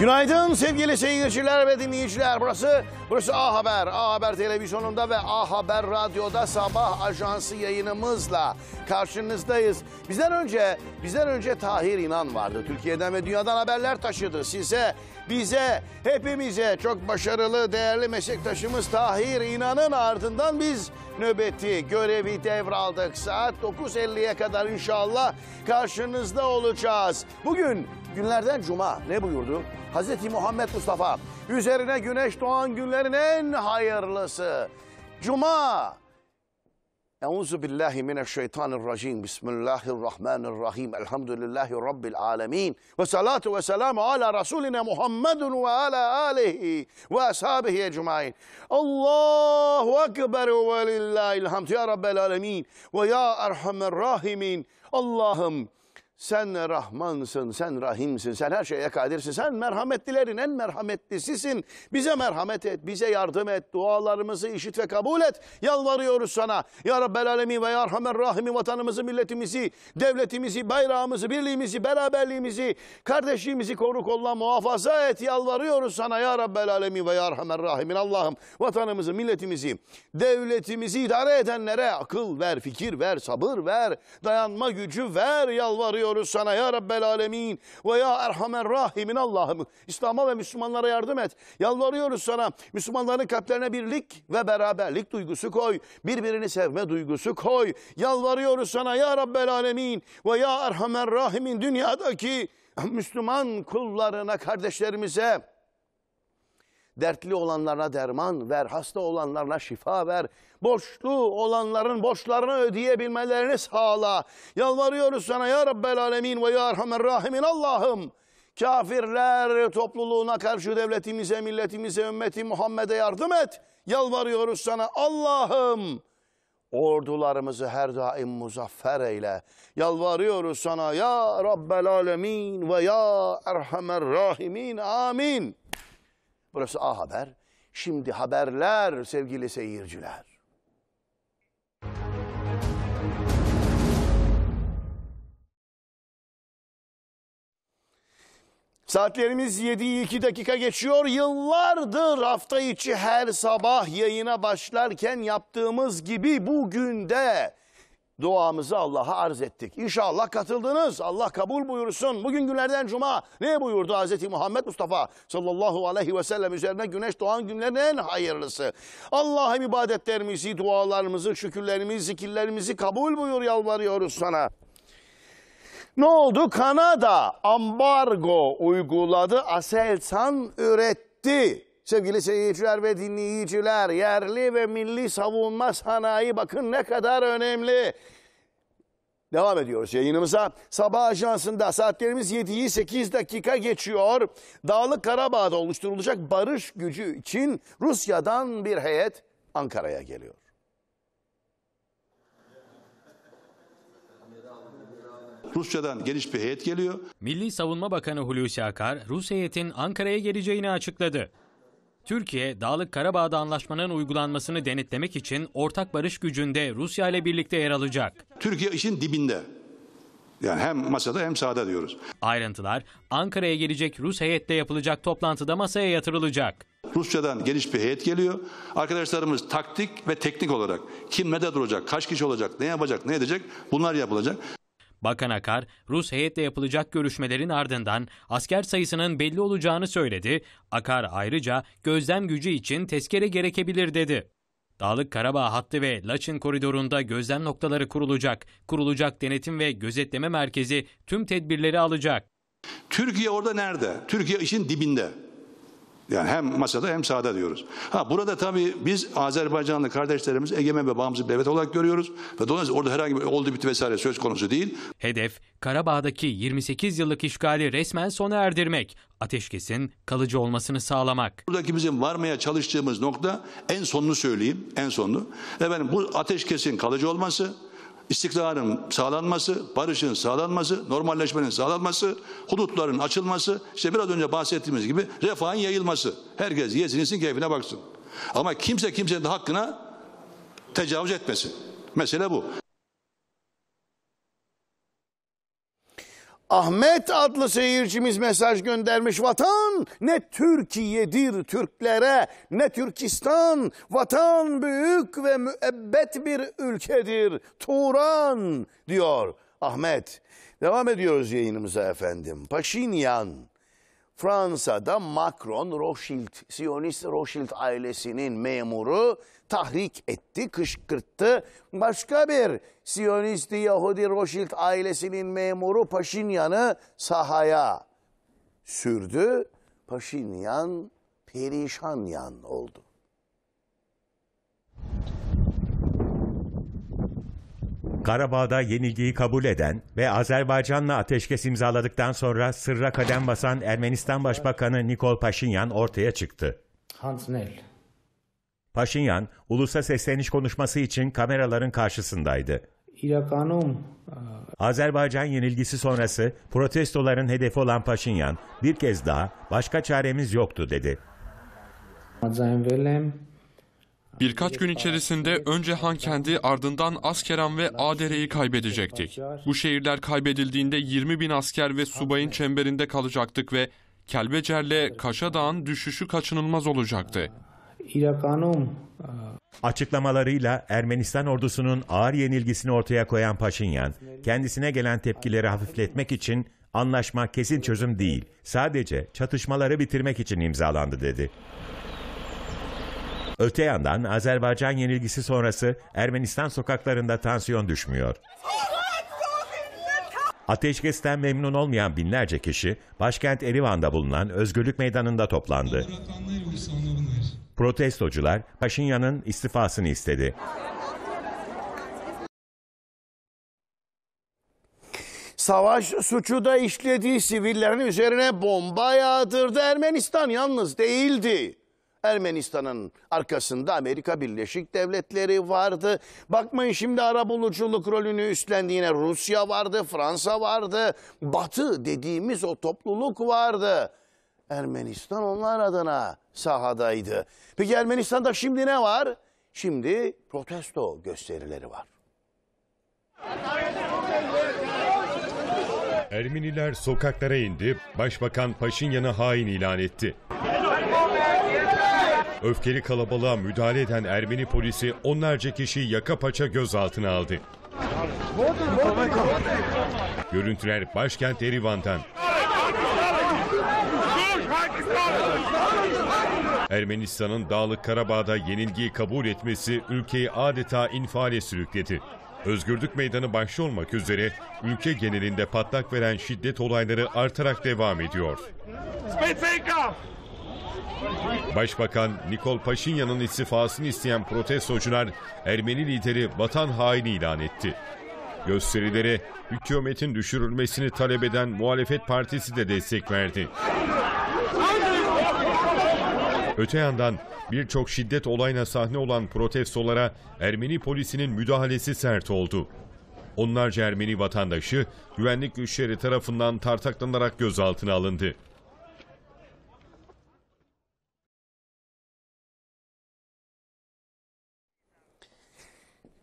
Günaydın sevgili seyirciler ve dinleyiciler. Burası burası A Haber. A Haber televizyonunda ve A Haber radyoda sabah ajansı yayınımızla karşınızdayız. Bizden önce bizden önce Tahir İnan vardı. Türkiye'den ve dünyadan haberler taşıdı size, bize, hepimize çok başarılı, değerli meslektaşımız Tahir İnan'ın ardından biz nöbeti, görevi devraldık. Saat 9.50'ye kadar inşallah karşınızda olacağız. Bugün günlerden cuma ne buyurdu? Hazreti Muhammed Mustafa üzerine güneş doğan günlerin en hayırlısı. Cuma. Euzu billahi mineşşeytanirracim. Bismillahirrahmanirrahim. Elhamdülillahi rabbil alamin. Ve salatu ve selamu ala rasulina Muhammedun ve ala alihi ve ashabihi ecmaîn. Allahu ekber ve lillahil hamd ya rabbel alamin ve ya erhamer rahimin. Allah'ım sen Rahmansın, sen Rahimsin, sen her şeye kadirsin, sen merhametlilerin en merhametlisisin. Bize merhamet et, bize yardım et, dualarımızı işit ve kabul et. Yalvarıyoruz sana. Ya Rabbel Alemin ve Ya Rahmer Rahimi vatanımızı, milletimizi, devletimizi, bayrağımızı, birliğimizi, beraberliğimizi, kardeşliğimizi koru kolla muhafaza et. Yalvarıyoruz sana Ya Rabbel Alemin ve Ya Rahmer Rahimin. Allah'ım vatanımızı, milletimizi, devletimizi idare edenlere akıl ver, fikir ver, sabır ver, dayanma gücü ver. Yalvarıyoruz sığınıyoruz sana ya Rabbel Alemin ve ya Erhamer Rahimin Allah'ım. İslam'a ve Müslümanlara yardım et. Yalvarıyoruz sana Müslümanların kalplerine birlik ve beraberlik duygusu koy. Birbirini sevme duygusu koy. Yalvarıyoruz sana ya Rabbel Alemin ve ya Erhamer Rahimin dünyadaki Müslüman kullarına, kardeşlerimize Dertli olanlara derman ver, hasta olanlara şifa ver. Borçlu olanların borçlarını ödeyebilmelerini sağla. Yalvarıyoruz sana ya Rabbel Alemin ve ya Erhamer Rahimin Allah'ım. Kafirler topluluğuna karşı devletimize, milletimize, ümmeti Muhammed'e yardım et. Yalvarıyoruz sana Allah'ım. Ordularımızı her daim muzaffer eyle. Yalvarıyoruz sana ya Rabbel Alemin ve ya Erhamer Rahimin. Amin. Burası A Haber. Şimdi haberler sevgili seyirciler. Saatlerimiz 7'yi 2 dakika geçiyor. Yıllardır hafta içi her sabah yayına başlarken yaptığımız gibi bugün de duamızı Allah'a arz ettik. İnşallah katıldınız. Allah kabul buyursun. Bugün günlerden cuma ne buyurdu Hz. Muhammed Mustafa sallallahu aleyhi ve sellem üzerine güneş doğan günlerin en hayırlısı. Allah'ım ibadetlerimizi, dualarımızı, şükürlerimizi, zikirlerimizi kabul buyur yalvarıyoruz sana. Ne oldu? Kanada ambargo uyguladı. Aselsan üretti. Sevgili seyirciler ve dinleyiciler, yerli ve milli savunma sanayi bakın ne kadar önemli. Devam ediyoruz yayınımıza. Sabah ajansında saatlerimiz 7'yi 8 dakika geçiyor. Dağlık Karabağ'da oluşturulacak barış gücü için Rusya'dan bir heyet Ankara'ya geliyor. Rusya'dan geniş bir heyet geliyor. Milli Savunma Bakanı Hulusi Akar, Rus heyetin Ankara'ya geleceğini açıkladı. Türkiye, Dağlık Karabağ'da anlaşmanın uygulanmasını denetlemek için ortak barış gücünde Rusya ile birlikte yer alacak. Türkiye işin dibinde. Yani hem masada hem sahada diyoruz. Ayrıntılar Ankara'ya gelecek Rus heyetle yapılacak toplantıda masaya yatırılacak. Rusya'dan geniş bir heyet geliyor. Arkadaşlarımız taktik ve teknik olarak kim nede duracak, kaç kişi olacak, ne yapacak, ne edecek bunlar yapılacak. Bakan Akar, Rus heyetle yapılacak görüşmelerin ardından asker sayısının belli olacağını söyledi. Akar ayrıca gözlem gücü için tezkere gerekebilir dedi. Dağlık Karabağ hattı ve Laçin koridorunda gözlem noktaları kurulacak. Kurulacak denetim ve gözetleme merkezi tüm tedbirleri alacak. Türkiye orada nerede? Türkiye işin dibinde. Yani hem masada hem sahada diyoruz. Ha burada tabii biz Azerbaycanlı kardeşlerimiz egemen ve bağımsız devlet olarak görüyoruz ve dolayısıyla orada herhangi bir oldu bitti vesaire söz konusu değil. Hedef Karabağ'daki 28 yıllık işgali resmen sona erdirmek, ateşkesin kalıcı olmasını sağlamak. Buradaki bizim varmaya çalıştığımız nokta en sonunu söyleyeyim, en sonunu. Efendim bu ateşkesin kalıcı olması, istikrarın sağlanması, barışın sağlanması, normalleşmenin sağlanması, hudutların açılması, işte biraz önce bahsettiğimiz gibi refahın yayılması. Herkes yesin, keyfine baksın. Ama kimse kimsenin de hakkına tecavüz etmesin. Mesele bu. Ahmet adlı seyircimiz mesaj göndermiş. Vatan ne Türkiye'dir Türklere ne Türkistan. Vatan büyük ve müebbet bir ülkedir. Turan diyor Ahmet. Devam ediyoruz yayınımıza efendim. Paşinyan Fransa'da Macron Rothschild, Siyonist Rothschild ailesinin memuru tahrik etti, kışkırttı. Başka bir Siyonisti Yahudi Rothschild ailesinin memuru Paşinyan'ı sahaya sürdü. Paşinyan perişan yan oldu. Karabağ'da yenilgiyi kabul eden ve Azerbaycan'la ateşkes imzaladıktan sonra sırra kadem basan Ermenistan Başbakanı Nikol Paşinyan ortaya çıktı. Hans Nell Paşinyan, ulusa sesleniş konuşması için kameraların karşısındaydı. E, Azerbaycan yenilgisi sonrası protestoların hedefi olan Paşinyan bir kez daha başka çaremiz yoktu dedi. Birkaç gün içerisinde önce Han kendi, ardından Askeran ve Adere'yi kaybedecektik. Bu şehirler kaybedildiğinde 20 bin asker ve subayın çemberinde kalacaktık ve Kelbecer'le Kaşadağ'ın düşüşü kaçınılmaz olacaktı. E, Açıklamalarıyla Ermenistan ordusunun ağır yenilgisini ortaya koyan Paşinyan, kendisine gelen tepkileri hafifletmek için anlaşma kesin çözüm değil, sadece çatışmaları bitirmek için imzalandı dedi. Öte yandan Azerbaycan yenilgisi sonrası Ermenistan sokaklarında tansiyon düşmüyor. Ateşkesten memnun olmayan binlerce kişi başkent Erivan'da bulunan Özgürlük Meydanı'nda toplandı. Protestocular Paşinyan'ın istifasını istedi. Savaş suçu da işlediği sivillerin üzerine bomba yağdırdı. Ermenistan yalnız değildi. Ermenistan'ın arkasında Amerika Birleşik Devletleri vardı. Bakmayın şimdi arabuluculuk rolünü üstlendiğine Rusya vardı, Fransa vardı, Batı dediğimiz o topluluk vardı. Ermenistan onlar adına sahadaydı. Peki Ermenistan'da şimdi ne var? Şimdi protesto gösterileri var. Ermeniler sokaklara indi, Başbakan Paşinyan'ı hain ilan etti. Öfkeli kalabalığa müdahale eden Ermeni polisi onlarca kişiyi yaka paça gözaltına aldı. Görüntüler başkent Erivan'dan. Ermenistan'ın Dağlık Karabağ'da yenilgiyi kabul etmesi ülkeyi adeta infiale sürükledi. Özgürlük Meydanı başta olmak üzere ülke genelinde patlak veren şiddet olayları artarak devam ediyor. Başbakan Nikol Paşinyan'ın istifasını isteyen protestocular Ermeni lideri vatan haini ilan etti. Gösterilere hükümetin düşürülmesini talep eden muhalefet partisi de destek verdi. Öte yandan birçok şiddet olayına sahne olan protestolara Ermeni polisinin müdahalesi sert oldu. Onlarca Ermeni vatandaşı güvenlik güçleri tarafından tartaklanarak gözaltına alındı.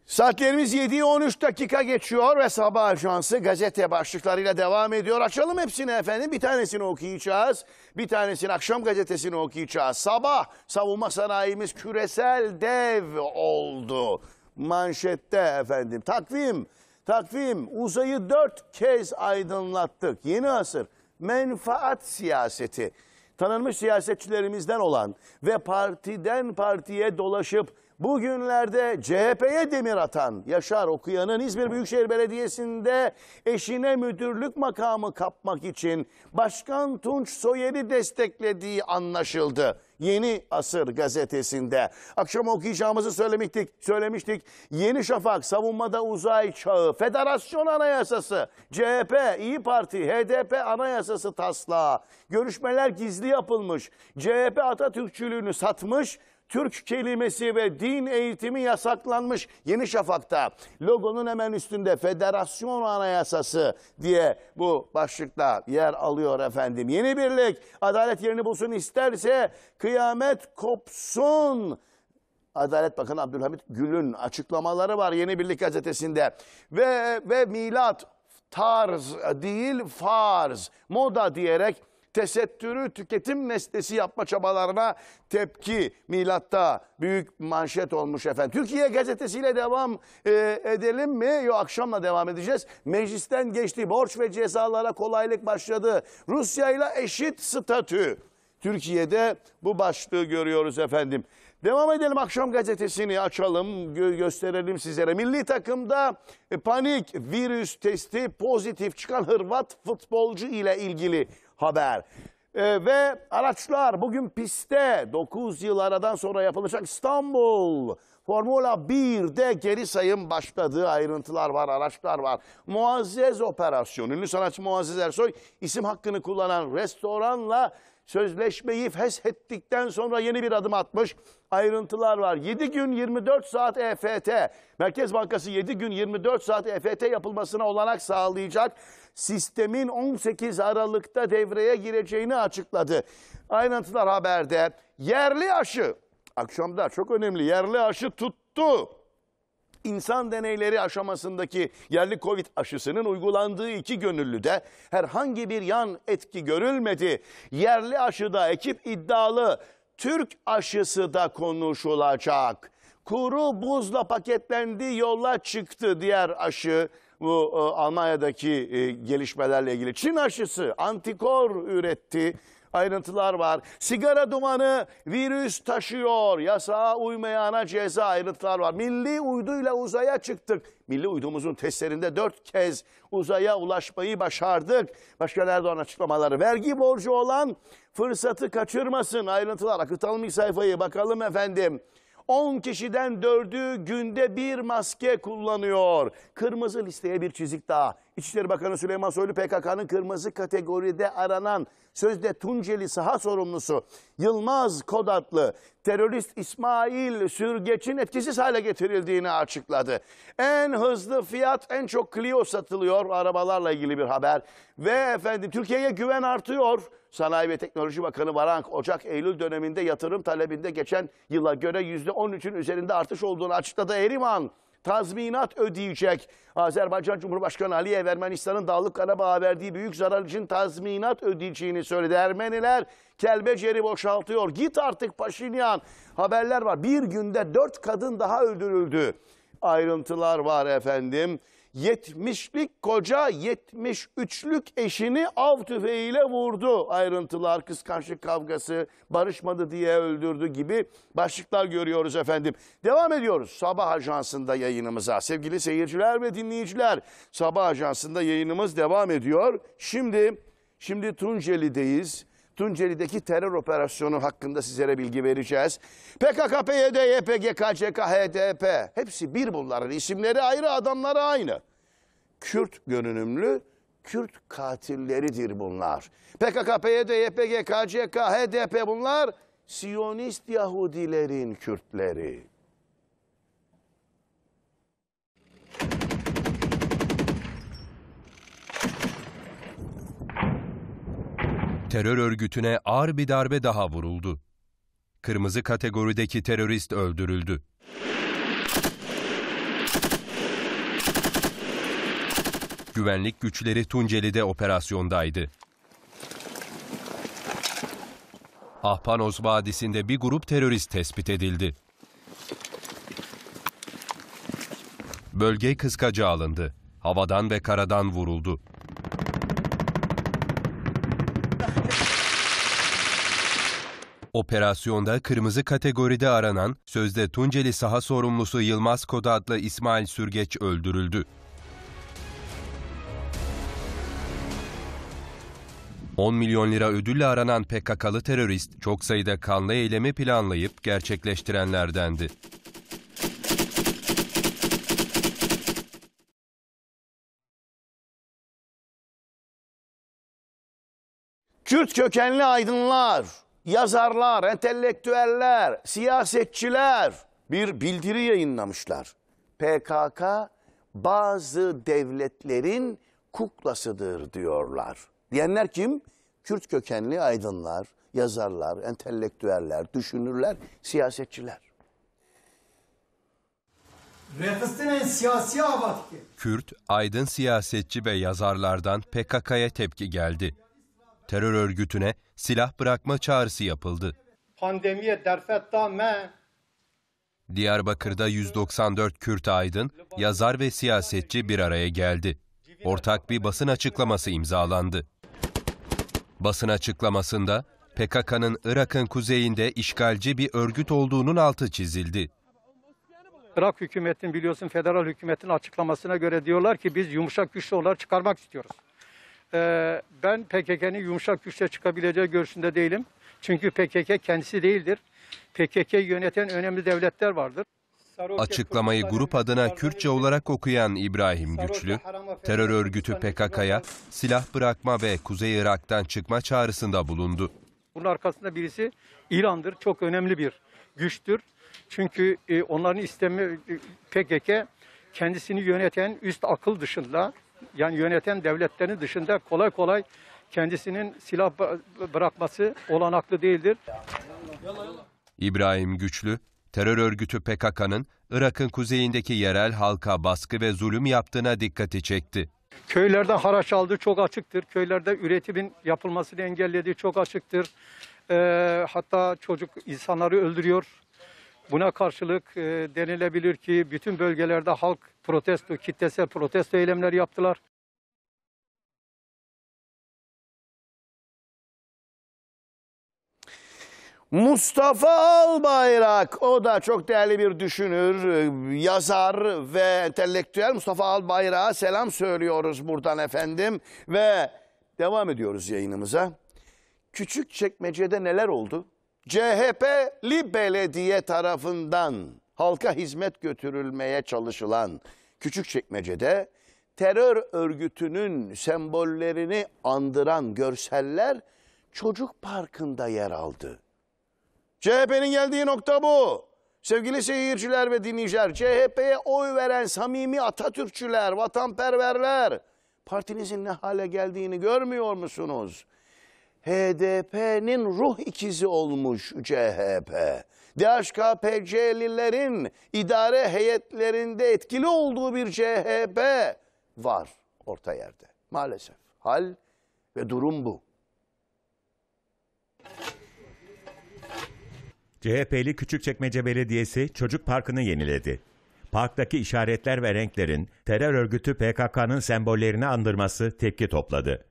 Saatlerimiz 7'yi 13 dakika geçiyor ve sabah ajansı gazete başlıklarıyla devam ediyor. Açalım hepsini efendim. Bir tanesini okuyacağız. Bir tanesini akşam gazetesini okuyacağız. Sabah savunma sanayimiz küresel dev oldu. Manşette efendim. Takvim, takvim uzayı dört kez aydınlattık. Yeni asır menfaat siyaseti. Tanınmış siyasetçilerimizden olan ve partiden partiye dolaşıp Bugünlerde CHP'ye demir atan Yaşar Okuyan'ın İzmir Büyükşehir Belediyesi'nde eşine müdürlük makamı kapmak için Başkan Tunç Soyer'i desteklediği anlaşıldı. Yeni Asır gazetesinde. Akşam okuyacağımızı söylemiştik. Söylemiştik. Yeni Şafak savunmada uzay çağı, federasyon anayasası, CHP, İyi Parti, HDP anayasası taslağı. Görüşmeler gizli yapılmış. CHP Atatürkçülüğünü satmış. Türk kelimesi ve din eğitimi yasaklanmış Yeni Şafak'ta. Logonun hemen üstünde Federasyon Anayasası diye bu başlıkta yer alıyor efendim. Yeni birlik adalet yerini bulsun isterse kıyamet kopsun. Adalet Bakanı Abdülhamit Gül'ün açıklamaları var Yeni Birlik gazetesinde. Ve, ve milat tarz değil farz moda diyerek tesettürü tüketim nesnesi yapma çabalarına tepki milatta büyük manşet olmuş efendim. Türkiye gazetesiyle devam e, edelim mi? Yok akşamla devam edeceğiz. Meclisten geçti borç ve cezalara kolaylık başladı. Rusya ile eşit statü. Türkiye'de bu başlığı görüyoruz efendim. Devam edelim akşam gazetesini açalım gö gösterelim sizlere. Milli takımda e, panik virüs testi pozitif çıkan Hırvat futbolcu ile ilgili haber. Ee, ve araçlar bugün pistte 9 yıl aradan sonra yapılacak İstanbul Formula 1'de geri sayım başladığı ayrıntılar var, araçlar var. Muazzez operasyon, ünlü sanatçı Muazzez Ersoy isim hakkını kullanan restoranla Sözleşmeyi feshettikten sonra yeni bir adım atmış. Ayrıntılar var. 7 gün 24 saat EFT. Merkez Bankası 7 gün 24 saat EFT yapılmasına olanak sağlayacak. Sistemin 18 Aralık'ta devreye gireceğini açıkladı. Ayrıntılar haberde. Yerli aşı. Akşamda çok önemli. Yerli aşı tuttu. İnsan deneyleri aşamasındaki yerli Covid aşısının uygulandığı iki gönüllüde herhangi bir yan etki görülmedi. Yerli aşıda ekip iddialı, Türk aşısı da konuşulacak. Kuru buzla paketlendi, yola çıktı diğer aşı bu e, Almanya'daki e, gelişmelerle ilgili. Çin aşısı antikor üretti ayrıntılar var. Sigara dumanı virüs taşıyor. Yasağa uymayana ceza ayrıntılar var. Milli uyduyla uzaya çıktık. Milli uydumuzun testlerinde dört kez uzaya ulaşmayı başardık. Başka Erdoğan açıklamaları. Vergi borcu olan fırsatı kaçırmasın ayrıntılar. Akıtalım bir sayfayı bakalım efendim. 10 kişiden 4'ü günde bir maske kullanıyor. Kırmızı listeye bir çizik daha. İçişleri Bakanı Süleyman Soylu PKK'nın kırmızı kategoride aranan sözde Tunceli saha sorumlusu Yılmaz Kodatlı terörist İsmail Sürgeç'in etkisiz hale getirildiğini açıkladı. En hızlı fiyat en çok Clio satılıyor arabalarla ilgili bir haber. Ve efendim Türkiye'ye güven artıyor. Sanayi ve Teknoloji Bakanı Varank Ocak-Eylül döneminde yatırım talebinde geçen yıla göre %13'ün üzerinde artış olduğunu açıkladı Eriman tazminat ödeyecek. Azerbaycan Cumhurbaşkanı Aliyev Ermenistan'ın Dağlık Karabağ'a verdiği büyük zarar için tazminat ödeyeceğini söyledi. Ermeniler Kelbecer'i boşaltıyor. Git artık Paşinyan. Haberler var. Bir günde dört kadın daha öldürüldü. Ayrıntılar var efendim. 70'lik koca 73'lük eşini av tüfeğiyle vurdu. Ayrıntılar, kıskançlık kavgası, barışmadı diye öldürdü gibi başlıklar görüyoruz efendim. Devam ediyoruz Sabah Ajansı'nda yayınımıza. Sevgili seyirciler ve dinleyiciler, Sabah Ajansı'nda yayınımız devam ediyor. Şimdi şimdi Tunceli'deyiz. Tunceli'deki terör operasyonu hakkında sizlere bilgi vereceğiz. PKK, PYD, YPG, KCK, HDP hepsi bir bunların isimleri ayrı adamları aynı. Kürt görünümlü Kürt katilleridir bunlar. PKK, PYD, YPG, KCK, HDP bunlar Siyonist Yahudilerin Kürtleri. terör örgütüne ağır bir darbe daha vuruldu. Kırmızı kategorideki terörist öldürüldü. Güvenlik güçleri Tunceli'de operasyondaydı. Ahpanos Vadisi'nde bir grup terörist tespit edildi. Bölge kıskaca alındı. Havadan ve karadan vuruldu. Operasyonda kırmızı kategoride aranan sözde Tunceli saha sorumlusu Yılmaz Koda adlı İsmail Sürgeç öldürüldü. 10 milyon lira ödülle aranan PKK'lı terörist çok sayıda kanlı eylemi planlayıp gerçekleştirenlerdendi. Kürt kökenli aydınlar yazarlar, entelektüeller, siyasetçiler bir bildiri yayınlamışlar. PKK bazı devletlerin kuklasıdır diyorlar. Diyenler kim? Kürt kökenli aydınlar, yazarlar, entelektüeller, düşünürler, siyasetçiler. Kürt, aydın siyasetçi ve yazarlardan PKK'ya tepki geldi terör örgütüne silah bırakma çağrısı yapıldı. Pandemiye derfet me Diyarbakır'da 194 Kürt aydın, yazar ve siyasetçi bir araya geldi. Ortak bir basın açıklaması imzalandı. Basın açıklamasında PKK'nın Irak'ın kuzeyinde işgalci bir örgüt olduğunun altı çizildi. Irak hükümetinin biliyorsun federal hükümetin açıklamasına göre diyorlar ki biz yumuşak güçlü olarak çıkarmak istiyoruz. Ee, ben PKK'nin yumuşak güçle çıkabileceği görüşünde değilim. Çünkü PKK kendisi değildir. PKK yöneten önemli devletler vardır. Açıklamayı grup adına Kürtçe olarak okuyan İbrahim Güçlü, terör örgütü PKK'ya silah bırakma ve Kuzey Irak'tan çıkma çağrısında bulundu. Bunun arkasında birisi İran'dır. Çok önemli bir güçtür. Çünkü e, onların istemi e, PKK kendisini yöneten üst akıl dışında yani yöneten devletlerin dışında kolay kolay kendisinin silah bırakması olanaklı değildir. İbrahim Güçlü, terör örgütü PKK'nın Irak'ın kuzeyindeki yerel halka baskı ve zulüm yaptığına dikkati çekti. Köylerde haraç aldığı çok açıktır. Köylerde üretimin yapılmasını engellediği çok açıktır. Ee, hatta çocuk insanları öldürüyor. Buna karşılık e, denilebilir ki bütün bölgelerde halk protesto, kitlesel protesto eylemleri yaptılar. Mustafa Albayrak o da çok değerli bir düşünür, yazar ve entelektüel Mustafa Albayrak'a selam söylüyoruz buradan efendim ve devam ediyoruz yayınımıza. Küçük çekmecede neler oldu? CHP'li belediye tarafından halka hizmet götürülmeye çalışılan Küçükçekmece'de terör örgütünün sembollerini andıran görseller çocuk parkında yer aldı. CHP'nin geldiği nokta bu. Sevgili seyirciler ve dinleyiciler, CHP'ye oy veren samimi Atatürkçüler, vatanperverler, partinizin ne hale geldiğini görmüyor musunuz? HDP'nin ruh ikizi olmuş CHP. DHKPC'lilerin idare heyetlerinde etkili olduğu bir CHP var orta yerde. Maalesef hal ve durum bu. CHP'li Küçükçekmece Belediyesi çocuk parkını yeniledi. Parktaki işaretler ve renklerin terör örgütü PKK'nın sembollerini andırması tepki topladı.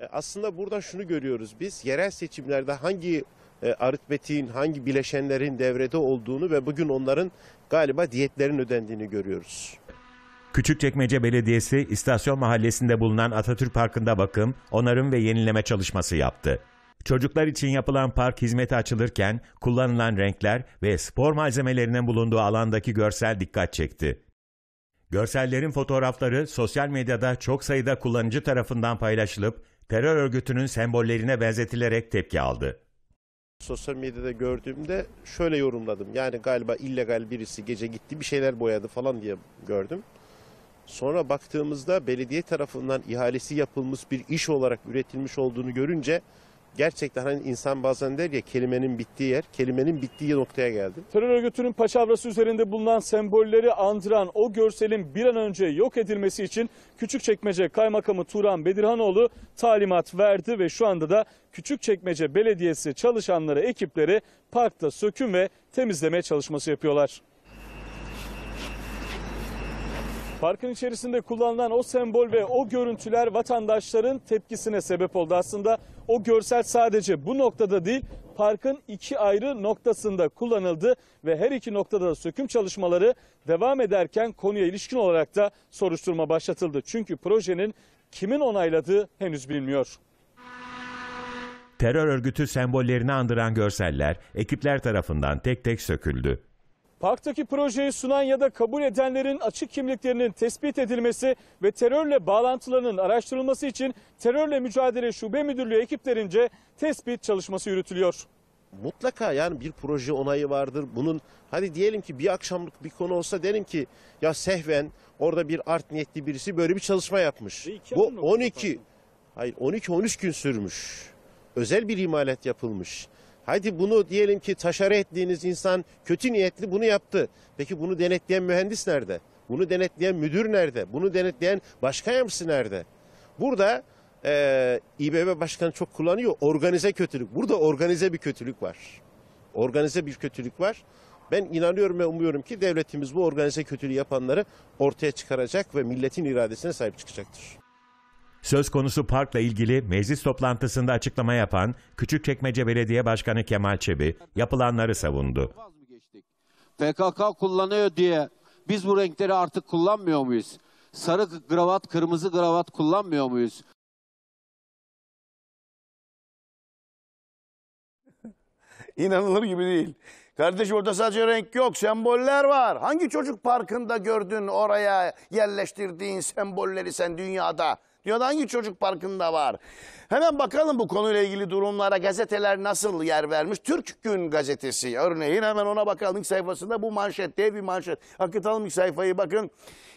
E, aslında buradan şunu görüyoruz biz yerel seçimlerde hangi e, aritmetiğin, hangi bileşenlerin devrede olduğunu ve bugün onların galiba diyetlerin ödendiğini görüyoruz. Küçükçekmece Belediyesi istasyon mahallesinde bulunan Atatürk Parkı'nda bakım, onarım ve yenileme çalışması yaptı. Çocuklar için yapılan park hizmeti açılırken kullanılan renkler ve spor malzemelerinin bulunduğu alandaki görsel dikkat çekti. Görsellerin fotoğrafları sosyal medyada çok sayıda kullanıcı tarafından paylaşılıp terör örgütünün sembollerine benzetilerek tepki aldı. Sosyal medyada gördüğümde şöyle yorumladım. Yani galiba illegal birisi gece gitti bir şeyler boyadı falan diye gördüm. Sonra baktığımızda belediye tarafından ihalesi yapılmış bir iş olarak üretilmiş olduğunu görünce gerçekten hani insan bazen der ya kelimenin bittiği yer, kelimenin bittiği noktaya geldi. Terör örgütünün paçavrası üzerinde bulunan sembolleri andıran o görselin bir an önce yok edilmesi için Küçükçekmece Kaymakamı Turan Bedirhanoğlu talimat verdi ve şu anda da Küçükçekmece Belediyesi çalışanları, ekipleri parkta söküm ve temizleme çalışması yapıyorlar. Parkın içerisinde kullanılan o sembol ve o görüntüler vatandaşların tepkisine sebep oldu. Aslında o görsel sadece bu noktada değil, parkın iki ayrı noktasında kullanıldı ve her iki noktada da söküm çalışmaları devam ederken konuya ilişkin olarak da soruşturma başlatıldı. Çünkü projenin kimin onayladığı henüz bilmiyor. Terör örgütü sembollerini andıran görseller ekipler tarafından tek tek söküldü. Parktaki projeyi sunan ya da kabul edenlerin açık kimliklerinin tespit edilmesi ve terörle bağlantılarının araştırılması için terörle mücadele şube müdürlüğü ekiplerince tespit çalışması yürütülüyor mutlaka yani bir proje onayı vardır. Bunun hadi diyelim ki bir akşamlık bir konu olsa derim ki ya sehven orada bir art niyetli birisi böyle bir çalışma yapmış. Bu 12 hayır 12 13 gün sürmüş. Özel bir imalat yapılmış. Hadi bunu diyelim ki taşare ettiğiniz insan kötü niyetli bunu yaptı. Peki bunu denetleyen mühendis nerede? Bunu denetleyen müdür nerede? Bunu denetleyen başka yamsı nerede? Burada e, İBB Başkanı çok kullanıyor organize kötülük. Burada organize bir kötülük var. Organize bir kötülük var. Ben inanıyorum ve umuyorum ki devletimiz bu organize kötülüğü yapanları ortaya çıkaracak ve milletin iradesine sahip çıkacaktır. Söz konusu parkla ilgili meclis toplantısında açıklama yapan Küçükçekmece Belediye Başkanı Kemal Çebi yapılanları savundu. PKK kullanıyor diye biz bu renkleri artık kullanmıyor muyuz? Sarı gravat, kırmızı gravat kullanmıyor muyuz? İnanılır gibi değil. Kardeş orada sadece renk yok, semboller var. Hangi çocuk parkında gördün oraya yerleştirdiğin sembolleri sen dünyada? Dünyada hangi çocuk parkında var? Hemen bakalım bu konuyla ilgili durumlara gazeteler nasıl yer vermiş? Türk Gün gazetesi örneğin hemen ona bakalım ilk sayfasında bu manşet dev bir manşet. Akıtalım ilk sayfayı bakın.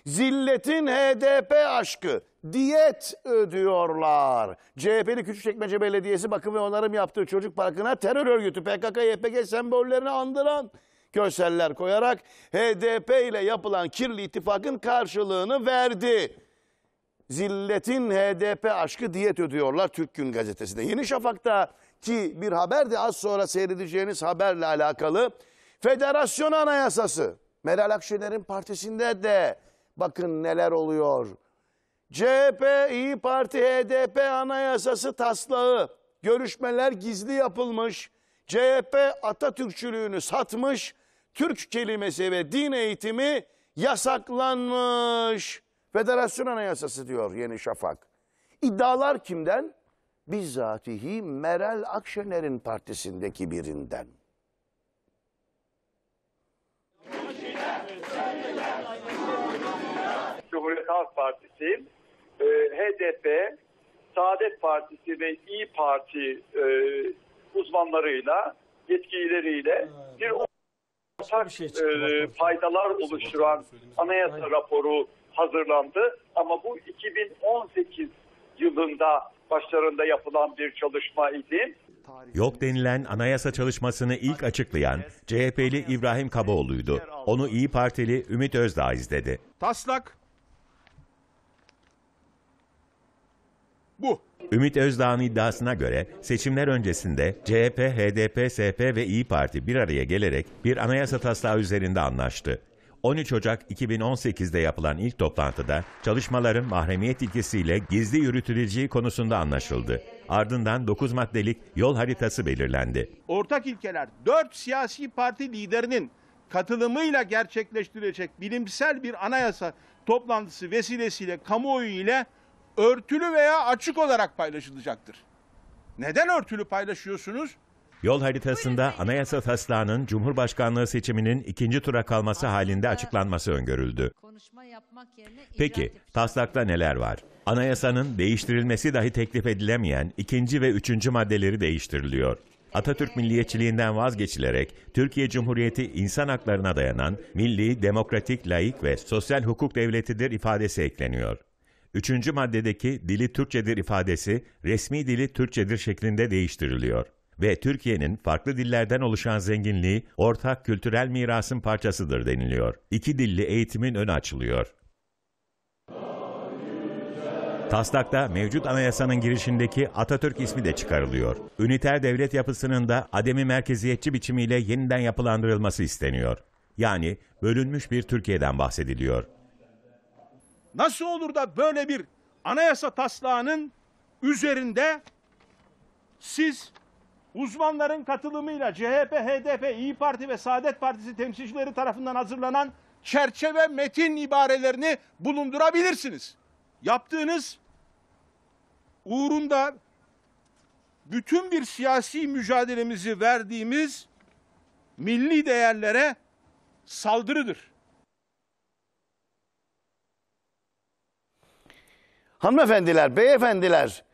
Zilletin HDP aşkı diyet ödüyorlar. CHP'li Küçükçekmece Belediyesi bakım ve onarım yaptığı çocuk parkına terör örgütü PKK, YPG sembollerini andıran görseller koyarak HDP ile yapılan kirli ittifakın karşılığını verdi zilletin HDP aşkı diyet ödüyorlar Türk Gün Gazetesi'nde. Yeni Şafak'ta ki bir haber de az sonra seyredeceğiniz haberle alakalı. Federasyon Anayasası. Meral Akşener'in partisinde de bakın neler oluyor. CHP, İyi Parti, HDP anayasası taslağı. Görüşmeler gizli yapılmış. CHP Atatürkçülüğünü satmış. Türk kelimesi ve din eğitimi yasaklanmış. Federasyon Anayasası diyor Yeni Şafak. İddialar kimden? Bizzatihi Meral Akşener'in partisindeki birinden. Cumhuriyet Halk Partisi, e, HDP, Saadet Partisi ve İyi Parti e, uzmanlarıyla, yetkilileriyle bir şey ortak e, şey faydalar şey oluşturan anayasa raporu hazırlandı. Ama bu 2018 yılında başlarında yapılan bir çalışma idi. Yok denilen anayasa çalışmasını ilk açıklayan CHP'li İbrahim Kaboğlu'ydu. Onu İyi Partili Ümit Özdağ izledi. Taslak bu. Ümit Özdağ'ın iddiasına göre seçimler öncesinde CHP, HDP, SP ve İyi Parti bir araya gelerek bir anayasa taslağı üzerinde anlaştı. 13 Ocak 2018'de yapılan ilk toplantıda çalışmaların mahremiyet ilkesiyle gizli yürütüleceği konusunda anlaşıldı. Ardından 9 maddelik yol haritası belirlendi. Ortak ilkeler 4 siyasi parti liderinin katılımıyla gerçekleştirilecek bilimsel bir anayasa toplantısı vesilesiyle kamuoyu ile örtülü veya açık olarak paylaşılacaktır. Neden örtülü paylaşıyorsunuz? Yol haritasında anayasa taslağının Cumhurbaşkanlığı seçiminin ikinci tura kalması halinde açıklanması öngörüldü. Peki taslakta neler var? Anayasanın değiştirilmesi dahi teklif edilemeyen ikinci ve üçüncü maddeleri değiştiriliyor. Atatürk milliyetçiliğinden vazgeçilerek Türkiye Cumhuriyeti insan haklarına dayanan milli, demokratik, layık ve sosyal hukuk devletidir ifadesi ekleniyor. Üçüncü maddedeki dili Türkçedir ifadesi resmi dili Türkçedir şeklinde değiştiriliyor ve Türkiye'nin farklı dillerden oluşan zenginliği ortak kültürel mirasın parçasıdır deniliyor. İki dilli eğitimin önü açılıyor. Taslakta mevcut anayasanın girişindeki Atatürk ismi de çıkarılıyor. Üniter devlet yapısının da ademi merkeziyetçi biçimiyle yeniden yapılandırılması isteniyor. Yani bölünmüş bir Türkiye'den bahsediliyor. Nasıl olur da böyle bir anayasa taslağının üzerinde siz uzmanların katılımıyla CHP, HDP, İyi Parti ve Saadet Partisi temsilcileri tarafından hazırlanan çerçeve metin ibarelerini bulundurabilirsiniz. Yaptığınız uğrunda bütün bir siyasi mücadelemizi verdiğimiz milli değerlere saldırıdır. Hanımefendiler, beyefendiler,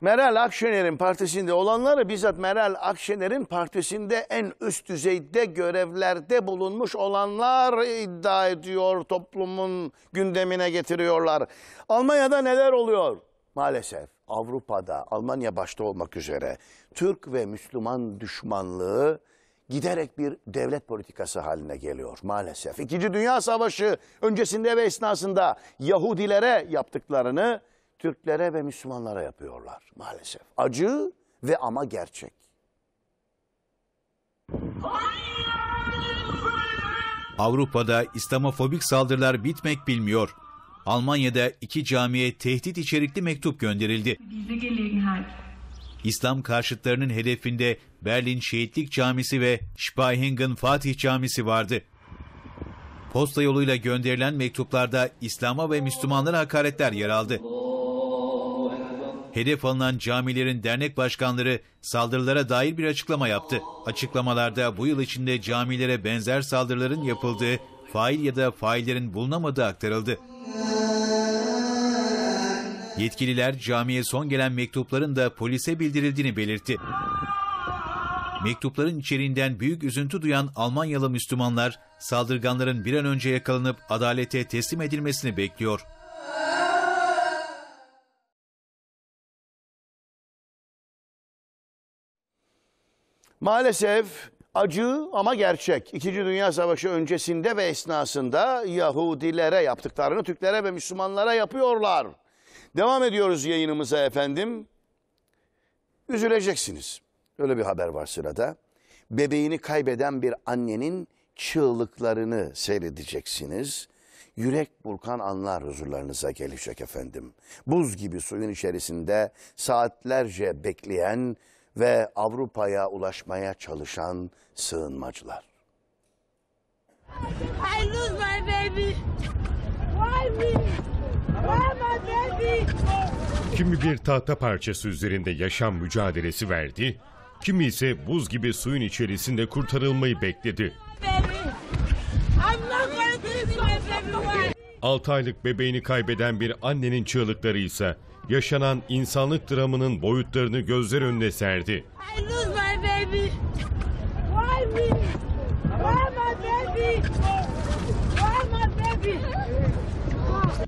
Meral Akşener'in partisinde olanları bizzat Meral Akşener'in partisinde en üst düzeyde görevlerde bulunmuş olanlar iddia ediyor, toplumun gündemine getiriyorlar. Almanya'da neler oluyor? Maalesef Avrupa'da, Almanya başta olmak üzere Türk ve Müslüman düşmanlığı giderek bir devlet politikası haline geliyor maalesef. İkinci Dünya Savaşı öncesinde ve esnasında Yahudilere yaptıklarını Türklere ve Müslümanlara yapıyorlar maalesef. Acı ve ama gerçek. Avrupa'da İslamofobik saldırılar bitmek bilmiyor. Almanya'da iki camiye tehdit içerikli mektup gönderildi. İslam karşıtlarının hedefinde Berlin Şehitlik Camisi ve Spahingen Fatih Camisi vardı. Posta yoluyla gönderilen mektuplarda İslam'a ve Müslümanlara hakaretler yer aldı. Hedef alınan camilerin dernek başkanları saldırılara dair bir açıklama yaptı. Açıklamalarda bu yıl içinde camilere benzer saldırıların yapıldığı, fail ya da faillerin bulunamadığı aktarıldı. Yetkililer camiye son gelen mektupların da polise bildirildiğini belirtti. Mektupların içeriğinden büyük üzüntü duyan Almanyalı Müslümanlar saldırganların bir an önce yakalanıp adalete teslim edilmesini bekliyor. Maalesef acı ama gerçek. İkinci Dünya Savaşı öncesinde ve esnasında Yahudilere yaptıklarını Türklere ve Müslümanlara yapıyorlar. Devam ediyoruz yayınımıza efendim. Üzüleceksiniz. Öyle bir haber var sırada. Bebeğini kaybeden bir annenin çığlıklarını seyredeceksiniz. Yürek burkan anlar huzurlarınıza gelecek efendim. Buz gibi suyun içerisinde saatlerce bekleyen ve Avrupa'ya ulaşmaya çalışan sığınmacılar. I lose my baby. Why me? Why my baby? Kimi bir tahta parçası üzerinde yaşam mücadelesi verdi, kimi ise buz gibi suyun içerisinde kurtarılmayı bekledi. 6 aylık bebeğini kaybeden bir annenin çığlıkları ise yaşanan insanlık dramının boyutlarını gözler önüne serdi.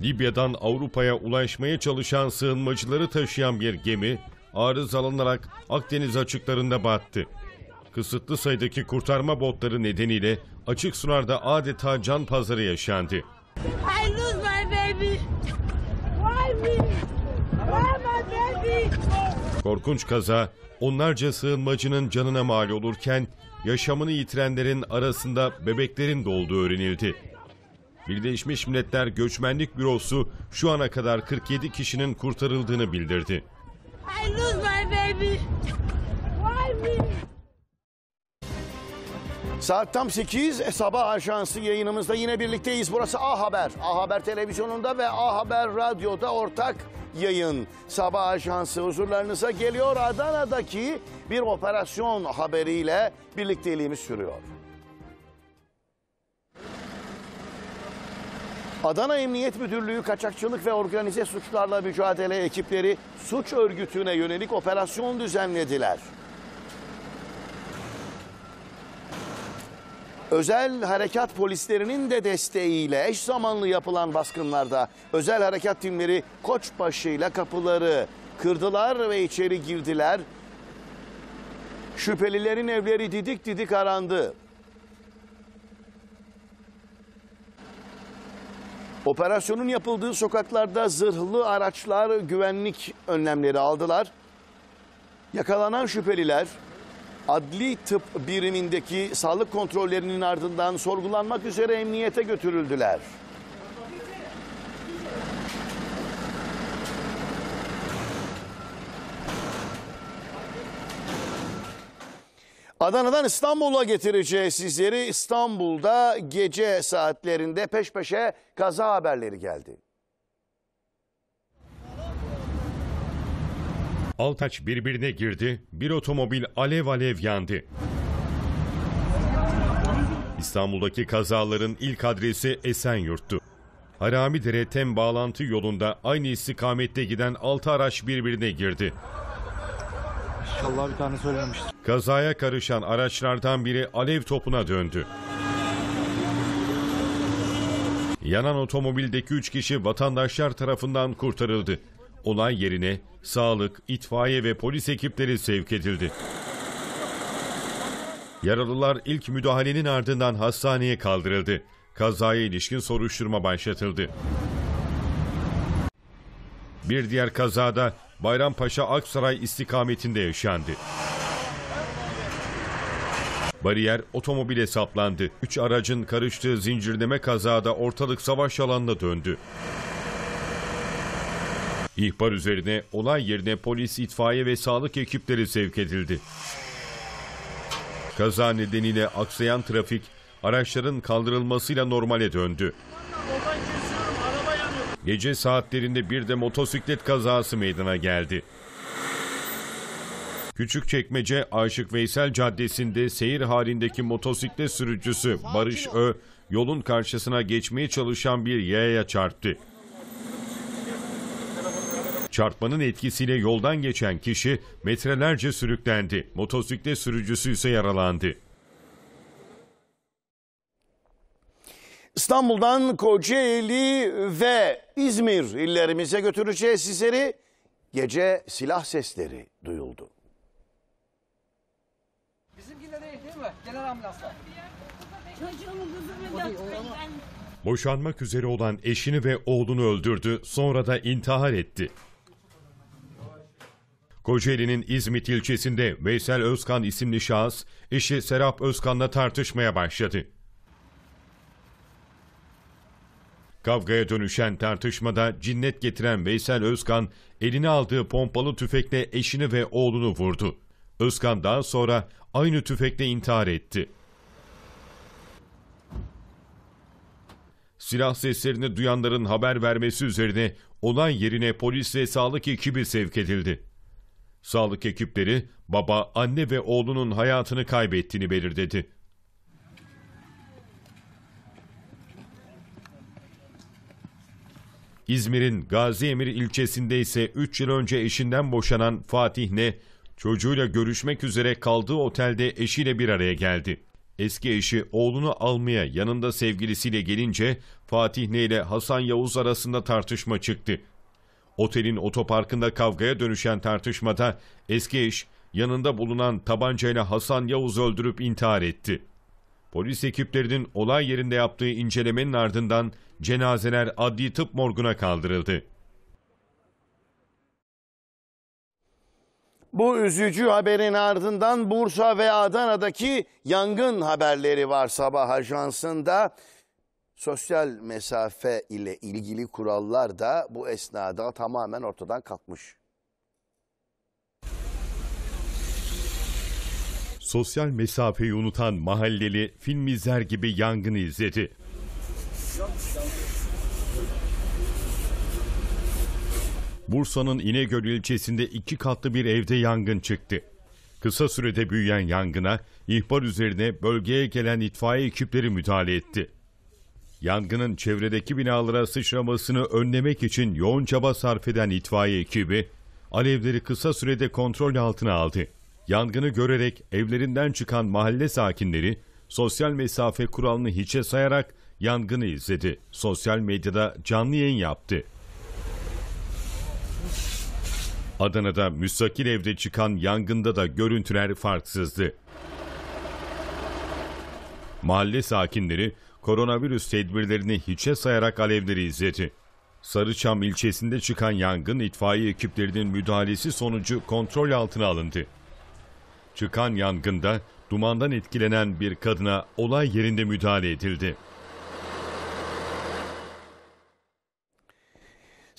Libya'dan Avrupa'ya ulaşmaya çalışan sığınmacıları taşıyan bir gemi arızalanarak Akdeniz açıklarında battı. Kısıtlı sayıdaki kurtarma botları nedeniyle açık sularda adeta can pazarı yaşandı. I lose Korkunç kaza onlarca sığınmacının canına mal olurken yaşamını yitirenlerin arasında bebeklerin de olduğu öğrenildi. Birleşmiş Milletler Göçmenlik Bürosu şu ana kadar 47 kişinin kurtarıldığını bildirdi. I lose my baby. Why me? Saat tam 8. E, sabah Ajansı yayınımızda yine birlikteyiz. Burası A Haber. A Haber televizyonunda ve A Haber radyoda ortak yayın sabah ajansı huzurlarınıza geliyor. Adana'daki bir operasyon haberiyle birlikteliğimiz sürüyor. Adana Emniyet Müdürlüğü kaçakçılık ve organize suçlarla mücadele ekipleri suç örgütüne yönelik operasyon düzenlediler. Özel harekat polislerinin de desteğiyle eş zamanlı yapılan baskınlarda özel harekat timleri Koçbaşı ile kapıları kırdılar ve içeri girdiler. Şüphelilerin evleri didik didik arandı. Operasyonun yapıldığı sokaklarda zırhlı araçlar güvenlik önlemleri aldılar. Yakalanan şüpheliler adli tıp birimindeki sağlık kontrollerinin ardından sorgulanmak üzere emniyete götürüldüler. Adana'dan İstanbul'a getireceğiz sizleri. İstanbul'da gece saatlerinde peş peşe kaza haberleri geldi. Altaç birbirine girdi, bir otomobil alev alev yandı. İstanbul'daki kazaların ilk adresi Esenyurt'tu. Dere Tem bağlantı yolunda aynı istikamette giden 6 araç birbirine girdi. İnşallah bir tane söylemiştir. Kazaya karışan araçlardan biri alev topuna döndü. Yanan otomobildeki üç kişi vatandaşlar tarafından kurtarıldı. Olay yerine sağlık, itfaiye ve polis ekipleri sevk edildi. Yaralılar ilk müdahalenin ardından hastaneye kaldırıldı. Kazaya ilişkin soruşturma başlatıldı. Bir diğer kazada Bayrampaşa Aksaray istikametinde yaşandı. Bariyer otomobile saplandı. Üç aracın karıştığı zincirleme kazada ortalık savaş alanına döndü. İhbar üzerine olay yerine polis, itfaiye ve sağlık ekipleri sevk edildi. Kaza nedeniyle aksayan trafik araçların kaldırılmasıyla normale döndü. Gece saatlerinde bir de motosiklet kazası meydana geldi. Küçükçekmece Aşık Veysel Caddesi'nde seyir halindeki motosiklet sürücüsü Barış Ö, yolun karşısına geçmeye çalışan bir yaya çarptı. Çarpmanın etkisiyle yoldan geçen kişi metrelerce sürüklendi. Motosiklet sürücüsü ise yaralandı. İstanbul'dan Kocaeli ve İzmir illerimize götüreceğiz sizleri. Gece silah sesleri duyuldu. Bizimkiler değil değil mi? Genel ambulanslar. Boşanmak üzere olan eşini ve oğlunu öldürdü, sonra da intihar etti. Kocaeli'nin İzmit ilçesinde Veysel Özkan isimli şahıs eşi Serap Özkan'la tartışmaya başladı. Kavgaya dönüşen tartışmada cinnet getiren Veysel Özkan eline aldığı pompalı tüfekle eşini ve oğlunu vurdu. Özkan daha sonra aynı tüfekle intihar etti. Silah seslerini duyanların haber vermesi üzerine olay yerine polis ve sağlık ekibi sevk edildi. Sağlık ekipleri baba, anne ve oğlunun hayatını kaybettiğini belirledi. İzmir'in Gazi Emir ilçesinde ise 3 yıl önce eşinden boşanan Fatih Ne, çocuğuyla görüşmek üzere kaldığı otelde eşiyle bir araya geldi. Eski eşi oğlunu almaya yanında sevgilisiyle gelince Fatih Ne ile Hasan Yavuz arasında tartışma çıktı. Otelin otoparkında kavgaya dönüşen tartışmada eski eş yanında bulunan tabancayla Hasan Yavuz öldürüp intihar etti. Polis ekiplerinin olay yerinde yaptığı incelemenin ardından cenazeler adli tıp morguna kaldırıldı. Bu üzücü haberin ardından Bursa ve Adana'daki yangın haberleri var sabah ajansında. Sosyal mesafe ile ilgili kurallar da bu esnada tamamen ortadan kalkmış. Sosyal mesafeyi unutan mahalleli film izler gibi yangını izledi. Bursa'nın İnegöl ilçesinde iki katlı bir evde yangın çıktı. Kısa sürede büyüyen yangına ihbar üzerine bölgeye gelen itfaiye ekipleri müdahale etti. Yangının çevredeki binalara sıçramasını önlemek için yoğun çaba sarf eden itfaiye ekibi alevleri kısa sürede kontrol altına aldı. Yangını görerek evlerinden çıkan mahalle sakinleri sosyal mesafe kuralını hiçe sayarak yangını izledi. Sosyal medyada canlı yayın yaptı. Adana'da müstakil evde çıkan yangında da görüntüler farksızdı. Mahalle sakinleri koronavirüs tedbirlerini hiçe sayarak alevleri izledi. Sarıçam ilçesinde çıkan yangın itfaiye ekiplerinin müdahalesi sonucu kontrol altına alındı. Çıkan yangında dumandan etkilenen bir kadına olay yerinde müdahale edildi.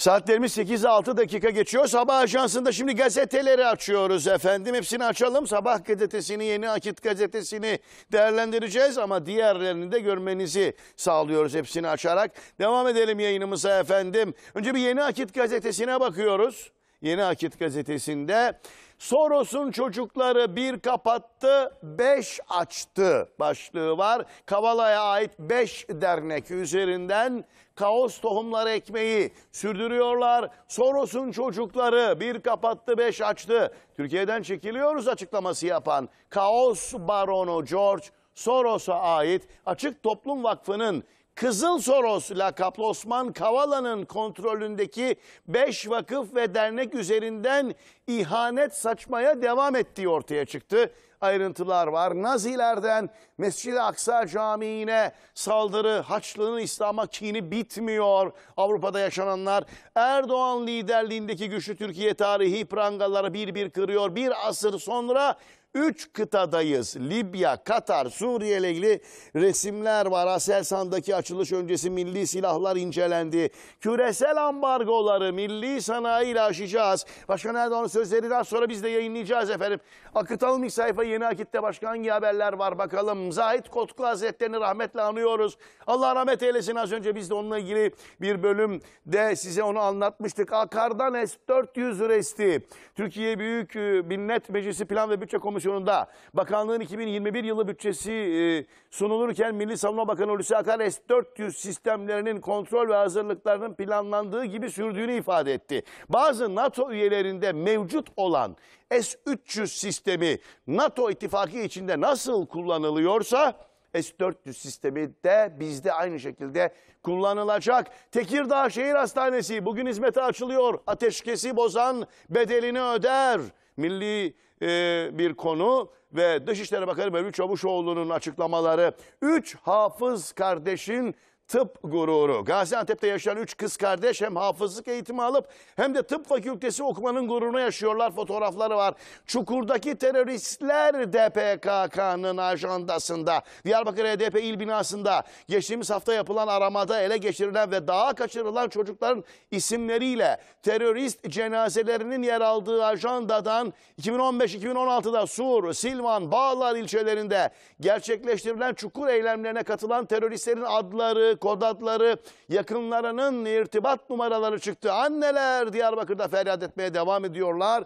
Saatlerimiz 8'e 6 dakika geçiyor. Sabah ajansında şimdi gazeteleri açıyoruz efendim. Hepsini açalım. Sabah gazetesini, yeni akit gazetesini değerlendireceğiz ama diğerlerini de görmenizi sağlıyoruz hepsini açarak. Devam edelim yayınımıza efendim. Önce bir yeni akit gazetesine bakıyoruz. Yeni Akit gazetesinde Soros'un çocukları bir kapattı, beş açtı başlığı var. Kavala'ya ait beş dernek üzerinden kaos tohumları ekmeği sürdürüyorlar. Soros'un çocukları bir kapattı, beş açtı. Türkiye'den çekiliyoruz açıklaması yapan kaos baronu George Soros'a ait Açık Toplum Vakfı'nın Kızıl Soros lakaplı Osman Kavala'nın kontrolündeki 5 vakıf ve dernek üzerinden ihanet saçmaya devam ettiği ortaya çıktı. Ayrıntılar var. Nazilerden Mescid-i Aksa Camii'ne saldırı, Haçlı'nın İslam'a kini bitmiyor. Avrupa'da yaşananlar Erdoğan liderliğindeki güçlü Türkiye tarihi prangaları bir bir kırıyor. Bir asır sonra Üç kıtadayız. Libya, Katar, Suriye ile ilgili resimler var. Aselsan'daki açılış öncesi milli silahlar incelendi. Küresel ambargoları milli sanayi ile aşacağız. Başkan Erdoğan'ın sözleri daha sonra biz de yayınlayacağız efendim. Akıtalım ilk sayfa yeni akitte başka hangi haberler var bakalım. Zahit Kotku Hazretlerini rahmetle anıyoruz. Allah rahmet eylesin az önce biz de onunla ilgili bir bölüm de size onu anlatmıştık. Akar'dan S-400 resti. Türkiye Büyük Millet Meclisi Plan ve Bütçe Komisyonu komisyonunda bakanlığın 2021 yılı bütçesi e, sunulurken Milli Savunma Bakanı Hulusi Akar S-400 sistemlerinin kontrol ve hazırlıklarının planlandığı gibi sürdüğünü ifade etti. Bazı NATO üyelerinde mevcut olan S-300 sistemi NATO ittifakı içinde nasıl kullanılıyorsa S-400 sistemi de bizde aynı şekilde kullanılacak. Tekirdağ Şehir Hastanesi bugün hizmete açılıyor. Ateşkesi bozan bedelini öder milli e, bir konu ve Dışişleri Bakanı Mevlüt Çavuşoğlu'nun açıklamaları. Üç hafız kardeşin tıp gururu. Gaziantep'te yaşayan üç kız kardeş hem hafızlık eğitimi alıp hem de tıp fakültesi okumanın gururunu yaşıyorlar. Fotoğrafları var. Çukur'daki teröristler DPKK'nın ajandasında. Diyarbakır HDP e il binasında geçtiğimiz hafta yapılan aramada ele geçirilen ve daha kaçırılan çocukların isimleriyle terörist cenazelerinin yer aldığı ajandadan 2015-2016'da Sur, Silvan, Bağlar ilçelerinde gerçekleştirilen Çukur eylemlerine katılan teröristlerin adları, kod adları, yakınlarının irtibat numaraları çıktı. Anneler Diyarbakır'da feryat etmeye devam ediyorlar.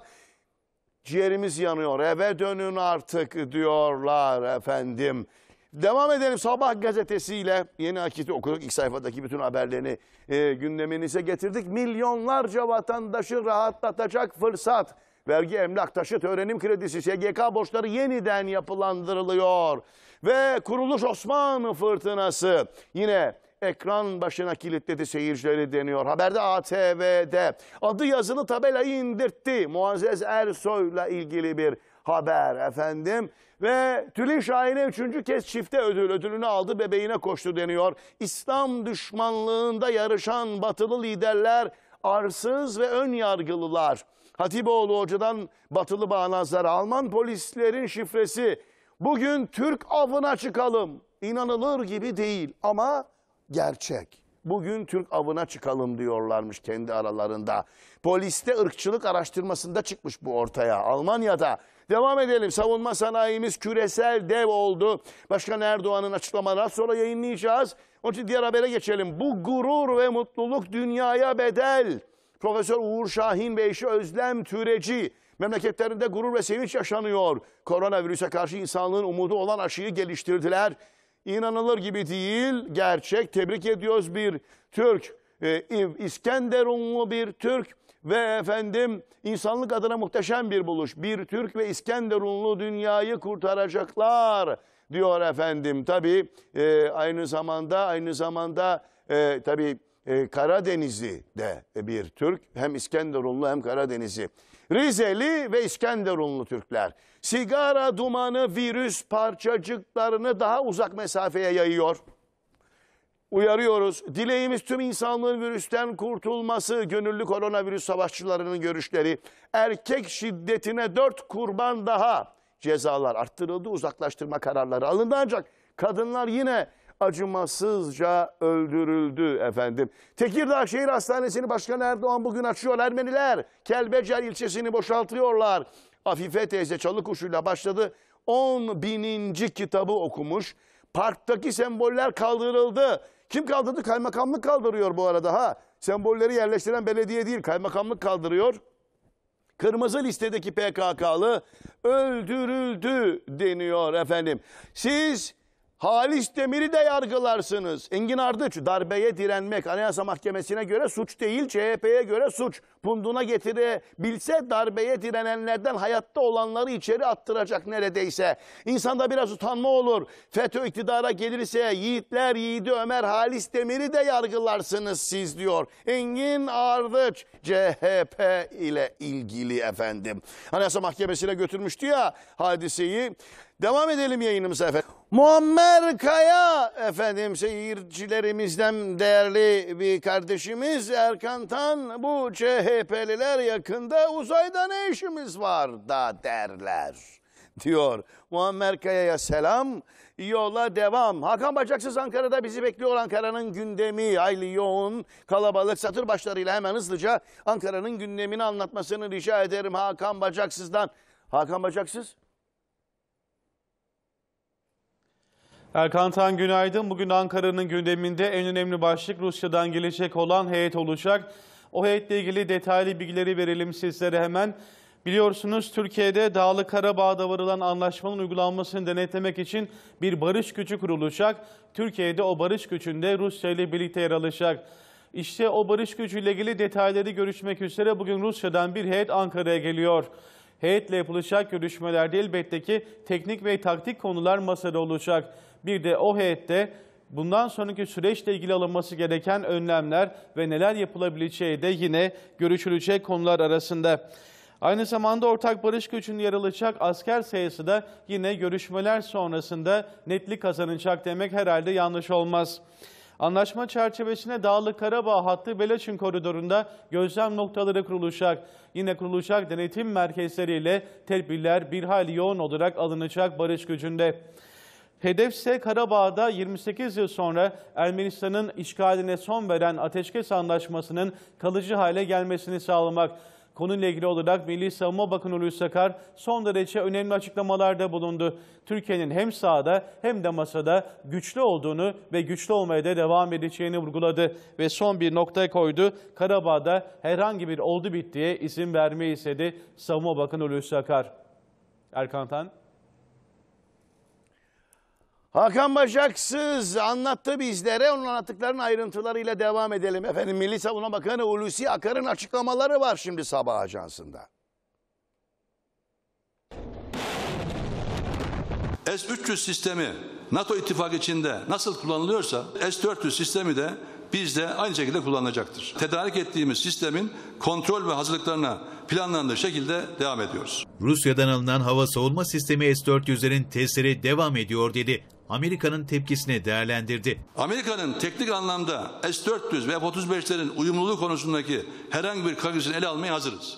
Ciğerimiz yanıyor, eve dönün artık diyorlar efendim. Devam edelim Sabah gazetesiyle yeni akiti okuduk. ilk sayfadaki bütün haberlerini e, gündeminize getirdik. Milyonlarca vatandaşı rahatlatacak fırsat. Vergi, emlak, taşıt, öğrenim kredisi, SGK borçları yeniden yapılandırılıyor. Ve kuruluş Osmanlı fırtınası yine ekran başına kilitledi seyircileri deniyor. Haberde ATV'de adı yazılı tabelayı indirtti. Muazzez Ersoy'la ilgili bir haber efendim. Ve Tülin Şahin'e üçüncü kez çifte ödül ödülünü aldı bebeğine koştu deniyor. İslam düşmanlığında yarışan batılı liderler arsız ve ön yargılılar. Hatipoğlu hocadan batılı bağnazlar Alman polislerin şifresi. Bugün Türk avına çıkalım. İnanılır gibi değil ama gerçek. Bugün Türk avına çıkalım diyorlarmış kendi aralarında. Poliste ırkçılık araştırmasında çıkmış bu ortaya. Almanya'da devam edelim. Savunma sanayimiz küresel dev oldu. Başkan Erdoğan'ın açıklamaları sonra yayınlayacağız. Onun için diğer habere geçelim. Bu gurur ve mutluluk dünyaya bedel. Profesör Uğur Şahin ve eşi Özlem Türeci memleketlerinde gurur ve sevinç yaşanıyor. Koronavirüse karşı insanlığın umudu olan aşıyı geliştirdiler inanılır gibi değil, gerçek. Tebrik ediyoruz bir Türk, e, İskenderunlu bir Türk ve efendim insanlık adına muhteşem bir buluş. Bir Türk ve İskenderunlu dünyayı kurtaracaklar diyor efendim. Tabii e, aynı zamanda aynı zamanda e, tabii e, Karadenizli de bir Türk. Hem İskenderunlu hem Karadenizli. Rizeli ve İskenderunlu Türkler sigara dumanı virüs parçacıklarını daha uzak mesafeye yayıyor. Uyarıyoruz. Dileğimiz tüm insanlığın virüsten kurtulması, gönüllü koronavirüs savaşçılarının görüşleri, erkek şiddetine dört kurban daha cezalar arttırıldı, uzaklaştırma kararları alındı ancak kadınlar yine acımasızca öldürüldü efendim. Tekirdağ Şehir Hastanesi'ni Başkan Erdoğan bugün açıyor Ermeniler. Kelbecer ilçesini boşaltıyorlar. Afife teyze çalı kuşuyla başladı. 10 bininci kitabı okumuş. Parktaki semboller kaldırıldı. Kim kaldırdı? Kaymakamlık kaldırıyor bu arada ha. Sembolleri yerleştiren belediye değil kaymakamlık kaldırıyor. Kırmızı listedeki PKK'lı öldürüldü deniyor efendim. Siz Halis Demir'i de yargılarsınız. Engin Ardıç darbeye direnmek Anayasa Mahkemesi'ne göre suç değil CHP'ye göre suç. Punduna getirebilse darbeye direnenlerden hayatta olanları içeri attıracak neredeyse. İnsanda biraz utanma olur. FETÖ iktidara gelirse yiğitler yiğidi Ömer Halis Demir'i de yargılarsınız siz diyor. Engin Ardıç CHP ile ilgili efendim. Anayasa Mahkemesi'ne götürmüştü ya hadiseyi. Devam edelim yayınımıza efendim. Muammer Kaya efendim seyircilerimizden değerli bir kardeşimiz Erkan Tan bu CHP'liler yakında uzayda ne işimiz var da derler diyor. Muammer Kaya'ya selam, yola devam. Hakan Bacaksız Ankara'da bizi bekliyor. Ankara'nın gündemi aylı yoğun, kalabalık satır başlarıyla hemen hızlıca Ankara'nın gündemini anlatmasını rica ederim Hakan Bacaksız'dan. Hakan Bacaksız. Erkan Tan günaydın. Bugün Ankara'nın gündeminde en önemli başlık Rusya'dan gelecek olan heyet olacak. O heyetle ilgili detaylı bilgileri verelim sizlere hemen. Biliyorsunuz Türkiye'de Dağlı Karabağ'da varılan anlaşmanın uygulanmasını denetlemek için bir barış gücü kurulacak. Türkiye'de o barış gücünde Rusya ile birlikte yer alacak. İşte o barış gücüyle ilgili detayları görüşmek üzere bugün Rusya'dan bir heyet Ankara'ya geliyor. Heyetle yapılacak görüşmelerde elbette ki teknik ve taktik konular masada olacak. Bir de o heyette bundan sonraki süreçle ilgili alınması gereken önlemler ve neler yapılabileceği de yine görüşülecek konular arasında. Aynı zamanda ortak barış gücünün yer alacak asker sayısı da yine görüşmeler sonrasında netlik kazanacak demek herhalde yanlış olmaz. Anlaşma çerçevesinde Dağlı Karabağ hattı Belaçin koridorunda gözlem noktaları kurulacak. Yine kurulacak denetim merkezleriyle tedbirler bir hayli yoğun olarak alınacak barış gücünde. Hedef ise Karabağ'da 28 yıl sonra Ermenistan'ın işgaline son veren ateşkes anlaşmasının kalıcı hale gelmesini sağlamak. Konuyla ilgili olarak Milli Savunma Bakanı Hulusi Sakar son derece önemli açıklamalarda bulundu. Türkiye'nin hem sahada hem de masada güçlü olduğunu ve güçlü olmaya da devam edeceğini vurguladı. Ve son bir noktaya koydu. Karabağ'da herhangi bir oldu bittiye izin vermeyi istedi Savunma Bakanı Hulusi Sakar. Erkan Tan. Hakan Başaksız anlattı bizlere. Onun anlattıklarının ayrıntılarıyla devam edelim. Efendim Milli Savunma Bakanı Hulusi Akar'ın açıklamaları var şimdi sabah ajansında. S-300 sistemi NATO ittifak içinde nasıl kullanılıyorsa S-400 sistemi de bizde aynı şekilde kullanılacaktır. Tedarik ettiğimiz sistemin kontrol ve hazırlıklarına planlandığı şekilde devam ediyoruz. Rusya'dan alınan hava savunma sistemi S-400'lerin testleri devam ediyor dedi. Amerika'nın tepkisini değerlendirdi. Amerika'nın teknik anlamda S-400 ve F-35'lerin uyumluluğu konusundaki herhangi bir kaygısını ele almaya hazırız.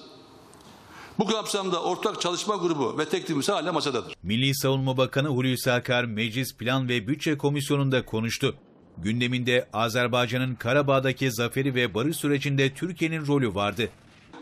Bu kapsamda ortak çalışma grubu ve teklifimiz hala masadadır. Milli Savunma Bakanı Hulusi Akar, Meclis Plan ve Bütçe Komisyonu'nda konuştu. Gündeminde Azerbaycan'ın Karabağ'daki zaferi ve barış sürecinde Türkiye'nin rolü vardı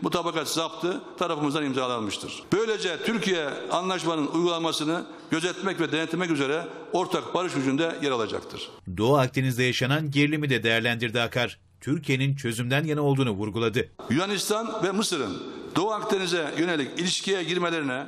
mutabakat zaptı tarafımızdan imzalanmıştır. Böylece Türkiye anlaşmanın uygulanmasını gözetmek ve denetlemek üzere ortak barış gücünde yer alacaktır. Doğu Akdeniz'de yaşanan gerilimi de değerlendirdi Akar. Türkiye'nin çözümden yana olduğunu vurguladı. Yunanistan ve Mısır'ın Doğu Akdeniz'e yönelik ilişkiye girmelerine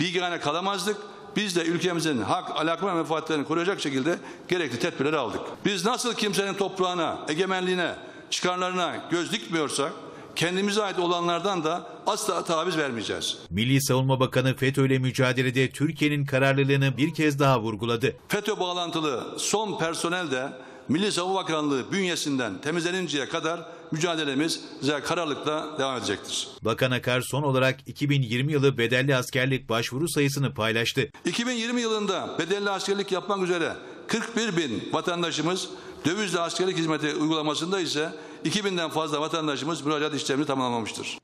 bilgihane kalamazdık biz de ülkemizin hak, alakma ve menfaatlerini koruyacak şekilde gerekli tedbirleri aldık. Biz nasıl kimsenin toprağına, egemenliğine, çıkarlarına göz dikmiyorsak, kendimize ait olanlardan da asla taviz vermeyeceğiz. Milli Savunma Bakanı FETÖ ile mücadelede Türkiye'nin kararlılığını bir kez daha vurguladı. FETÖ bağlantılı son personel de Milli Savunma Bakanlığı bünyesinden temizleninceye kadar mücadelemiz kararlılıkla devam edecektir. Bakan Akar son olarak 2020 yılı bedelli askerlik başvuru sayısını paylaştı. 2020 yılında bedelli askerlik yapmak üzere 41 bin vatandaşımız dövizli askerlik hizmeti uygulamasında ise 2000'den fazla vatandaşımız müracaat işlemini tamamlamıştır.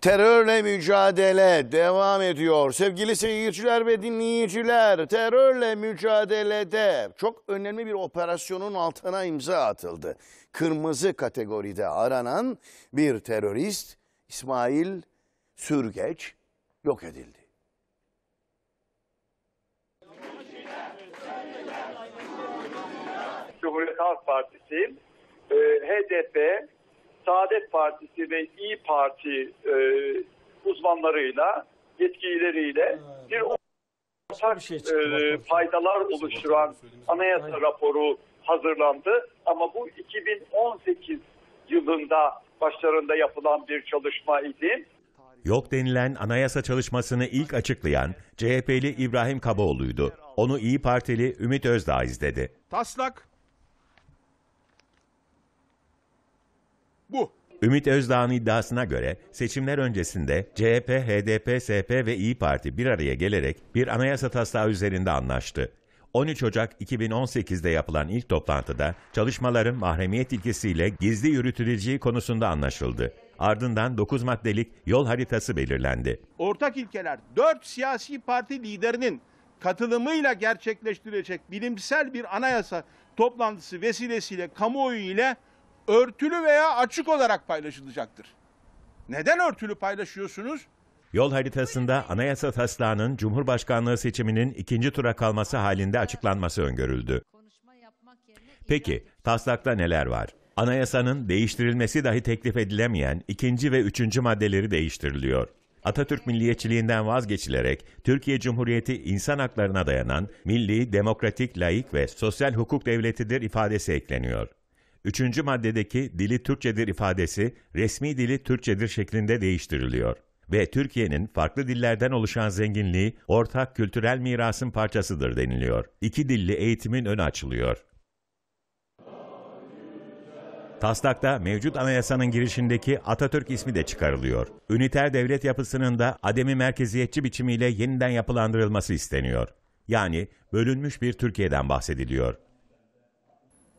Terörle mücadele devam ediyor. Sevgili seyirciler ve dinleyiciler, terörle mücadelede çok önemli bir operasyonun altına imza atıldı. Kırmızı kategoride aranan bir terörist İsmail Sürgeç yok edildi. Cumhuriyet Halk Partisi, e, ee, HDP, Saadet Partisi ve İyi Parti e, uzmanlarıyla, yetkilileriyle bir ortak şey e, faydalar şey oluşturan şey anayasa Aynen. raporu hazırlandı. Ama bu 2018 yılında başlarında yapılan bir çalışma idi. Yok denilen anayasa çalışmasını ilk açıklayan CHP'li İbrahim Kabaoğlu'ydu. Onu İyi Partili Ümit Özdağ izledi. Taslak Bu. Ümit Özdağ'ın iddiasına göre seçimler öncesinde CHP, HDP, SP ve İyi Parti bir araya gelerek bir anayasa taslağı üzerinde anlaştı. 13 Ocak 2018'de yapılan ilk toplantıda çalışmaların mahremiyet ilkesiyle gizli yürütüleceği konusunda anlaşıldı. Ardından 9 maddelik yol haritası belirlendi. Ortak ilkeler 4 siyasi parti liderinin katılımıyla gerçekleştirilecek bilimsel bir anayasa toplantısı vesilesiyle kamuoyu ile örtülü veya açık olarak paylaşılacaktır. Neden örtülü paylaşıyorsunuz? Yol haritasında anayasa taslağının Cumhurbaşkanlığı seçiminin ikinci tura kalması halinde açıklanması öngörüldü. Peki taslakta neler var? Anayasanın değiştirilmesi dahi teklif edilemeyen ikinci ve üçüncü maddeleri değiştiriliyor. Atatürk milliyetçiliğinden vazgeçilerek Türkiye Cumhuriyeti insan haklarına dayanan milli, demokratik, layık ve sosyal hukuk devletidir ifadesi ekleniyor. Üçüncü maddedeki dili Türkçedir ifadesi resmi dili Türkçedir şeklinde değiştiriliyor ve Türkiye'nin farklı dillerden oluşan zenginliği ortak kültürel mirasın parçasıdır deniliyor. İki dilli eğitimin önü açılıyor. Taslakta mevcut anayasanın girişindeki Atatürk ismi de çıkarılıyor. Üniter devlet yapısının da ademi merkeziyetçi biçimiyle yeniden yapılandırılması isteniyor. Yani bölünmüş bir Türkiye'den bahsediliyor.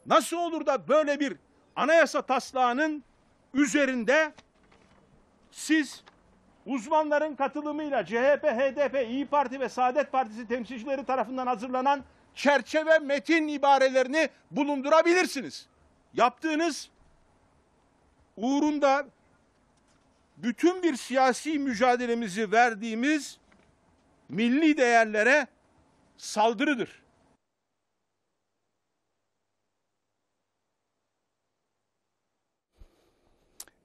Nasıl olur da böyle bir anayasa taslağının üzerinde siz uzmanların katılımıyla CHP, HDP, İyi Parti ve Saadet Partisi temsilcileri tarafından hazırlanan çerçeve metin ibarelerini bulundurabilirsiniz. Yaptığınız uğrunda bütün bir siyasi mücadelemizi verdiğimiz milli değerlere saldırıdır.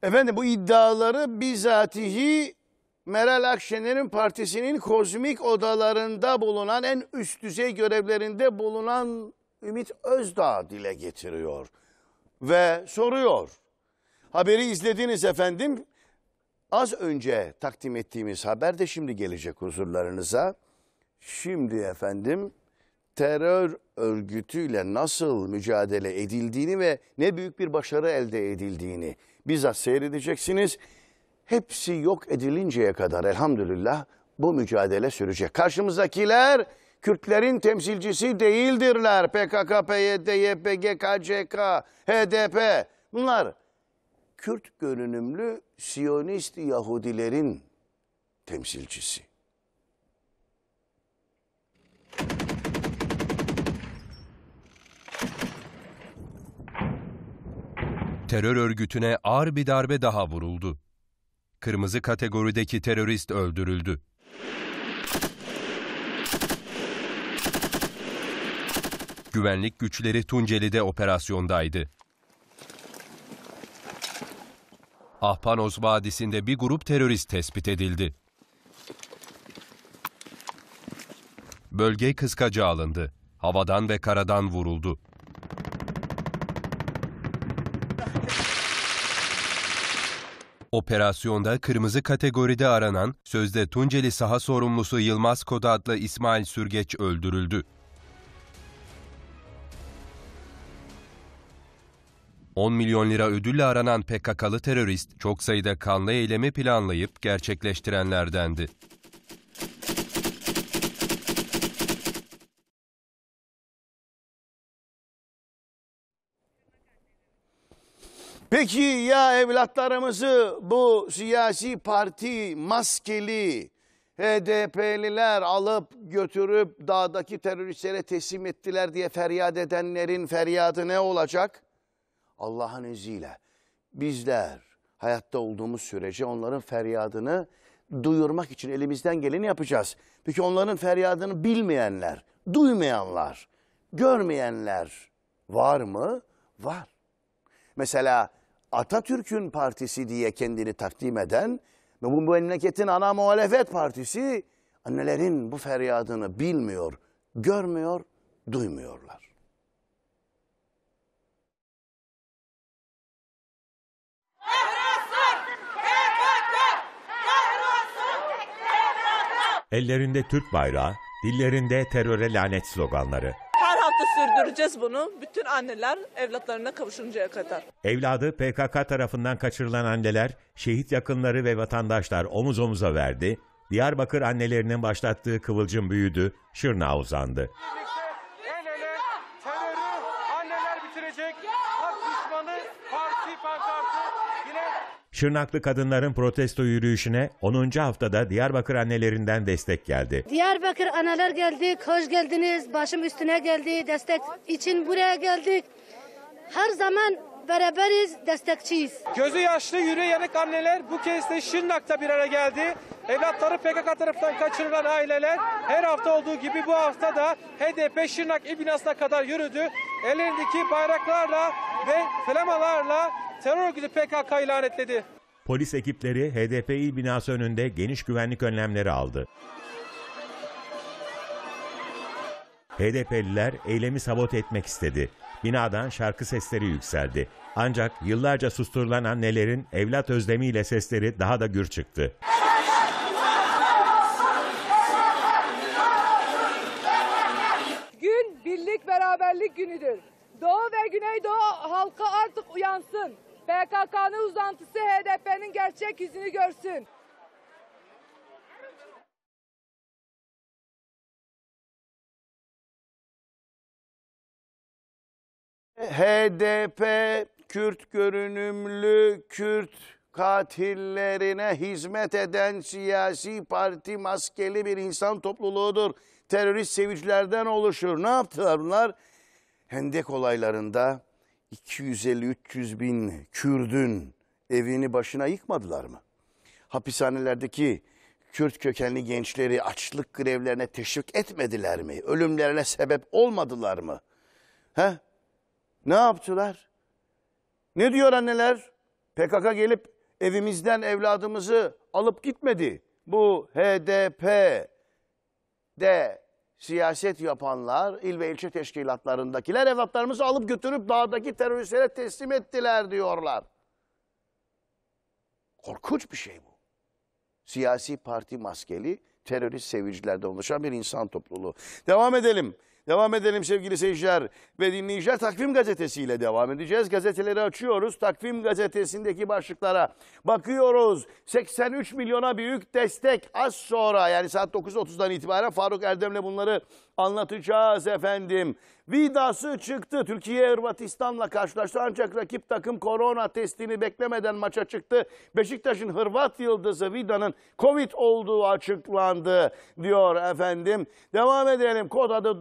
Efendim bu iddiaları bizatihi Meral Akşener'in partisinin kozmik odalarında bulunan en üst düzey görevlerinde bulunan Ümit Özdağ dile getiriyor ve soruyor. Haberi izlediniz efendim. Az önce takdim ettiğimiz haber de şimdi gelecek huzurlarınıza. Şimdi efendim terör örgütüyle nasıl mücadele edildiğini ve ne büyük bir başarı elde edildiğini bizzat seyredeceksiniz. Hepsi yok edilinceye kadar elhamdülillah bu mücadele sürecek. Karşımızdakiler Kürtlerin temsilcisi değildirler. PKK, PYD, YPG, KCK, HDP bunlar Kürt görünümlü Siyonist Yahudilerin temsilcisi. terör örgütüne ağır bir darbe daha vuruldu. Kırmızı kategorideki terörist öldürüldü. Güvenlik güçleri Tunceli'de operasyondaydı. Ahpanos Vadisi'nde bir grup terörist tespit edildi. Bölge kıskaca alındı. Havadan ve karadan vuruldu. Operasyonda kırmızı kategoride aranan sözde Tunceli saha sorumlusu Yılmaz Koda adlı İsmail Sürgeç öldürüldü. 10 milyon lira ödülle aranan PKK'lı terörist çok sayıda kanlı eylemi planlayıp gerçekleştirenlerdendi. Peki ya evlatlarımızı bu siyasi parti maskeli HDP'liler alıp götürüp dağdaki teröristlere teslim ettiler diye feryat edenlerin feryadı ne olacak? Allah'ın izniyle bizler hayatta olduğumuz sürece onların feryadını duyurmak için elimizden geleni yapacağız. Peki onların feryadını bilmeyenler, duymayanlar, görmeyenler var mı? Var. Mesela Atatürk'ün partisi diye kendini takdim eden ve bu memleketin ana muhalefet partisi annelerin bu feryadını bilmiyor, görmüyor, duymuyorlar. Ellerinde Türk bayrağı, dillerinde teröre lanet sloganları. Sürdüreceğiz bunu bütün anneler evlatlarına kavuşuncaya kadar. Evladı PKK tarafından kaçırılan anneler, şehit yakınları ve vatandaşlar omuz omuza verdi. Diyarbakır annelerinin başlattığı kıvılcım büyüdü, Şırnağa uzandı. Şırnaklı kadınların protesto yürüyüşüne 10. haftada Diyarbakır annelerinden destek geldi. Diyarbakır analar geldik, hoş geldiniz, başım üstüne geldi, destek için buraya geldik. Her zaman beraberiz, destekçiyiz. Gözü yaşlı yürüyenek anneler bu kez de Şırnak'ta bir araya geldi. Evlatları PKK tarafından kaçırılan aileler her hafta olduğu gibi bu hafta da HDP Şırnak İbinas'ına kadar yürüdü. Ellerindeki bayraklarla ve flamalarla terör örgütü ilan etledi. Polis ekipleri HDP il binası önünde geniş güvenlik önlemleri aldı. HDP'liler eylemi sabot etmek istedi. Binadan şarkı sesleri yükseldi. Ancak yıllarca susturulan annelerin evlat özlemiyle sesleri daha da gür çıktı. Gün birlik beraberlik günüdür. Doğu ve Güneydoğu halka artık uyansın. PKK'nın uzantısı HDP'nin gerçek yüzünü görsün. HDP Kürt görünümlü Kürt katillerine hizmet eden siyasi parti maskeli bir insan topluluğudur. Terörist sevicilerden oluşur. Ne yaptılar bunlar? Hendek olaylarında 250-300 bin Kürdün evini başına yıkmadılar mı? Hapishanelerdeki Kürt kökenli gençleri açlık grevlerine teşvik etmediler mi? Ölümlerine sebep olmadılar mı? He? Ne yaptılar? Ne diyor anneler? PKK gelip evimizden evladımızı alıp gitmedi. Bu HDP de siyaset yapanlar, il ve ilçe teşkilatlarındakiler evlatlarımızı alıp götürüp dağdaki teröristlere teslim ettiler diyorlar. Korkunç bir şey bu. Siyasi parti maskeli, terörist sevicilerden oluşan bir insan topluluğu. Devam edelim. Devam edelim sevgili seyirciler ve dinleyiciler. Takvim Gazetesi ile devam edeceğiz. Gazeteleri açıyoruz. Takvim Gazetesi'ndeki başlıklara bakıyoruz. 83 milyona büyük destek az sonra yani saat 9.30'dan itibaren Faruk Erdem'le bunları anlatacağız efendim. Vidası çıktı. Türkiye Hırvatistan'la karşılaştı ancak rakip takım korona testini beklemeden maça çıktı. Beşiktaş'ın Hırvat yıldızı Vida'nın Covid olduğu açıklandı diyor efendim. Devam edelim. Kod adı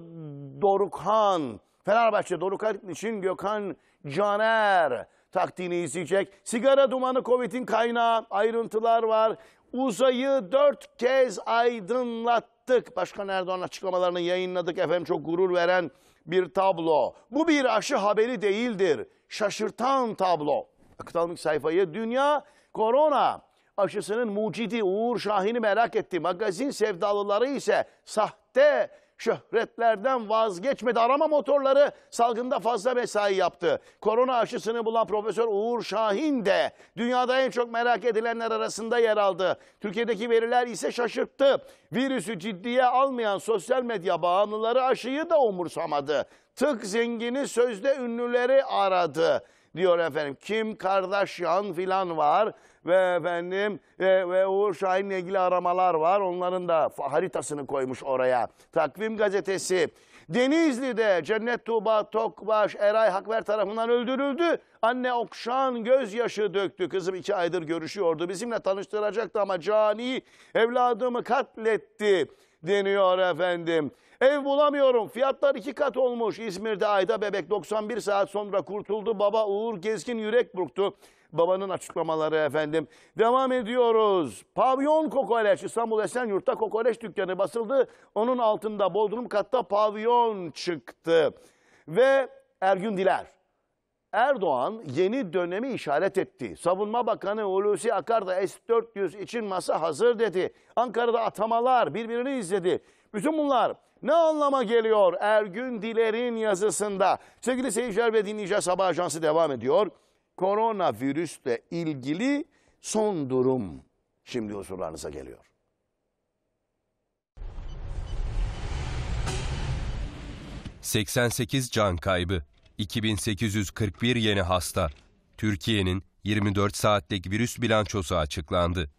Dorukhan. Fenerbahçe Dorukhan için Gökhan Caner taktiğini izleyecek. Sigara dumanı Covid'in kaynağı ayrıntılar var. Uzayı dört kez aydınlattı yaptık. Başkan Erdoğan açıklamalarını yayınladık. Efendim çok gurur veren bir tablo. Bu bir aşı haberi değildir. Şaşırtan tablo. Akıtalım sayfayı. Dünya korona aşısının mucidi Uğur Şahin'i merak etti. Magazin sevdalıları ise sahte şöhretlerden vazgeçmedi. Arama motorları salgında fazla mesai yaptı. Korona aşısını bulan Profesör Uğur Şahin de dünyada en çok merak edilenler arasında yer aldı. Türkiye'deki veriler ise şaşırttı. Virüsü ciddiye almayan sosyal medya bağımlıları aşıyı da umursamadı. Tık zengini sözde ünlüleri aradı diyor efendim. Kim Kardashian filan var ve efendim ve, ve Uğur Şahin'le ilgili aramalar var. Onların da haritasını koymuş oraya. Takvim gazetesi. Denizli'de Cennet Tuğba Tokbaş Eray Hakver tarafından öldürüldü. Anne Okşan gözyaşı döktü. Kızım iki aydır görüşüyordu. Bizimle tanıştıracaktı ama cani evladımı katletti deniyor efendim. Ev bulamıyorum. Fiyatlar iki kat olmuş. İzmir'de ayda bebek 91 saat sonra kurtuldu. Baba Uğur Gezgin yürek burktu. Babanın açıklamaları efendim. Devam ediyoruz. Pavyon kokoreç. İstanbul Esenyurt'ta kokoreç dükkanı basıldı. Onun altında Bodrum katta pavyon çıktı. Ve Ergün Diler. Erdoğan yeni dönemi işaret etti. Savunma Bakanı Hulusi Akar da S-400 için masa hazır dedi. Ankara'da atamalar birbirini izledi. Bütün bunlar ne anlama geliyor Ergün Diler'in yazısında? Sevgili seyirciler ve dinleyiciler Sabah Ajansı devam ediyor. Koronavirüsle ilgili son durum şimdi huzurlarınıza geliyor. ...88 can kaybı, 2841 yeni hasta, Türkiye'nin 24 saatlik virüs bilançosu açıklandı.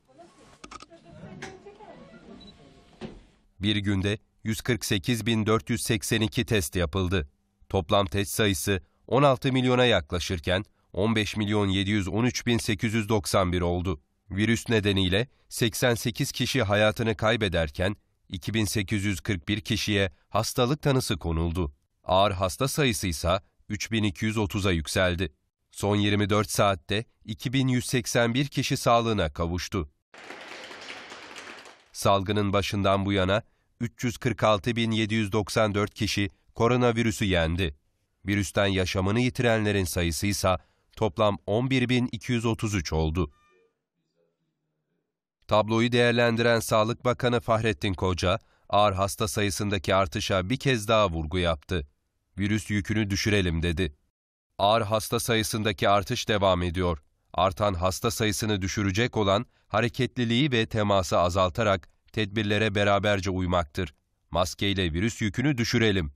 Bir günde 148.482 test yapıldı. Toplam test sayısı 16 milyona yaklaşırken 15 milyon 713.891 oldu. Virüs nedeniyle 88 kişi hayatını kaybederken 2841 kişiye hastalık tanısı konuldu. Ağır hasta sayısı ise 3230'a yükseldi. Son 24 saatte 2181 kişi sağlığına kavuştu. Salgının başından bu yana 346.794 kişi koronavirüsü yendi. Virüsten yaşamını yitirenlerin sayısı ise toplam 11.233 oldu. Tabloyu değerlendiren Sağlık Bakanı Fahrettin Koca, ağır hasta sayısındaki artışa bir kez daha vurgu yaptı. Virüs yükünü düşürelim dedi. Ağır hasta sayısındaki artış devam ediyor artan hasta sayısını düşürecek olan hareketliliği ve teması azaltarak tedbirlere beraberce uymaktır. Maskeyle virüs yükünü düşürelim.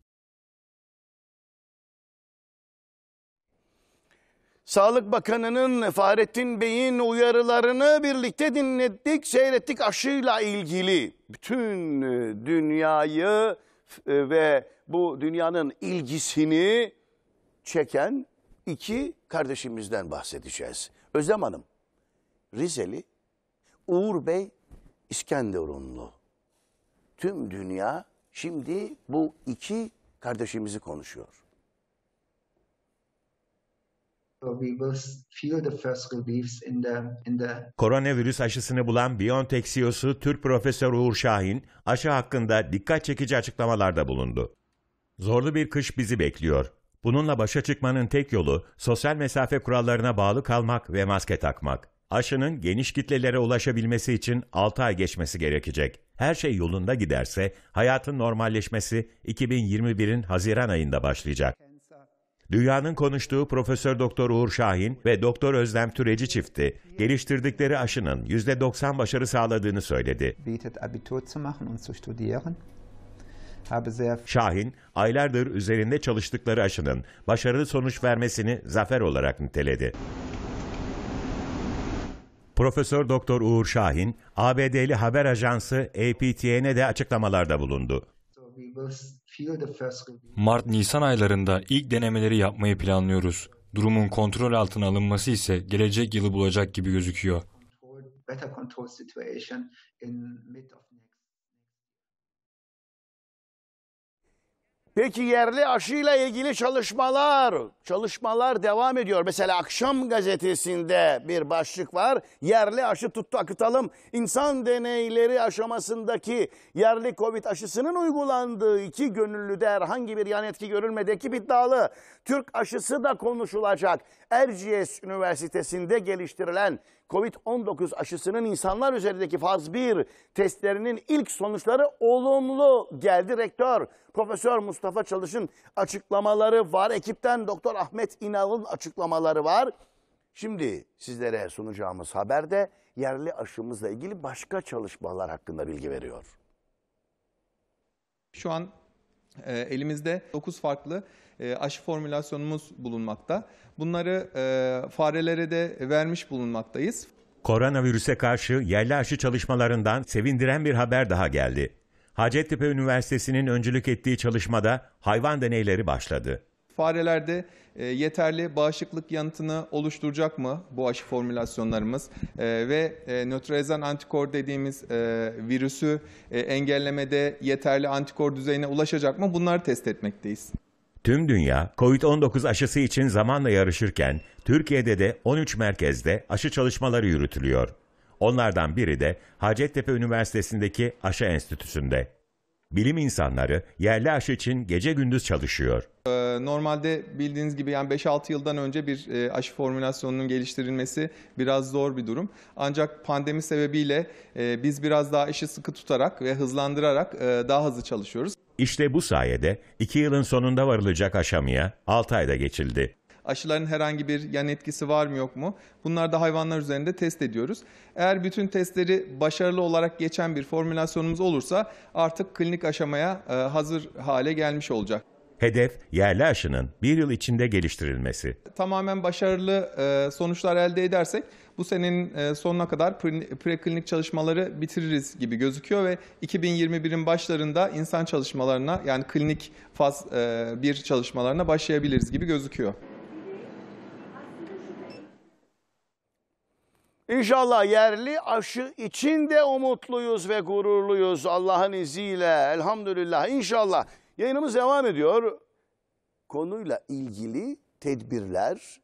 Sağlık Bakanı'nın Fahrettin Bey'in uyarılarını birlikte dinledik, seyrettik aşıyla ilgili. Bütün e, dünyayı e, ve bu dünyanın ilgisini çeken iki kardeşimizden bahsedeceğiz. Özlem Hanım Rizeli, Uğur Bey İskenderunlu. Tüm dünya şimdi bu iki kardeşimizi konuşuyor. Koronavirüs aşısını bulan BioNTech CEO'su Türk Profesör Uğur Şahin, aşı hakkında dikkat çekici açıklamalarda bulundu. Zorlu bir kış bizi bekliyor. Bununla başa çıkmanın tek yolu sosyal mesafe kurallarına bağlı kalmak ve maske takmak. Aşının geniş kitlelere ulaşabilmesi için 6 ay geçmesi gerekecek. Her şey yolunda giderse hayatın normalleşmesi 2021'in Haziran ayında başlayacak. Dünyanın konuştuğu Profesör Doktor Uğur Şahin ve Doktor Özlem Türeci çifti geliştirdikleri aşının %90 başarı sağladığını söyledi. Şahin, aylardır üzerinde çalıştıkları aşının başarılı sonuç vermesini zafer olarak niteledi. Profesör Doktor Uğur Şahin, ABD'li haber ajansı APTN'e de açıklamalarda bulundu. Mart-Nisan aylarında ilk denemeleri yapmayı planlıyoruz. Durumun kontrol altına alınması ise gelecek yılı bulacak gibi gözüküyor. Peki yerli aşıyla ilgili çalışmalar, çalışmalar devam ediyor. Mesela Akşam gazetesinde bir başlık var. Yerli aşı tuttu akıtalım. İnsan deneyleri aşamasındaki yerli Covid aşısının uygulandığı iki gönüllüde herhangi bir yan etki görülmedi. Ekip iddialı. Türk aşısı da konuşulacak. Erciyes Üniversitesi'nde geliştirilen Covid-19 aşısının insanlar üzerindeki faz 1 testlerinin ilk sonuçları olumlu geldi. Rektör Profesör Mustafa Çalış'ın açıklamaları var. Ekipten Doktor Ahmet İnal'ın açıklamaları var. Şimdi sizlere sunacağımız haberde yerli aşımızla ilgili başka çalışmalar hakkında bilgi veriyor. Şu an e, elimizde 9 farklı e, aşı formülasyonumuz bulunmakta. Bunları e, farelere de vermiş bulunmaktayız. Koronavirüse karşı yerli aşı çalışmalarından sevindiren bir haber daha geldi. Hacettepe Üniversitesi'nin öncülük ettiği çalışmada hayvan deneyleri başladı. Farelerde e, yeterli bağışıklık yanıtını oluşturacak mı bu aşı formülasyonlarımız e, ve e, nötralizan antikor dediğimiz e, virüsü e, engellemede yeterli antikor düzeyine ulaşacak mı bunları test etmekteyiz. Tüm dünya COVID-19 aşısı için zamanla yarışırken Türkiye'de de 13 merkezde aşı çalışmaları yürütülüyor. Onlardan biri de Hacettepe Üniversitesi'ndeki Aşı Enstitüsü'nde bilim insanları yerli aşı için gece gündüz çalışıyor. Ee, normalde bildiğiniz gibi yani 5-6 yıldan önce bir e, aşı formülasyonunun geliştirilmesi biraz zor bir durum. Ancak pandemi sebebiyle e, biz biraz daha işi sıkı tutarak ve hızlandırarak e, daha hızlı çalışıyoruz. İşte bu sayede 2 yılın sonunda varılacak aşamaya 6 ayda geçildi. Aşıların herhangi bir yan etkisi var mı yok mu? Bunları da hayvanlar üzerinde test ediyoruz. Eğer bütün testleri başarılı olarak geçen bir formülasyonumuz olursa artık klinik aşamaya e, hazır hale gelmiş olacak. Hedef yerli aşının bir yıl içinde geliştirilmesi. Tamamen başarılı e, sonuçlar elde edersek bu senenin e, sonuna kadar preklinik çalışmaları bitiririz gibi gözüküyor ve 2021'in başlarında insan çalışmalarına yani klinik faz bir çalışmalarına başlayabiliriz gibi gözüküyor. İnşallah yerli aşı için de umutluyuz ve gururluyuz Allah'ın izniyle. Elhamdülillah İnşallah Yayınımız devam ediyor. Konuyla ilgili tedbirler,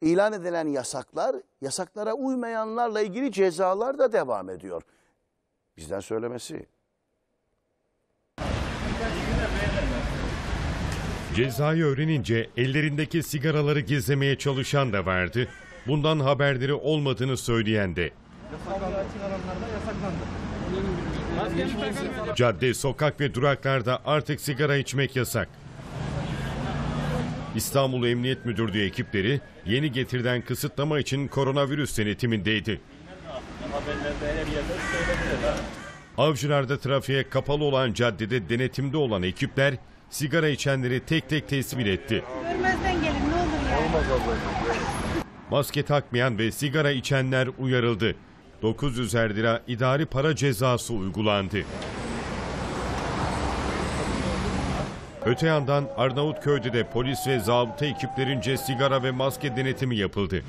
ilan edilen yasaklar, yasaklara uymayanlarla ilgili cezalar da devam ediyor. Bizden söylemesi. Cezayı öğrenince ellerindeki sigaraları gizlemeye çalışan da vardı bundan haberleri olmadığını söyleyendi. Cadde, sokak ve duraklarda artık sigara içmek yasak. İstanbul Emniyet Müdürlüğü ekipleri yeni getirilen kısıtlama için koronavirüs denetimindeydi. Avcılarda trafiğe kapalı olan caddede denetimde olan ekipler sigara içenleri tek tek teslim etti. Görmezden gelin ne olur ya. Olmaz ablacığım. Maske takmayan ve sigara içenler uyarıldı. 900 er lira idari para cezası uygulandı. Öte yandan Arnavutköy'de de polis ve zabıta ekiplerince sigara ve maske denetimi yapıldı.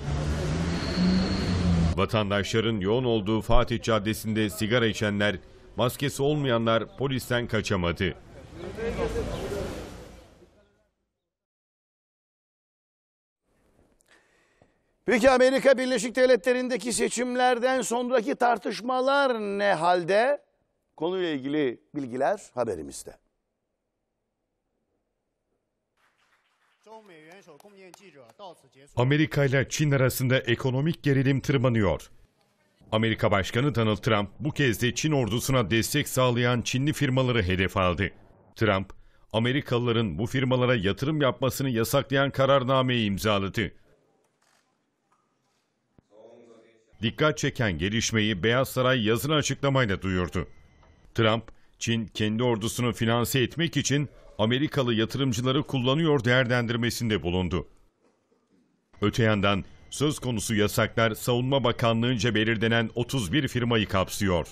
Vatandaşların yoğun olduğu Fatih Caddesi'nde sigara içenler, maskesi olmayanlar polisten kaçamadı. Peki Amerika Birleşik Devletleri'ndeki seçimlerden sonraki tartışmalar ne halde? Konuyla ilgili bilgiler haberimizde. Amerika ile Çin arasında ekonomik gerilim tırmanıyor. Amerika Başkanı Donald Trump bu kez de Çin ordusuna destek sağlayan Çinli firmaları hedef aldı. Trump, Amerikalıların bu firmalara yatırım yapmasını yasaklayan kararnameyi imzaladı. Dikkat çeken gelişmeyi Beyaz Saray yazın açıklamayla duyurdu. Trump, Çin kendi ordusunu finanse etmek için Amerikalı yatırımcıları kullanıyor değerlendirmesinde bulundu. Öte yandan söz konusu yasaklar Savunma Bakanlığı'nca belirlenen 31 firmayı kapsıyor.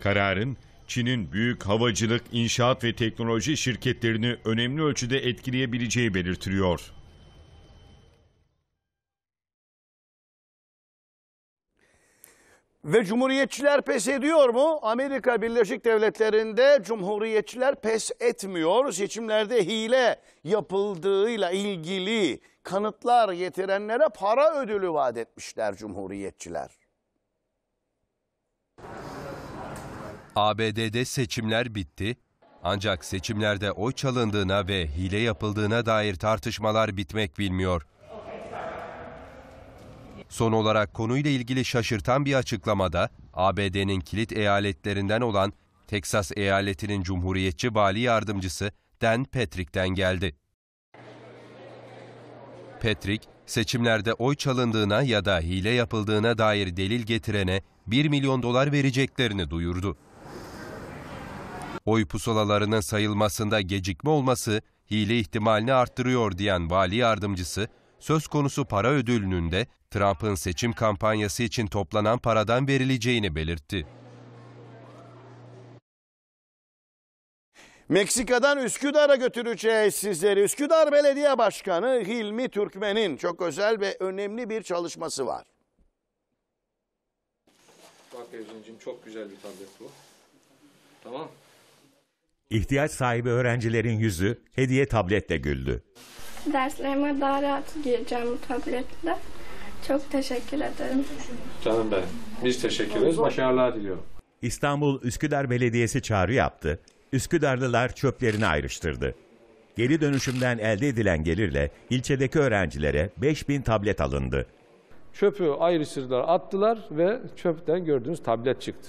Kararın Çin'in büyük havacılık, inşaat ve teknoloji şirketlerini önemli ölçüde etkileyebileceği belirtiliyor. Ve cumhuriyetçiler pes ediyor mu? Amerika Birleşik Devletleri'nde cumhuriyetçiler pes etmiyor. Seçimlerde hile yapıldığıyla ilgili kanıtlar getirenlere para ödülü vaat etmişler cumhuriyetçiler. ABD'de seçimler bitti. Ancak seçimlerde oy çalındığına ve hile yapıldığına dair tartışmalar bitmek bilmiyor. Son olarak konuyla ilgili şaşırtan bir açıklamada ABD'nin kilit eyaletlerinden olan Teksas eyaletinin Cumhuriyetçi Vali Yardımcısı Dan Patrick'ten geldi. Patrick, seçimlerde oy çalındığına ya da hile yapıldığına dair delil getirene 1 milyon dolar vereceklerini duyurdu. Oy pusulalarının sayılmasında gecikme olması hile ihtimalini arttırıyor diyen vali yardımcısı söz konusu para ödülünün de Trump'ın seçim kampanyası için toplanan paradan verileceğini belirtti. Meksika'dan Üsküdar'a götüreceğiz sizleri. Üsküdar Belediye Başkanı Hilmi Türkmen'in çok özel ve önemli bir çalışması var. Bak Evcincim çok güzel bir tablet bu. Tamam. İhtiyaç sahibi öğrencilerin yüzü hediye tabletle güldü derslerime daha rahat gireceğim bu tabletle. Çok teşekkür ederim. Canım benim. Biz teşekkür ederiz. Başarılar diliyorum. İstanbul Üsküdar Belediyesi çağrı yaptı. Üsküdarlılar çöplerini ayrıştırdı. Geri dönüşümden elde edilen gelirle ilçedeki öğrencilere 5000 tablet alındı. Çöpü ayrıştırdılar, attılar ve çöpten gördüğünüz tablet çıktı.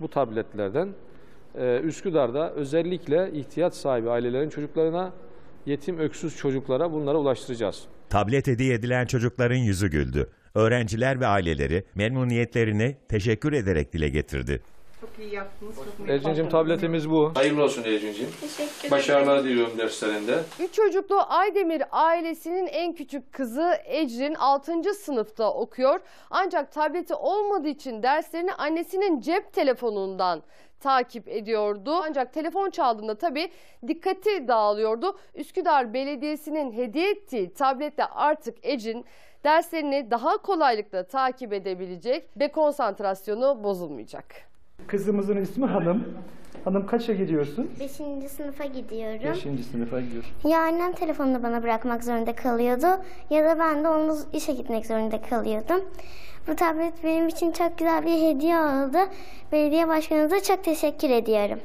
Bu tabletlerden e, Üsküdar'da özellikle ihtiyaç sahibi ailelerin çocuklarına yetim öksüz çocuklara bunlara ulaştıracağız. Tablet hediye edilen çocukların yüzü güldü. Öğrenciler ve aileleri memnuniyetlerini teşekkür ederek dile getirdi. Çok iyi yaptınız. Çok Ecrin'cim tabletimiz bu. Hayırlı olsun Ercincim. Teşekkür ederim. Başarılar diliyorum derslerinde. Üç çocuklu Aydemir ailesinin en küçük kızı Ecrin 6. sınıfta okuyor. Ancak tableti olmadığı için derslerini annesinin cep telefonundan takip ediyordu. Ancak telefon çaldığında tabii dikkati dağılıyordu. Üsküdar Belediyesi'nin hediye ettiği tablette artık Ecin derslerini daha kolaylıkla takip edebilecek ve konsantrasyonu bozulmayacak. Kızımızın ismi Hanım. Hanım kaça gidiyorsun? Beşinci sınıfa gidiyorum. Beşinci sınıfa gidiyorum Ya annem telefonunu bana bırakmak zorunda kalıyordu ya da ben de onun işe gitmek zorunda kalıyordum. Bu tablet benim için çok güzel bir hediye oldu. Belediye başkanımıza çok teşekkür ediyorum.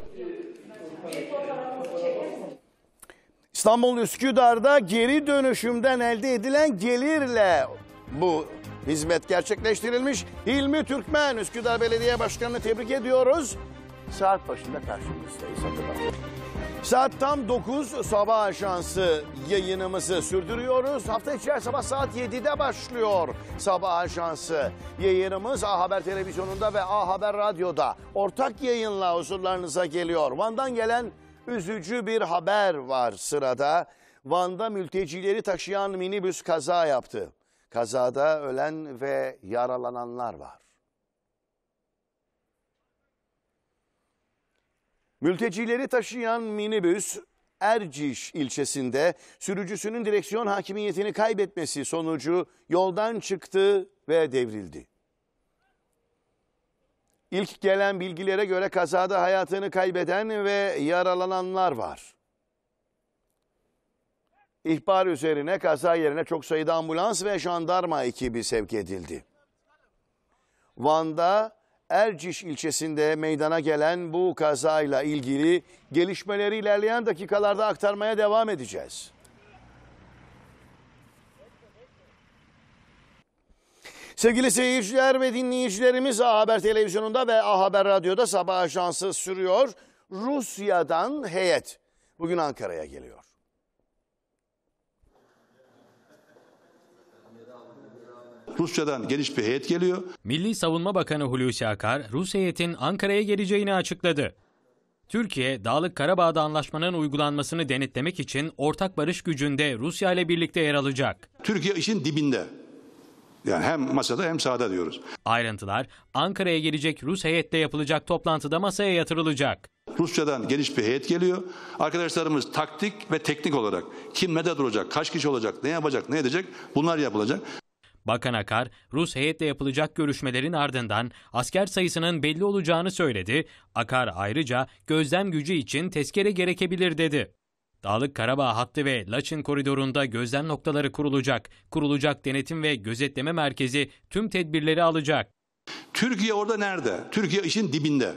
İstanbul Üsküdar'da geri dönüşümden elde edilen gelirle bu hizmet gerçekleştirilmiş. Hilmi Türkmen Üsküdar Belediye Başkanı'nı tebrik ediyoruz. Saat başında karşınızdayız. Hatırlatın. Saat tam 9 sabah şansı yayınımızı sürdürüyoruz. Hafta içi sabah saat 7'de başlıyor sabah şansı Yayınımız A Haber Televizyonu'nda ve A Haber Radyo'da ortak yayınla huzurlarınıza geliyor. Van'dan gelen üzücü bir haber var sırada. Van'da mültecileri taşıyan minibüs kaza yaptı. Kazada ölen ve yaralananlar var. Mültecileri taşıyan minibüs Erciş ilçesinde sürücüsünün direksiyon hakimiyetini kaybetmesi sonucu yoldan çıktı ve devrildi. İlk gelen bilgilere göre kazada hayatını kaybeden ve yaralananlar var. İhbar üzerine kaza yerine çok sayıda ambulans ve jandarma ekibi sevk edildi. Van'da Erciş ilçesinde meydana gelen bu kazayla ilgili gelişmeleri ilerleyen dakikalarda aktarmaya devam edeceğiz. Sevgili seyirciler ve dinleyicilerimiz A Haber Televizyonu'nda ve A Haber Radyo'da sabah ajansı sürüyor. Rusya'dan heyet bugün Ankara'ya geliyor. Rusya'dan geniş bir heyet geliyor. Milli Savunma Bakanı Hulusi Akar, Rus heyetin Ankara'ya geleceğini açıkladı. Türkiye, Dağlık Karabağ'da anlaşmanın uygulanmasını denetlemek için ortak barış gücünde Rusya ile birlikte yer alacak. Türkiye işin dibinde. Yani hem masada hem sahada diyoruz. Ayrıntılar Ankara'ya gelecek Rus heyette yapılacak toplantıda masaya yatırılacak. Rusya'dan geniş bir heyet geliyor. Arkadaşlarımız taktik ve teknik olarak kim nede duracak, kaç kişi olacak, ne yapacak, ne edecek bunlar yapılacak. Bakan Akar, Rus heyetle yapılacak görüşmelerin ardından asker sayısının belli olacağını söyledi. Akar ayrıca gözlem gücü için tezkere gerekebilir dedi. Dağlık Karabağ hattı ve Laçın koridorunda gözlem noktaları kurulacak. Kurulacak denetim ve gözetleme merkezi tüm tedbirleri alacak. Türkiye orada nerede? Türkiye işin dibinde.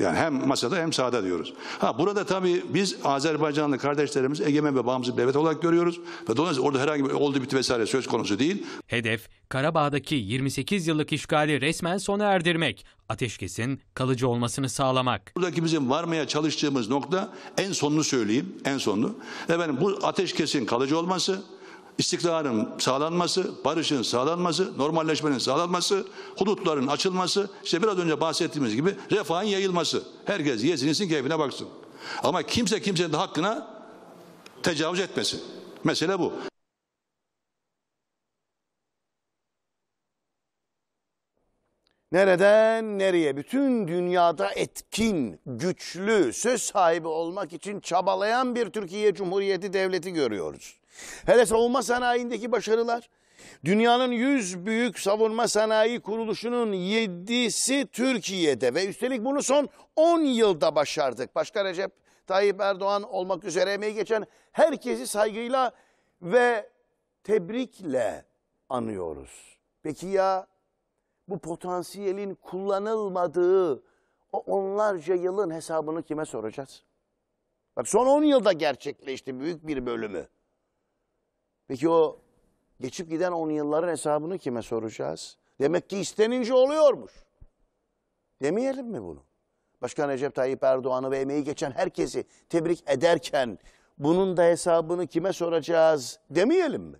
Yani hem masada hem sahada diyoruz. Ha burada tabii biz Azerbaycanlı kardeşlerimiz egemen ve bağımsız devlet olarak görüyoruz ve dolayısıyla orada herhangi bir oldu bitti vesaire söz konusu değil. Hedef Karabağ'daki 28 yıllık işgali resmen sona erdirmek, ateşkesin kalıcı olmasını sağlamak. Buradaki bizim varmaya çalıştığımız nokta en sonunu söyleyeyim, en sonunu. Efendim bu ateşkesin kalıcı olması, istikrarın sağlanması, barışın sağlanması, normalleşmenin sağlanması, hudutların açılması, işte biraz önce bahsettiğimiz gibi refahın yayılması. Herkes yesin, yesin, keyfine baksın. Ama kimse kimsenin hakkına tecavüz etmesin. Mesele bu. Nereden nereye bütün dünyada etkin, güçlü, söz sahibi olmak için çabalayan bir Türkiye Cumhuriyeti Devleti görüyoruz. Hele savunma sanayindeki başarılar, dünyanın 100 büyük savunma sanayi kuruluşunun 7'si Türkiye'de ve üstelik bunu son 10 yılda başardık. Başka Recep Tayyip Erdoğan olmak üzere emeği geçen herkesi saygıyla ve tebrikle anıyoruz. Peki ya bu potansiyelin kullanılmadığı o onlarca yılın hesabını kime soracağız? Bak son 10 yılda gerçekleşti büyük bir bölümü. Peki o geçip giden on yılların hesabını kime soracağız? Demek ki istenince oluyormuş. Demeyelim mi bunu? Başkan Recep Tayyip Erdoğan'ı ve emeği geçen herkesi tebrik ederken bunun da hesabını kime soracağız demeyelim mi?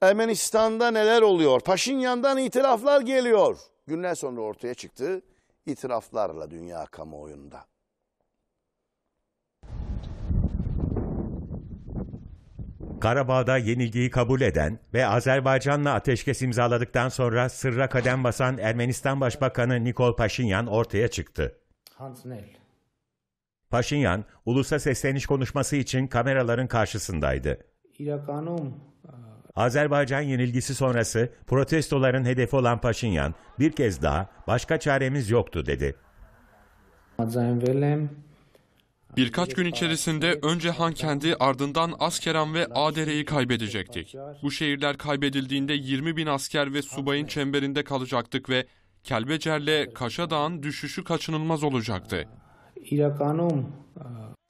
Ermenistan'da neler oluyor? Paşinyan'dan itiraflar geliyor. Günler sonra ortaya çıktı itiraflarla dünya kamuoyunda. Karabağ'da yenilgiyi kabul eden ve Azerbaycan'la ateşkes imzaladıktan sonra sırra kadem basan Ermenistan Başbakanı Nikol Paşinyan ortaya çıktı. Hans Nell. Paşinyan, ulusa sesleniş konuşması için kameraların karşısındaydı. İrakanum. E, Azerbaycan yenilgisi sonrası protestoların hedefi olan Paşinyan bir kez daha başka çaremiz yoktu dedi. Birkaç gün içerisinde önce Hankendi ardından Askeran ve Adere'yi kaybedecektik. Bu şehirler kaybedildiğinde 20 bin asker ve subayın çemberinde kalacaktık ve Kelbecer'le Kaşadağ'ın düşüşü kaçınılmaz olacaktı.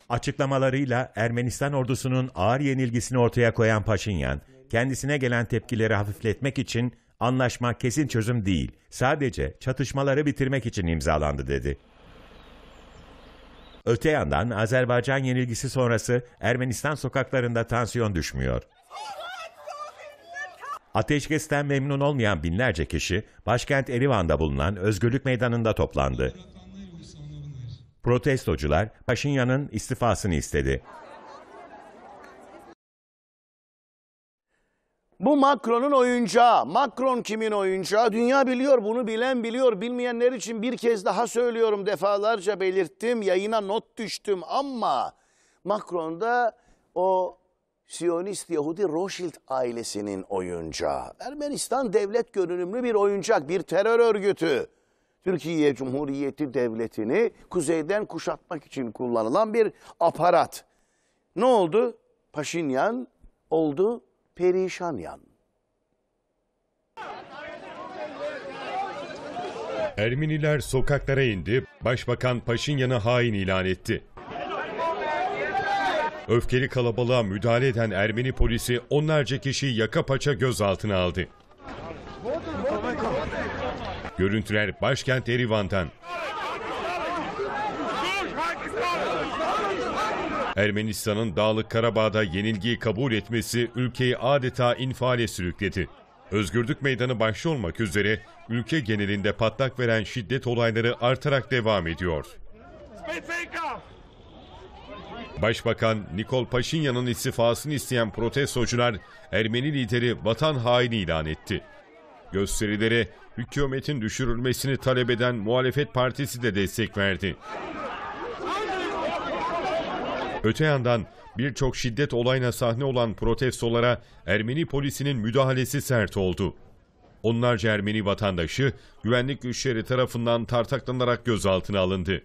Açıklamalarıyla Ermenistan ordusunun ağır yenilgisini ortaya koyan Paşinyan, kendisine gelen tepkileri hafifletmek için anlaşma kesin çözüm değil, sadece çatışmaları bitirmek için imzalandı dedi. Öte yandan Azerbaycan yenilgisi sonrası Ermenistan sokaklarında tansiyon düşmüyor. Ateşkesten memnun olmayan binlerce kişi başkent Erivan'da bulunan Özgürlük Meydanı'nda toplandı. Protestocular Paşinyan'ın istifasını istedi. Bu Macron'un oyuncağı. Macron kimin oyuncağı? Dünya biliyor, bunu bilen biliyor. Bilmeyenler için bir kez daha söylüyorum. Defalarca belirttim, yayına not düştüm ama Macron'da o Siyonist Yahudi Rothschild ailesinin oyuncağı. Ermenistan devlet görünümlü bir oyuncak, bir terör örgütü. Türkiye Cumhuriyeti Devleti'ni kuzeyden kuşatmak için kullanılan bir aparat. Ne oldu? Paşinyan oldu perişan yan. Ermeniler sokaklara indi, Başbakan Paşinyan'ı hain ilan etti. Öfkeli kalabalığa müdahale eden Ermeni polisi onlarca kişiyi yaka paça gözaltına aldı. Görüntüler başkent Erivan'dan. Ermenistan'ın Dağlık Karabağ'da yenilgiyi kabul etmesi ülkeyi adeta infiale sürükledi. Özgürlük Meydanı başlı olmak üzere ülke genelinde patlak veren şiddet olayları artarak devam ediyor. Başbakan Nikol Paşinyan'ın istifasını isteyen protestocular Ermeni lideri vatan haini ilan etti. Gösterilere hükümetin düşürülmesini talep eden muhalefet partisi de destek verdi. Öte yandan birçok şiddet olayına sahne olan protestolara Ermeni polisinin müdahalesi sert oldu. Onlarca Ermeni vatandaşı güvenlik güçleri tarafından tartaklanarak gözaltına alındı.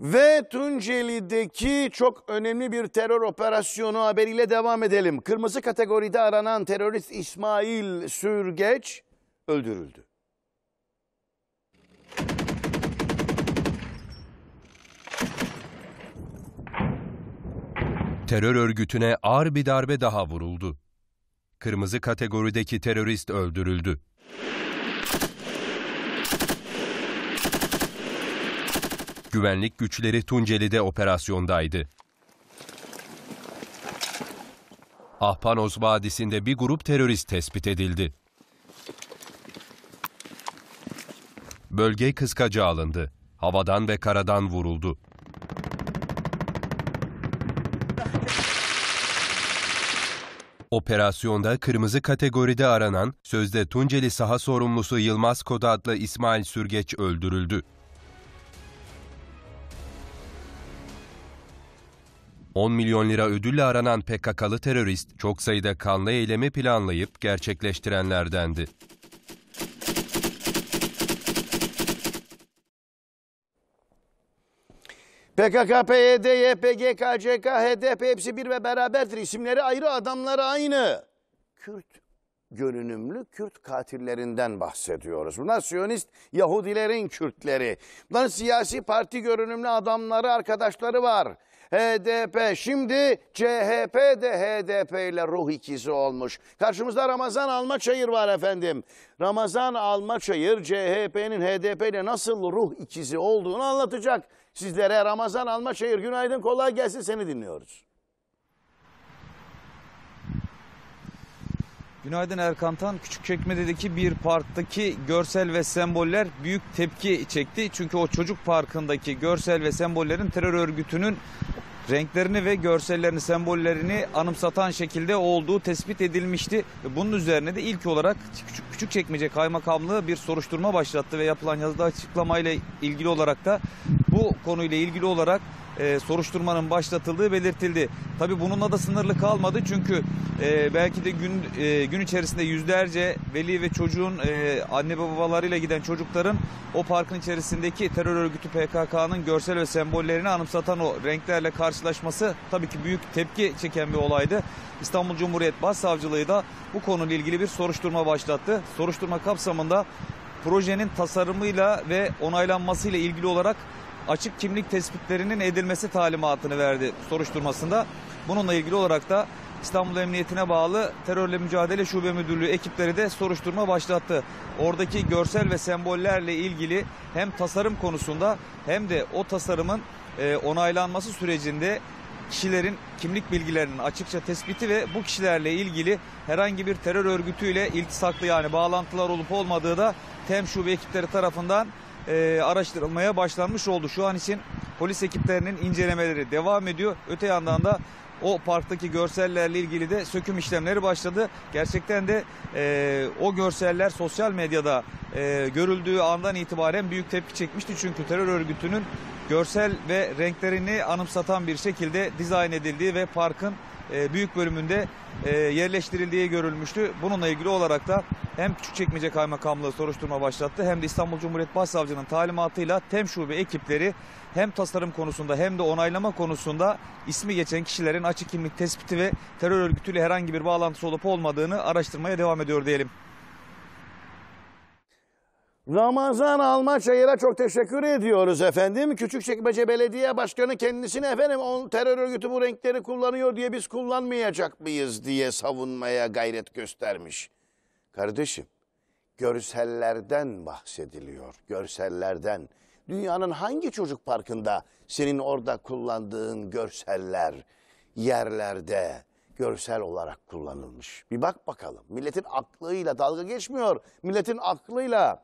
Ve Tunceli'deki çok önemli bir terör operasyonu haberiyle devam edelim. Kırmızı kategoride aranan terörist İsmail Sürgeç öldürüldü. terör örgütüne ağır bir darbe daha vuruldu. Kırmızı kategorideki terörist öldürüldü. Güvenlik güçleri Tunceli'de operasyondaydı. Ahpanos Vadisi'nde bir grup terörist tespit edildi. Bölge kıskaca alındı. Havadan ve karadan vuruldu. Operasyonda kırmızı kategoride aranan sözde Tunceli saha sorumlusu Yılmaz Koda adlı İsmail Sürgeç öldürüldü. 10 milyon lira ödülle aranan PKK'lı terörist çok sayıda kanlı eylemi planlayıp gerçekleştirenlerdendi. PKK, PYD, e YPG, KCK, HDP hepsi bir ve beraberdir. İsimleri ayrı, adamları aynı. Kürt görünümlü Kürt katillerinden bahsediyoruz. Bunlar Siyonist Yahudilerin Kürtleri. Bunların siyasi parti görünümlü adamları, arkadaşları var. HDP şimdi CHP de HDP ile ruh ikizi olmuş. Karşımızda Ramazan Almaçayır var efendim. Ramazan Almaçayır CHP'nin HDP ile nasıl ruh ikizi olduğunu anlatacak. Sizlere Ramazan Almaçayır günaydın kolay gelsin seni dinliyoruz. Günaydın Erkan Tan. Küçükçekmece'deki bir parktaki görsel ve semboller büyük tepki çekti. Çünkü o çocuk parkındaki görsel ve sembollerin terör örgütünün renklerini ve görsellerini, sembollerini anımsatan şekilde olduğu tespit edilmişti. Bunun üzerine de ilk olarak küçük Küçükçekmece Kaymakamlığı bir soruşturma başlattı ve yapılan yazıda açıklamayla ilgili olarak da bu konuyla ilgili olarak e, soruşturmanın başlatıldığı belirtildi. Tabii bununla da sınırlı kalmadı çünkü e, belki de gün e, gün içerisinde yüzlerce veli ve çocuğun e, anne babalarıyla giden çocukların o parkın içerisindeki terör örgütü PKK'nın görsel ve sembollerini anımsatan o renklerle karşılaşması tabii ki büyük tepki çeken bir olaydı. İstanbul Cumhuriyet Başsavcılığı da bu konuyla ilgili bir soruşturma başlattı. Soruşturma kapsamında projenin tasarımıyla ve onaylanmasıyla ilgili olarak açık kimlik tespitlerinin edilmesi talimatını verdi soruşturmasında. Bununla ilgili olarak da İstanbul Emniyetine bağlı Terörle Mücadele Şube Müdürlüğü ekipleri de soruşturma başlattı. Oradaki görsel ve sembollerle ilgili hem tasarım konusunda hem de o tasarımın e, onaylanması sürecinde kişilerin kimlik bilgilerinin açıkça tespiti ve bu kişilerle ilgili herhangi bir terör örgütüyle iltisaklı yani bağlantılar olup olmadığı da TEM şube ekipleri tarafından e, araştırılmaya başlanmış oldu. Şu an için polis ekiplerinin incelemeleri devam ediyor. Öte yandan da o parktaki görsellerle ilgili de söküm işlemleri başladı. Gerçekten de e, o görseller sosyal medyada e, görüldüğü andan itibaren büyük tepki çekmişti. Çünkü terör örgütünün görsel ve renklerini anımsatan bir şekilde dizayn edildiği ve parkın e, büyük bölümünde e, yerleştirildiği görülmüştü. Bununla ilgili olarak da hem Küçükçekmece Kaymakamlığı soruşturma başlattı hem de İstanbul Cumhuriyet Başsavcının talimatıyla TEM şube ekipleri hem tasarım konusunda hem de onaylama konusunda ismi geçen kişilerin açık kimlik tespiti ve terör örgütüyle herhangi bir bağlantısı olup olmadığını araştırmaya devam ediyor diyelim. Ramazan Almaçayır'a çok teşekkür ediyoruz efendim. Küçükçekmece Belediye Başkanı kendisini efendim on, terör örgütü bu renkleri kullanıyor diye biz kullanmayacak mıyız diye savunmaya gayret göstermiş. Kardeşim görsellerden bahsediliyor. Görsellerden. Dünyanın hangi çocuk parkında senin orada kullandığın görseller yerlerde görsel olarak kullanılmış. Bir bak bakalım. Milletin aklıyla dalga geçmiyor. Milletin aklıyla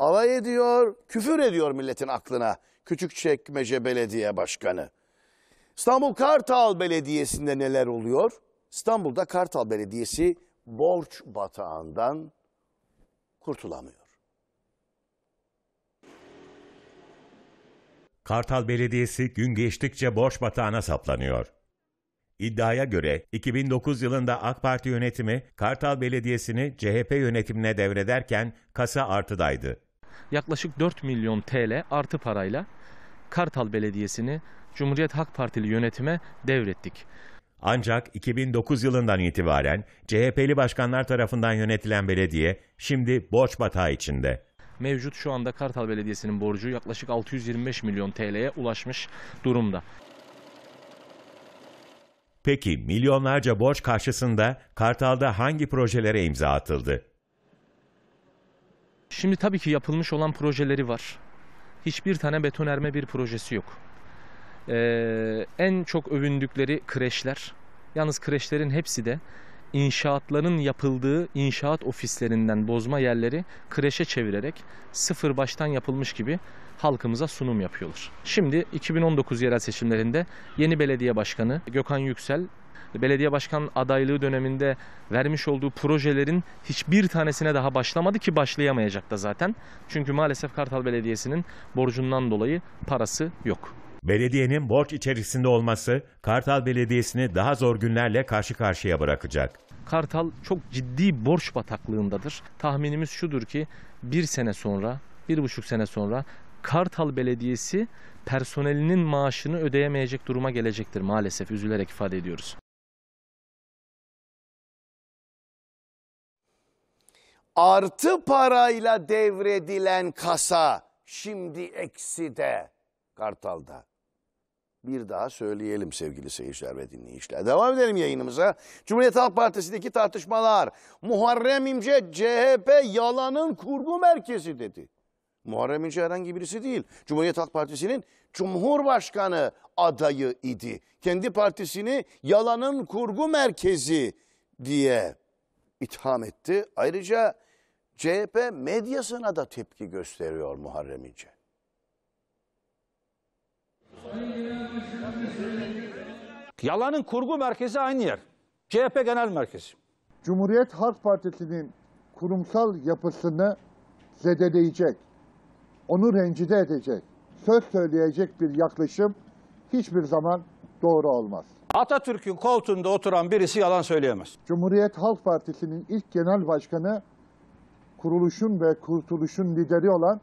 alay ediyor, küfür ediyor milletin aklına. Küçükçekmece Belediye Başkanı. İstanbul Kartal Belediyesi'nde neler oluyor? İstanbul'da Kartal Belediyesi borç batağından kurtulamıyor. Kartal Belediyesi gün geçtikçe borç batağına saplanıyor. İddiaya göre 2009 yılında AK Parti yönetimi Kartal Belediyesi'ni CHP yönetimine devrederken kasa artıdaydı yaklaşık 4 milyon TL artı parayla Kartal Belediyesi'ni Cumhuriyet Halk Partili yönetime devrettik. Ancak 2009 yılından itibaren CHP'li başkanlar tarafından yönetilen belediye şimdi borç batağı içinde. Mevcut şu anda Kartal Belediyesi'nin borcu yaklaşık 625 milyon TL'ye ulaşmış durumda. Peki milyonlarca borç karşısında Kartal'da hangi projelere imza atıldı? Şimdi tabii ki yapılmış olan projeleri var. Hiçbir tane betonerme bir projesi yok. Ee, en çok övündükleri kreşler. Yalnız kreşlerin hepsi de inşaatların yapıldığı inşaat ofislerinden bozma yerleri kreşe çevirerek sıfır baştan yapılmış gibi halkımıza sunum yapıyorlar. Şimdi 2019 yerel seçimlerinde yeni belediye başkanı Gökhan Yüksel belediye başkan adaylığı döneminde vermiş olduğu projelerin hiçbir tanesine daha başlamadı ki başlayamayacak da zaten. Çünkü maalesef Kartal Belediyesi'nin borcundan dolayı parası yok. Belediyenin borç içerisinde olması Kartal Belediyesi'ni daha zor günlerle karşı karşıya bırakacak. Kartal çok ciddi borç bataklığındadır. Tahminimiz şudur ki bir sene sonra, bir buçuk sene sonra Kartal Belediyesi personelinin maaşını ödeyemeyecek duruma gelecektir maalesef üzülerek ifade ediyoruz. artı parayla devredilen kasa şimdi eksi de Kartal'da. Bir daha söyleyelim sevgili seyirciler ve dinleyiciler. Devam edelim yayınımıza. Cumhuriyet Halk Partisi'ndeki tartışmalar. Muharrem İmce CHP yalanın kurgu merkezi dedi. Muharrem İnce herhangi birisi değil. Cumhuriyet Halk Partisi'nin Cumhurbaşkanı adayı idi. Kendi partisini yalanın kurgu merkezi diye itham etti. Ayrıca CHP medyasına da tepki gösteriyor Muharrem İnce. Yalanın kurgu merkezi aynı yer. CHP Genel Merkezi. Cumhuriyet Halk Partisi'nin kurumsal yapısını zedeleyecek, onu rencide edecek, söz söyleyecek bir yaklaşım hiçbir zaman doğru olmaz. Atatürk'ün koltuğunda oturan birisi yalan söyleyemez. Cumhuriyet Halk Partisi'nin ilk genel başkanı kuruluşun ve kurtuluşun lideri olan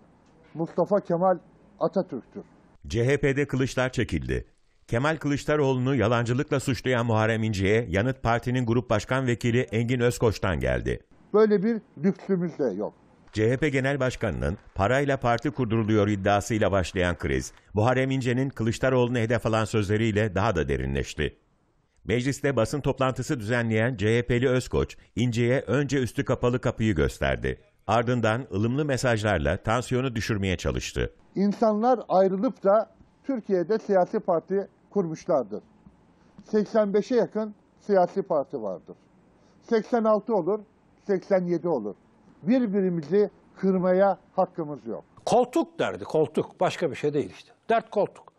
Mustafa Kemal Atatürk'tür. CHP'de kılıçlar çekildi. Kemal Kılıçdaroğlu'nu yalancılıkla suçlayan Muharrem İnce'ye yanıt partinin grup başkan vekili Engin Özkoç'tan geldi. Böyle bir lüksümüz de yok. CHP Genel Başkanı'nın parayla parti kurduruluyor iddiasıyla başlayan kriz, Muharrem İnce'nin Kılıçdaroğlu'nu hedef alan sözleriyle daha da derinleşti. Mecliste basın toplantısı düzenleyen CHP'li Özkoç, İnce'ye önce üstü kapalı kapıyı gösterdi. Ardından ılımlı mesajlarla tansiyonu düşürmeye çalıştı. İnsanlar ayrılıp da Türkiye'de siyasi parti kurmuşlardır. 85'e yakın siyasi parti vardır. 86 olur, 87 olur birbirimizi kırmaya hakkımız yok. Koltuk derdi, koltuk. Başka bir şey değil işte. Dert koltuk.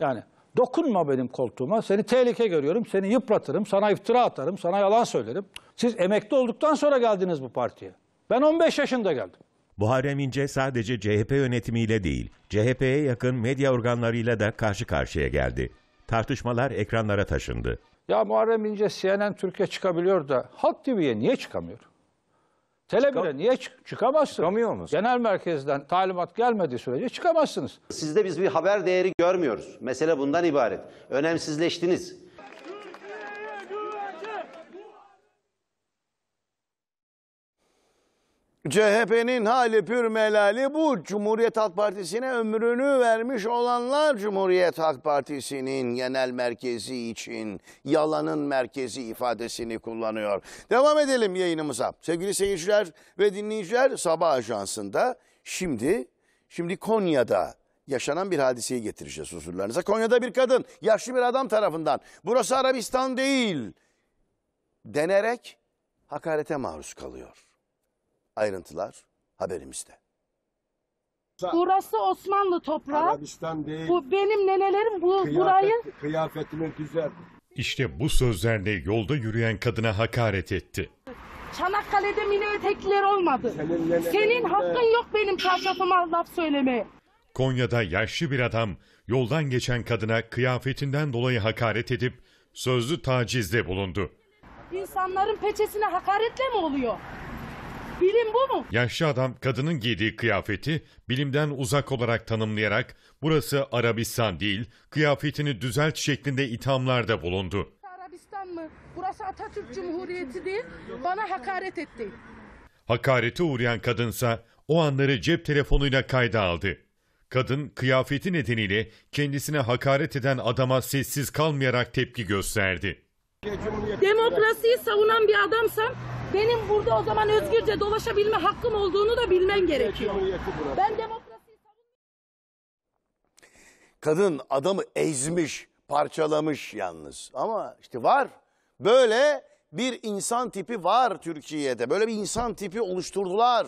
Yani dokunma benim koltuğuma, seni tehlike görüyorum, seni yıpratırım, sana iftira atarım, sana yalan söylerim. Siz emekli olduktan sonra geldiniz bu partiye. Ben 15 yaşında geldim. Muharrem İnce sadece CHP yönetimiyle değil, CHP'ye yakın medya organlarıyla da karşı karşıya geldi. Tartışmalar ekranlara taşındı. Ya Muharrem İnce CNN Türkiye çıkabiliyor da Halk TV'ye niye çıkamıyor? Telebire Çıkam- niye çık- çıkamazsınız? Çıkamıyor musunuz? Genel merkezden talimat gelmediği sürece çıkamazsınız. Sizde biz bir haber değeri görmüyoruz. Mesele bundan ibaret. Önemsizleştiniz. CHP'nin hali pür melali bu. Cumhuriyet Halk Partisi'ne ömrünü vermiş olanlar Cumhuriyet Halk Partisi'nin genel merkezi için yalanın merkezi ifadesini kullanıyor. Devam edelim yayınımıza. Sevgili seyirciler ve dinleyiciler Sabah Ajansı'nda şimdi şimdi Konya'da yaşanan bir hadiseyi getireceğiz huzurlarınıza. Konya'da bir kadın yaşlı bir adam tarafından burası Arabistan değil denerek hakarete maruz kalıyor. Ayrıntılar haberimizde. Burası Osmanlı toprağı. Arabistan değil. Bu benim nenelerim bu burayı Kıyafet, kıyafetimi düzelt. İşte bu sözlerle yolda yürüyen kadına hakaret etti. Çanakkale'de mini etekliler olmadı. Senin nenelerin Senin de- hakkın yok benim çarşafıma laf söylemeye. Konya'da yaşlı bir adam yoldan geçen kadına kıyafetinden dolayı hakaret edip sözlü tacizde bulundu. İnsanların peçesine hakaretle mi oluyor? Bilim bu mu? Yaşlı adam kadının giydiği kıyafeti bilimden uzak olarak tanımlayarak burası Arabistan değil, kıyafetini düzelt şeklinde ithamlarda bulundu. Arabistan mı? Burası Atatürk Cumhuriyeti değil. Bana hakaret etti. Hakareti uğrayan kadınsa o anları cep telefonuyla kayda aldı. Kadın kıyafeti nedeniyle kendisine hakaret eden adama sessiz kalmayarak tepki gösterdi. Demokrasiyi savunan bir adamsam benim burada o zaman özgürce dolaşabilme hakkım olduğunu da bilmem gerekiyor. Ben demokrasiyi Kadın adamı ezmiş, parçalamış yalnız. Ama işte var. Böyle bir insan tipi var Türkiye'de. Böyle bir insan tipi oluşturdular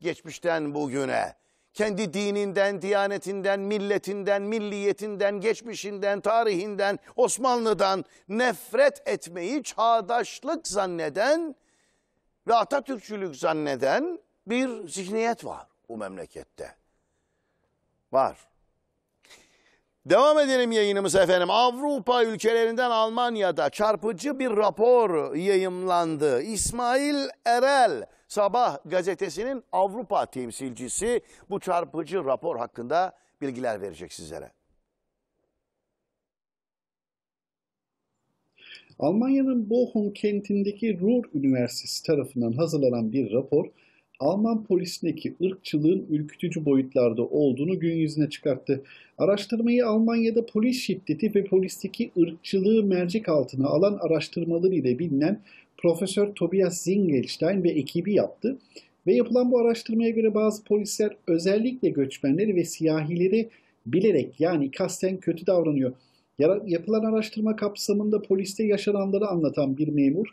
geçmişten bugüne. Kendi dininden, diyanetinden, milletinden, milliyetinden, geçmişinden, tarihinden, Osmanlı'dan nefret etmeyi çağdaşlık zanneden ve Atatürkçülük zanneden bir zihniyet var bu memlekette. Var. Devam edelim yayınımız efendim. Avrupa ülkelerinden Almanya'da çarpıcı bir rapor yayımlandı. İsmail Erel Sabah gazetesinin Avrupa temsilcisi bu çarpıcı rapor hakkında bilgiler verecek sizlere. Almanya'nın Bochum kentindeki Ruhr Üniversitesi tarafından hazırlanan bir rapor, Alman polisindeki ırkçılığın ürkütücü boyutlarda olduğunu gün yüzüne çıkarttı. Araştırmayı Almanya'da polis şiddeti ve polisteki ırkçılığı mercek altına alan araştırmaları ile bilinen Profesör Tobias Zingelstein ve ekibi yaptı. Ve yapılan bu araştırmaya göre bazı polisler özellikle göçmenleri ve siyahileri bilerek yani kasten kötü davranıyor. Yapılan araştırma kapsamında poliste yaşananları anlatan bir memur,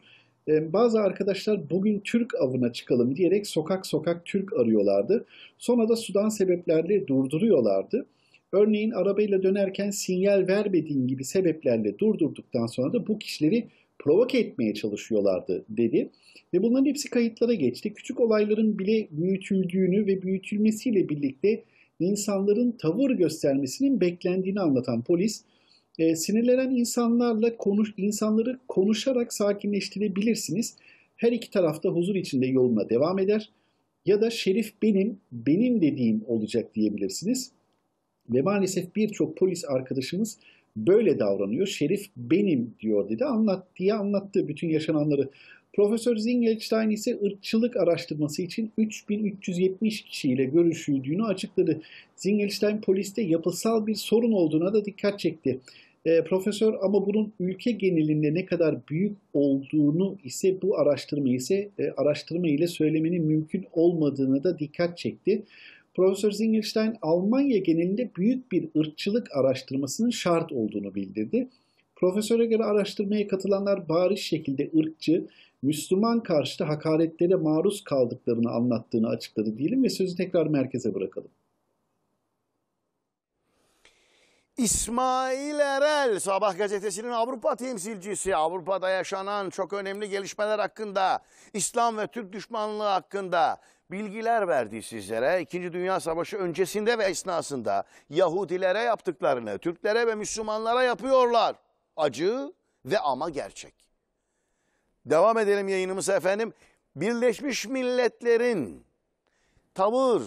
bazı arkadaşlar bugün Türk avına çıkalım diyerek sokak sokak Türk arıyorlardı. Sonra da sudan sebeplerle durduruyorlardı. Örneğin arabayla dönerken sinyal vermediğin gibi sebeplerle durdurduktan sonra da bu kişileri provok etmeye çalışıyorlardı dedi. Ve bunların hepsi kayıtlara geçti. Küçük olayların bile büyütüldüğünü ve büyütülmesiyle birlikte insanların tavır göstermesinin beklendiğini anlatan polis e, sinirlenen insanlarla konuş, insanları konuşarak sakinleştirebilirsiniz. Her iki tarafta huzur içinde yoluna devam eder. Ya da şerif benim, benim dediğim olacak diyebilirsiniz. Ve maalesef birçok polis arkadaşımız böyle davranıyor. Şerif benim diyor dedi. Anlat diye anlattı bütün yaşananları. Profesör Zingelstein ise ırkçılık araştırması için 3370 kişiyle görüşüldüğünü açıkladı. Zingelstein poliste yapısal bir sorun olduğuna da dikkat çekti. E, profesör ama bunun ülke genelinde ne kadar büyük olduğunu ise bu araştırma ise e, araştırma ile söylemenin mümkün olmadığını da dikkat çekti. Profesör Zingelstein Almanya genelinde büyük bir ırkçılık araştırmasının şart olduğunu bildirdi. Profesöre göre araştırmaya katılanlar bariz şekilde ırkçı, Müslüman karşıtı hakaretlere maruz kaldıklarını anlattığını açıkladı diyelim ve sözü tekrar merkeze bırakalım. İsmail Erel Sabah gazetesinin Avrupa temsilcisi Avrupa'da yaşanan çok önemli gelişmeler hakkında İslam ve Türk düşmanlığı hakkında bilgiler verdi sizlere. İkinci Dünya Savaşı öncesinde ve esnasında Yahudilere yaptıklarını Türklere ve Müslümanlara yapıyorlar. Acı ve ama gerçek. Devam edelim yayınımız efendim. Birleşmiş Milletler'in tavır,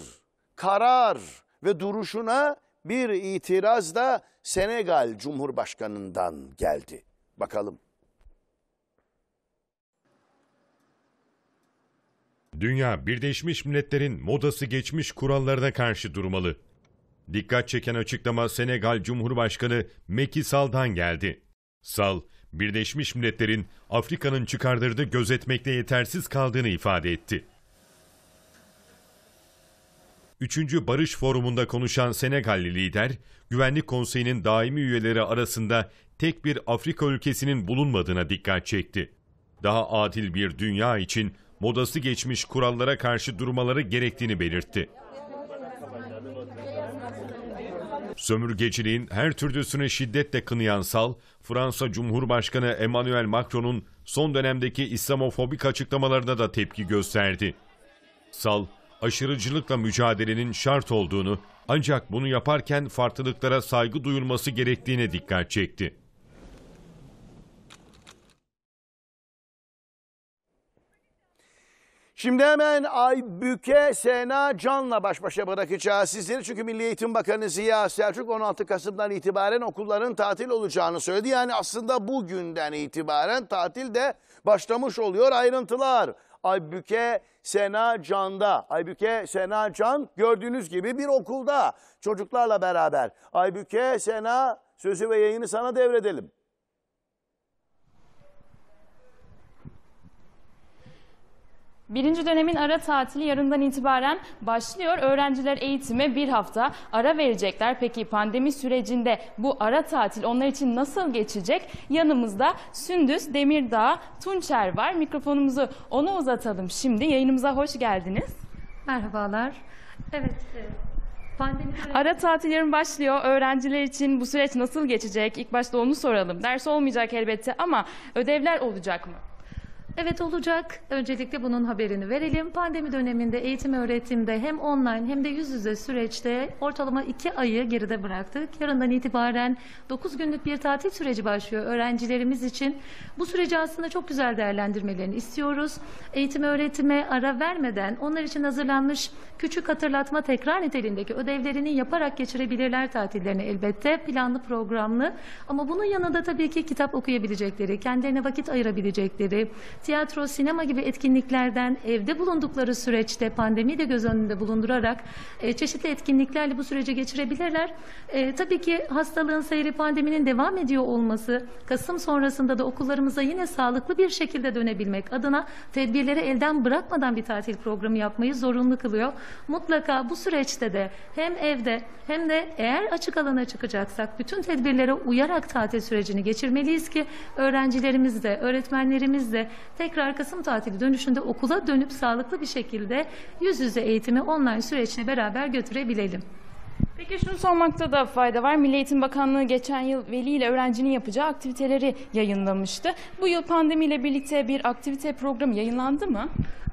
karar ve duruşuna bir itiraz da Senegal Cumhurbaşkanı'ndan geldi. Bakalım. Dünya Birleşmiş Milletler'in modası geçmiş kurallarına karşı durmalı. Dikkat çeken açıklama Senegal Cumhurbaşkanı Macky Sall'dan geldi. Sall, Birleşmiş Milletler'in Afrika'nın çıkardırdığı gözetmekte yetersiz kaldığını ifade etti. Üçüncü Barış Forumunda konuşan Senegalli lider, Güvenlik Konseyi'nin daimi üyeleri arasında tek bir Afrika ülkesinin bulunmadığına dikkat çekti. Daha adil bir dünya için modası geçmiş kurallara karşı durmaları gerektiğini belirtti. Sömürgeciliğin her türlüsünü şiddetle kınayan Sal, Fransa Cumhurbaşkanı Emmanuel Macron'un son dönemdeki İslamofobik açıklamalarına da tepki gösterdi. Sal, aşırıcılıkla mücadelenin şart olduğunu ancak bunu yaparken farklılıklara saygı duyulması gerektiğine dikkat çekti. Şimdi hemen Aybüke Sena Can'la baş başa bırakacağız sizleri. Çünkü Milli Eğitim Bakanı Ziya Selçuk 16 Kasım'dan itibaren okulların tatil olacağını söyledi. Yani aslında bugünden itibaren tatil de başlamış oluyor. Ayrıntılar Aybüke Sena Can'da. Aybüke Sena Can gördüğünüz gibi bir okulda çocuklarla beraber. Aybüke Sena sözü ve yayını sana devredelim. Birinci dönemin ara tatili yarından itibaren başlıyor. Öğrenciler eğitime bir hafta ara verecekler. Peki pandemi sürecinde bu ara tatil onlar için nasıl geçecek? Yanımızda Sündüz Demirdağ Tunçer var. Mikrofonumuzu ona uzatalım şimdi. Yayınımıza hoş geldiniz. Merhabalar. Evet, e, pandemi Ara tatil yarın başlıyor. Öğrenciler için bu süreç nasıl geçecek? İlk başta onu soralım. Ders olmayacak elbette ama ödevler olacak mı? Evet olacak. Öncelikle bunun haberini verelim. Pandemi döneminde eğitim öğretimde hem online hem de yüz yüze süreçte ortalama iki ayı geride bıraktık. Yarından itibaren dokuz günlük bir tatil süreci başlıyor öğrencilerimiz için. Bu süreci aslında çok güzel değerlendirmelerini istiyoruz. Eğitim öğretime ara vermeden onlar için hazırlanmış küçük hatırlatma tekrar niteliğindeki ödevlerini yaparak geçirebilirler tatillerini elbette. Planlı programlı ama bunun yanında tabii ki kitap okuyabilecekleri, kendilerine vakit ayırabilecekleri, tiyatro, sinema gibi etkinliklerden evde bulundukları süreçte pandemiyi de göz önünde bulundurarak e, çeşitli etkinliklerle bu sürece geçirebilirler. E, tabii ki hastalığın seyri pandeminin devam ediyor olması, Kasım sonrasında da okullarımıza yine sağlıklı bir şekilde dönebilmek adına tedbirleri elden bırakmadan bir tatil programı yapmayı zorunlu kılıyor. Mutlaka bu süreçte de hem evde hem de eğer açık alana çıkacaksak bütün tedbirlere uyarak tatil sürecini geçirmeliyiz ki öğrencilerimiz de öğretmenlerimiz de tekrar Kasım tatili dönüşünde okula dönüp sağlıklı bir şekilde yüz yüze eğitimi online süreçle beraber götürebilelim. Peki şunu sormakta da fayda var. Milli Eğitim Bakanlığı geçen yıl veli ile öğrencinin yapacağı aktiviteleri yayınlamıştı. Bu yıl pandemiyle birlikte bir aktivite programı yayınlandı mı?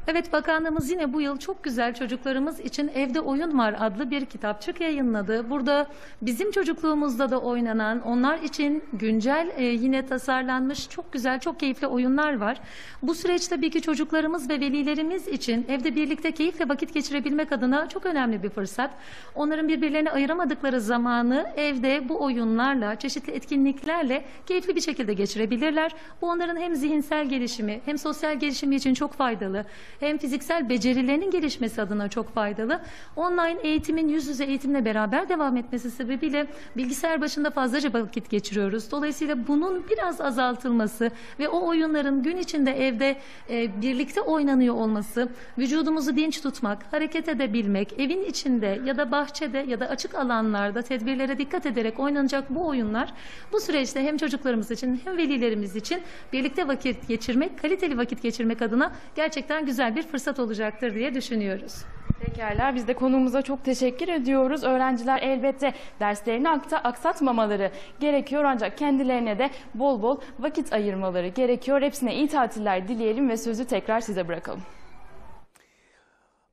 Evet bakanlığımız yine bu yıl çok güzel çocuklarımız için Evde Oyun Var adlı bir kitapçık yayınladı. Burada bizim çocukluğumuzda da oynanan onlar için güncel e, yine tasarlanmış çok güzel çok keyifli oyunlar var. Bu süreç tabii ki çocuklarımız ve velilerimiz için evde birlikte keyifle vakit geçirebilmek adına çok önemli bir fırsat. Onların birbirlerine ayıramadıkları zamanı evde bu oyunlarla çeşitli etkinliklerle keyifli bir şekilde geçirebilirler. Bu onların hem zihinsel gelişimi hem sosyal gelişimi için çok faydalı hem fiziksel becerilerinin gelişmesi adına çok faydalı. Online eğitimin yüz yüze eğitimle beraber devam etmesi sebebiyle bilgisayar başında fazlaca vakit geçiriyoruz. Dolayısıyla bunun biraz azaltılması ve o oyunların gün içinde evde e, birlikte oynanıyor olması, vücudumuzu dinç tutmak, hareket edebilmek, evin içinde ya da bahçede ya da açık alanlarda tedbirlere dikkat ederek oynanacak bu oyunlar bu süreçte hem çocuklarımız için hem velilerimiz için birlikte vakit geçirmek, kaliteli vakit geçirmek adına gerçekten güzel güzel bir fırsat olacaktır diye düşünüyoruz. Pekala biz de konuğumuza çok teşekkür ediyoruz. Öğrenciler elbette derslerini akta, aksatmamaları gerekiyor ancak kendilerine de bol bol vakit ayırmaları gerekiyor. Hepsine iyi tatiller dileyelim ve sözü tekrar size bırakalım.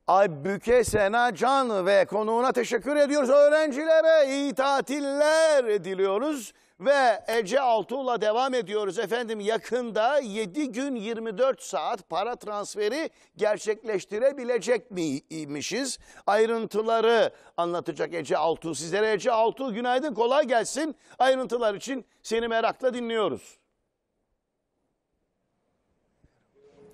Aybüke Sena Can ve konuğuna teşekkür ediyoruz. Öğrencilere iyi tatiller diliyoruz. Ve Ece Altuğ'la devam ediyoruz efendim. Yakında 7 gün 24 saat para transferi gerçekleştirebilecek miymişiz? Ayrıntıları anlatacak Ece Altuğ sizlere. Ece Altuğ günaydın kolay gelsin. Ayrıntılar için seni merakla dinliyoruz.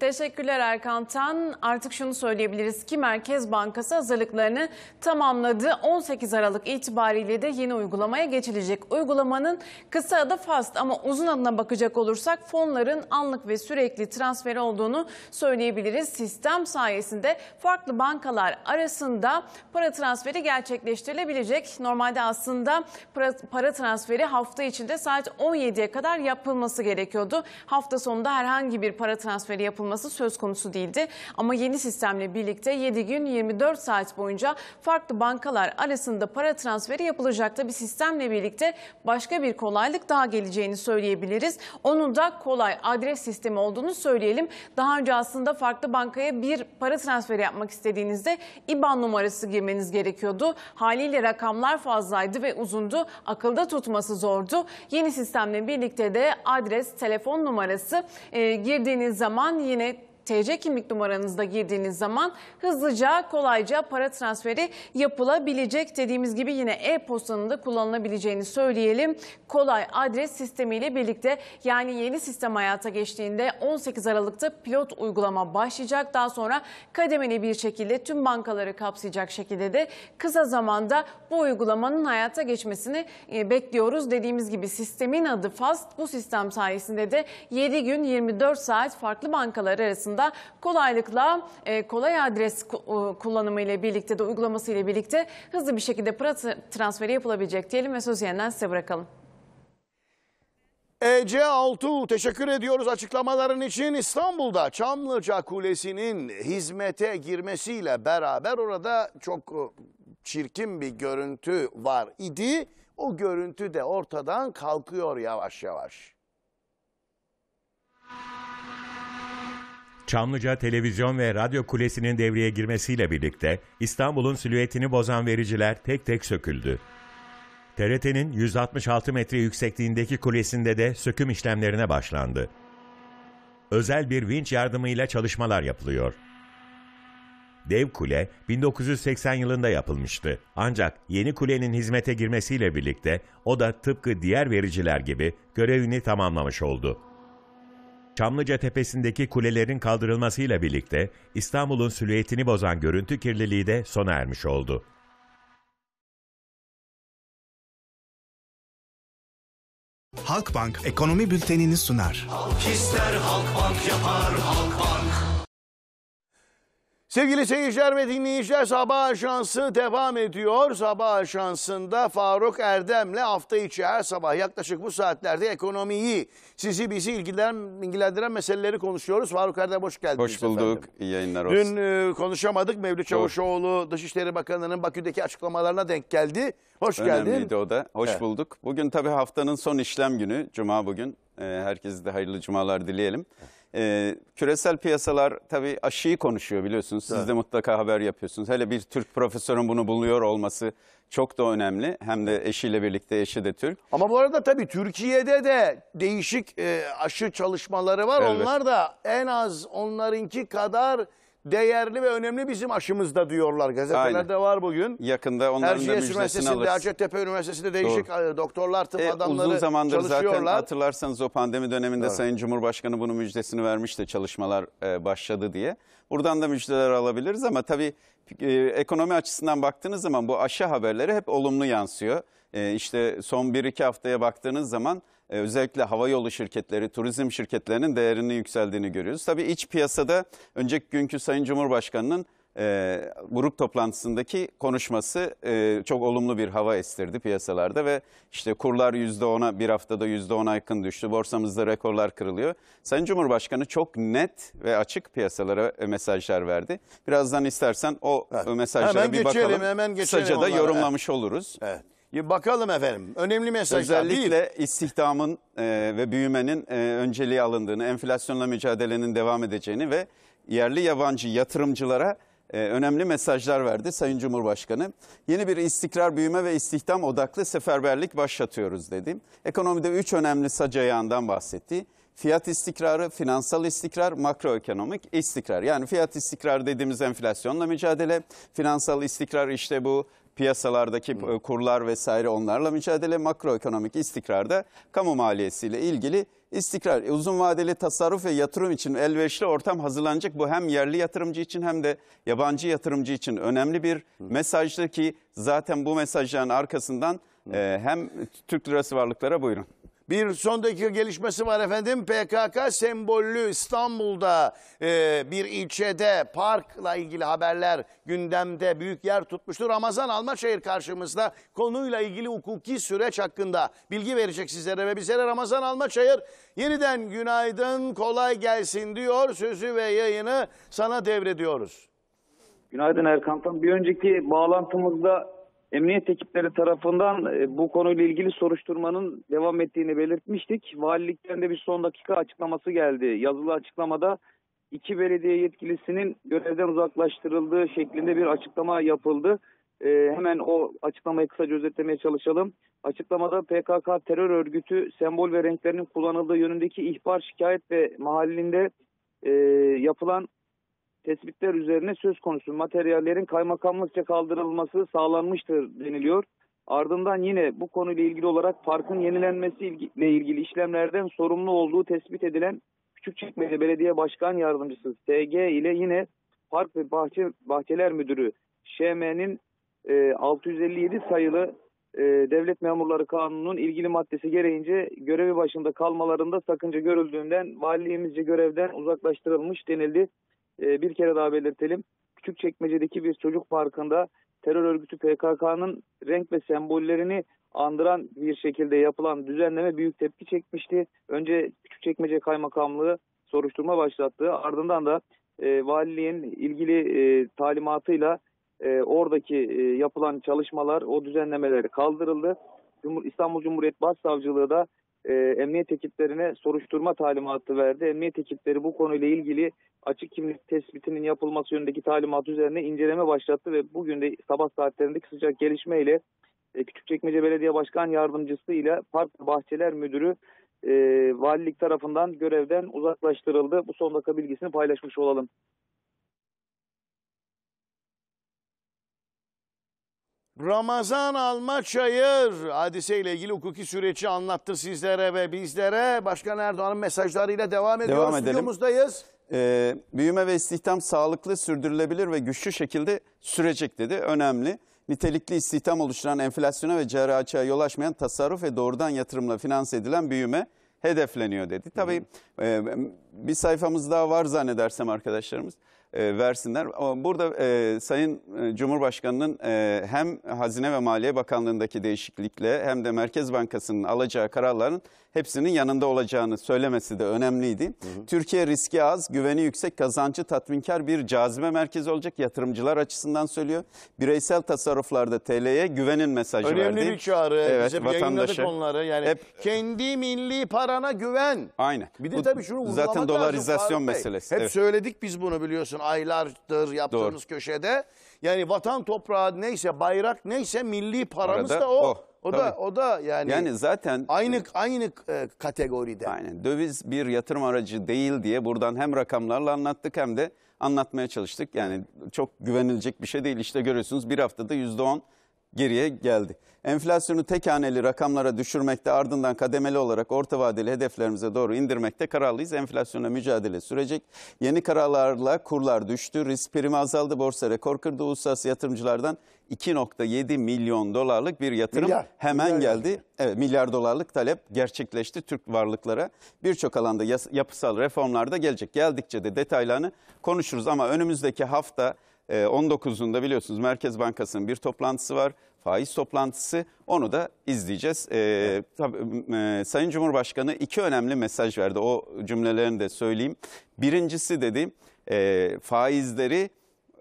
Teşekkürler Erkan Tan. Artık şunu söyleyebiliriz ki Merkez Bankası hazırlıklarını tamamladı. 18 Aralık itibariyle de yeni uygulamaya geçilecek. Uygulamanın kısa adı FAST ama uzun adına bakacak olursak fonların anlık ve sürekli transfer olduğunu söyleyebiliriz. Sistem sayesinde farklı bankalar arasında para transferi gerçekleştirilebilecek. Normalde aslında para, para transferi hafta içinde saat 17'ye kadar yapılması gerekiyordu. Hafta sonunda herhangi bir para transferi yapılması yapılması söz konusu değildi. Ama yeni sistemle birlikte 7 gün 24 saat boyunca farklı bankalar arasında para transferi yapılacak da bir sistemle birlikte başka bir kolaylık daha geleceğini söyleyebiliriz. Onun da kolay adres sistemi olduğunu söyleyelim. Daha önce aslında farklı bankaya bir para transferi yapmak istediğinizde IBAN numarası girmeniz gerekiyordu. Haliyle rakamlar fazlaydı ve uzundu. Akılda tutması zordu. Yeni sistemle birlikte de adres, telefon numarası e, girdiğiniz zaman yine It. TC kimlik numaranızda girdiğiniz zaman hızlıca kolayca para transferi yapılabilecek. Dediğimiz gibi yine e-postanın da kullanılabileceğini söyleyelim. Kolay adres sistemiyle birlikte yani yeni sistem hayata geçtiğinde 18 Aralık'ta pilot uygulama başlayacak. Daha sonra kademeli bir şekilde tüm bankaları kapsayacak şekilde de kısa zamanda bu uygulamanın hayata geçmesini e, bekliyoruz. Dediğimiz gibi sistemin adı FAST. Bu sistem sayesinde de 7 gün 24 saat farklı bankalar arasında yılında kolaylıkla e, kolay adres e, kullanımı ile birlikte de uygulaması ile birlikte hızlı bir şekilde para transferi yapılabilecek diyelim ve sözü yeniden size bırakalım. Ece Altuğ teşekkür ediyoruz açıklamaların için. İstanbul'da Çamlıca Kulesi'nin hizmete girmesiyle beraber orada çok e, çirkin bir görüntü var idi. O görüntü de ortadan kalkıyor yavaş yavaş. Çamlıca Televizyon ve Radyo Kulesi'nin devreye girmesiyle birlikte İstanbul'un silüetini bozan vericiler tek tek söküldü. TRT'nin 166 metre yüksekliğindeki kulesinde de söküm işlemlerine başlandı. Özel bir vinç yardımıyla çalışmalar yapılıyor. Dev kule 1980 yılında yapılmıştı. Ancak yeni kulenin hizmete girmesiyle birlikte o da tıpkı diğer vericiler gibi görevini tamamlamış oldu. Çamlıca Tepesi'ndeki kulelerin kaldırılmasıyla birlikte İstanbul'un silüetini bozan görüntü kirliliği de sona ermiş oldu. Halkbank ekonomi bültenini sunar. Halk ister Halkbank yapar Halkbank. Sevgili seyirciler ve dinleyiciler Sabah Ajansı devam ediyor. Sabah Ajansı'nda Faruk Erdem'le hafta içi her sabah yaklaşık bu saatlerde ekonomiyi, sizi bizi ilgilendiren, ilgilendiren meseleleri konuşuyoruz. Faruk Erdem hoş geldiniz Hoş bulduk. Efendim. İyi yayınlar olsun. Dün e, konuşamadık. Mevlüt Çavuşoğlu Dışişleri Bakanı'nın Bakü'deki açıklamalarına denk geldi. Hoş Önemliydi geldin. Önemliydi o da. Hoş evet. bulduk. Bugün tabii haftanın son işlem günü. Cuma bugün. E, herkese de hayırlı cumalar dileyelim. Evet. E, küresel piyasalar tabii aşıyı konuşuyor biliyorsunuz. Siz evet. de mutlaka haber yapıyorsunuz. Hele bir Türk profesörün bunu buluyor olması çok da önemli. Hem de eşiyle birlikte eşi de Türk. Ama bu arada tabii Türkiye'de de değişik e, aşı çalışmaları var. Evet. Onlar da en az onlarınki kadar değerli ve önemli bizim aşımızda diyorlar. Gazetelerde Aynen. var bugün. Yakında onların Erciyes da müjdesini Üniversitesi'nde, alırız. Hacettepe Üniversitesi'nde değişik Doğru. E, doktorlar, tıp e, adamları Uzun zamandır zaten hatırlarsanız o pandemi döneminde Doğru. Sayın Cumhurbaşkanı bunun müjdesini vermişti çalışmalar e, başladı diye. Buradan da müjdeler alabiliriz ama tabii e, ekonomi açısından baktığınız zaman bu aşı haberleri hep olumlu yansıyor. E, işte son 1-2 haftaya baktığınız zaman e, özellikle hava yolu şirketleri, turizm şirketlerinin değerinin yükseldiğini görüyoruz. Tabii iç piyasada önceki günkü Sayın Cumhurbaşkanı'nın e, grup toplantısındaki konuşması e, çok olumlu bir hava estirdi piyasalarda ve işte kurlar %10'a bir haftada %10'a yakın düştü. Borsamızda rekorlar kırılıyor. Sayın Cumhurbaşkanı çok net ve açık piyasalara e, mesajlar verdi. Birazdan istersen o evet. mesajlara hemen bir geçelim, bakalım. Hemen geçelim. Kısaca da yorumlamış oluruz. Evet. Bakalım efendim. Önemli mesajlar Özellikle değil. istihdamın e, ve büyümenin e, önceliği alındığını, enflasyonla mücadelenin devam edeceğini ve yerli yabancı yatırımcılara e, önemli mesajlar verdi Sayın Cumhurbaşkanı. Yeni bir istikrar, büyüme ve istihdam odaklı seferberlik başlatıyoruz dedi. Ekonomide üç önemli sac ayağından bahsetti. Fiyat istikrarı, finansal istikrar, makroekonomik istikrar. Yani fiyat istikrarı dediğimiz enflasyonla mücadele, finansal istikrar işte bu piyasalardaki Hı. E, kurlar vesaire onlarla mücadele, makroekonomik istikrarda kamu maliyesiyle ilgili istikrar, e, uzun vadeli tasarruf ve yatırım için elverişli ortam hazırlanacak. Bu hem yerli yatırımcı için hem de yabancı yatırımcı için önemli bir mesajdır ki zaten bu mesajların arkasından e, hem Türk lirası varlıklara buyurun. Bir son dakika gelişmesi var efendim. PKK sembollü İstanbul'da e, bir ilçede parkla ilgili haberler gündemde büyük yer tutmuştu. Ramazan Almaşehir karşımızda konuyla ilgili hukuki süreç hakkında bilgi verecek sizlere ve bizlere Ramazan Almaşehir yeniden günaydın kolay gelsin diyor sözü ve yayını sana devrediyoruz. Günaydın Erkan'tan Bir önceki bağlantımızda Emniyet ekipleri tarafından e, bu konuyla ilgili soruşturmanın devam ettiğini belirtmiştik. Valilikten de bir son dakika açıklaması geldi. Yazılı açıklamada iki belediye yetkilisinin görevden uzaklaştırıldığı şeklinde bir açıklama yapıldı. ee, hemen o açıklamayı kısaca özetlemeye çalışalım. Açıklamada PKK terör örgütü sembol ve renklerinin kullanıldığı yönündeki ihbar, şikayet ve mahallinde e, yapılan tespitler üzerine söz konusu materyallerin kaymakamlıkça kaldırılması sağlanmıştır deniliyor. Ardından yine bu konuyla ilgili olarak parkın yenilenmesi ile ilgili işlemlerden sorumlu olduğu tespit edilen Küçükçekmece Belediye Başkan Yardımcısı TG ile yine Park ve Bahçe, Bahçeler Müdürü ŞM'nin e, 657 sayılı e, Devlet Memurları Kanunu'nun ilgili maddesi gereğince görevi başında kalmalarında sakınca görüldüğünden valiliğimizce görevden uzaklaştırılmış denildi e, bir kere daha belirtelim. Küçükçekmece'deki bir çocuk parkında terör örgütü PKK'nın renk ve sembollerini andıran bir şekilde yapılan düzenleme büyük tepki çekmişti. Önce Küçükçekmece Kaymakamlığı soruşturma başlattı. Ardından da e, valiliğin ilgili e, talimatıyla e, oradaki e, yapılan çalışmalar, o düzenlemeler kaldırıldı. Cumhur, İstanbul Cumhuriyet Başsavcılığı da e, emniyet ekiplerine soruşturma talimatı verdi. Emniyet ekipleri bu konuyla ilgili açık kimlik tespitinin yapılması yönündeki talimat üzerine inceleme başlattı ve bugün de sabah saatlerindeki sıcak gelişmeyle e, Küçükçekmece Belediye Başkan Yardımcısı ile Park Bahçeler Müdürü e, valilik tarafından görevden uzaklaştırıldı. Bu son dakika bilgisini paylaşmış olalım. Ramazan alma çayır hadiseyle ilgili hukuki süreci anlattı sizlere ve bizlere. Başkan Erdoğan'ın mesajlarıyla devam ediyoruz. Devam edelim. Stüdyomuzdayız. Ee, büyüme ve istihdam sağlıklı, sürdürülebilir ve güçlü şekilde sürecek dedi. Önemli. Nitelikli istihdam oluşturan enflasyona ve cari açığa yol açmayan tasarruf ve doğrudan yatırımla finanse edilen büyüme hedefleniyor dedi. Tabii e, bir sayfamız daha var zannedersem arkadaşlarımız. E, versinler. burada e, Sayın e, Cumhurbaşkanı'nın hem Hazine ve Maliye Bakanlığı'ndaki değişiklikle hem de Merkez Bankası'nın alacağı kararların hepsinin yanında olacağını söylemesi de önemliydi. Hı hı. Türkiye riski az, güveni yüksek, kazancı tatminkar bir cazibe merkezi olacak yatırımcılar açısından söylüyor. Bireysel tasarruflarda TL'ye güvenin mesajı Önemli verdi. Önemli bir çağrı. Evet, Biz vatandaşı, onları. Yani hep, kendi milli parana güven. Aynen. Bir de Bu, tabii şunu Zaten dolarizasyon lazım, meselesi. Hep evet. söyledik biz bunu biliyorsun yapıyorsun aylardır yaptığınız Doğru. köşede. Yani vatan toprağı neyse bayrak neyse milli paramız Arada, da o. o. O Tabii. da o da yani Yani zaten aynı aynı e, kategoride. Aynen. Döviz bir yatırım aracı değil diye buradan hem rakamlarla anlattık hem de anlatmaya çalıştık. Yani çok güvenilecek bir şey değil. İşte görüyorsunuz bir haftada %10 geriye geldi. Enflasyonu tek haneli rakamlara düşürmekte ardından kademeli olarak orta vadeli hedeflerimize doğru indirmekte kararlıyız. Enflasyona mücadele sürecek. Yeni kararlarla kurlar düştü, risk primi azaldı, borsa rekor kırdı. Uluslararası yatırımcılardan 2.7 milyon dolarlık bir yatırım milyar, hemen milyar geldi. Yani. Evet, milyar dolarlık talep gerçekleşti Türk varlıklara. Birçok alanda yapısal reformlar da gelecek. Geldikçe de detaylarını konuşuruz ama önümüzdeki hafta 19'unda ee, biliyorsunuz Merkez Bankası'nın bir toplantısı var. Faiz toplantısı onu da izleyeceğiz. Ee, tabii, e, Sayın Cumhurbaşkanı iki önemli mesaj verdi. O cümlelerini de söyleyeyim. Birincisi dedi e, faizleri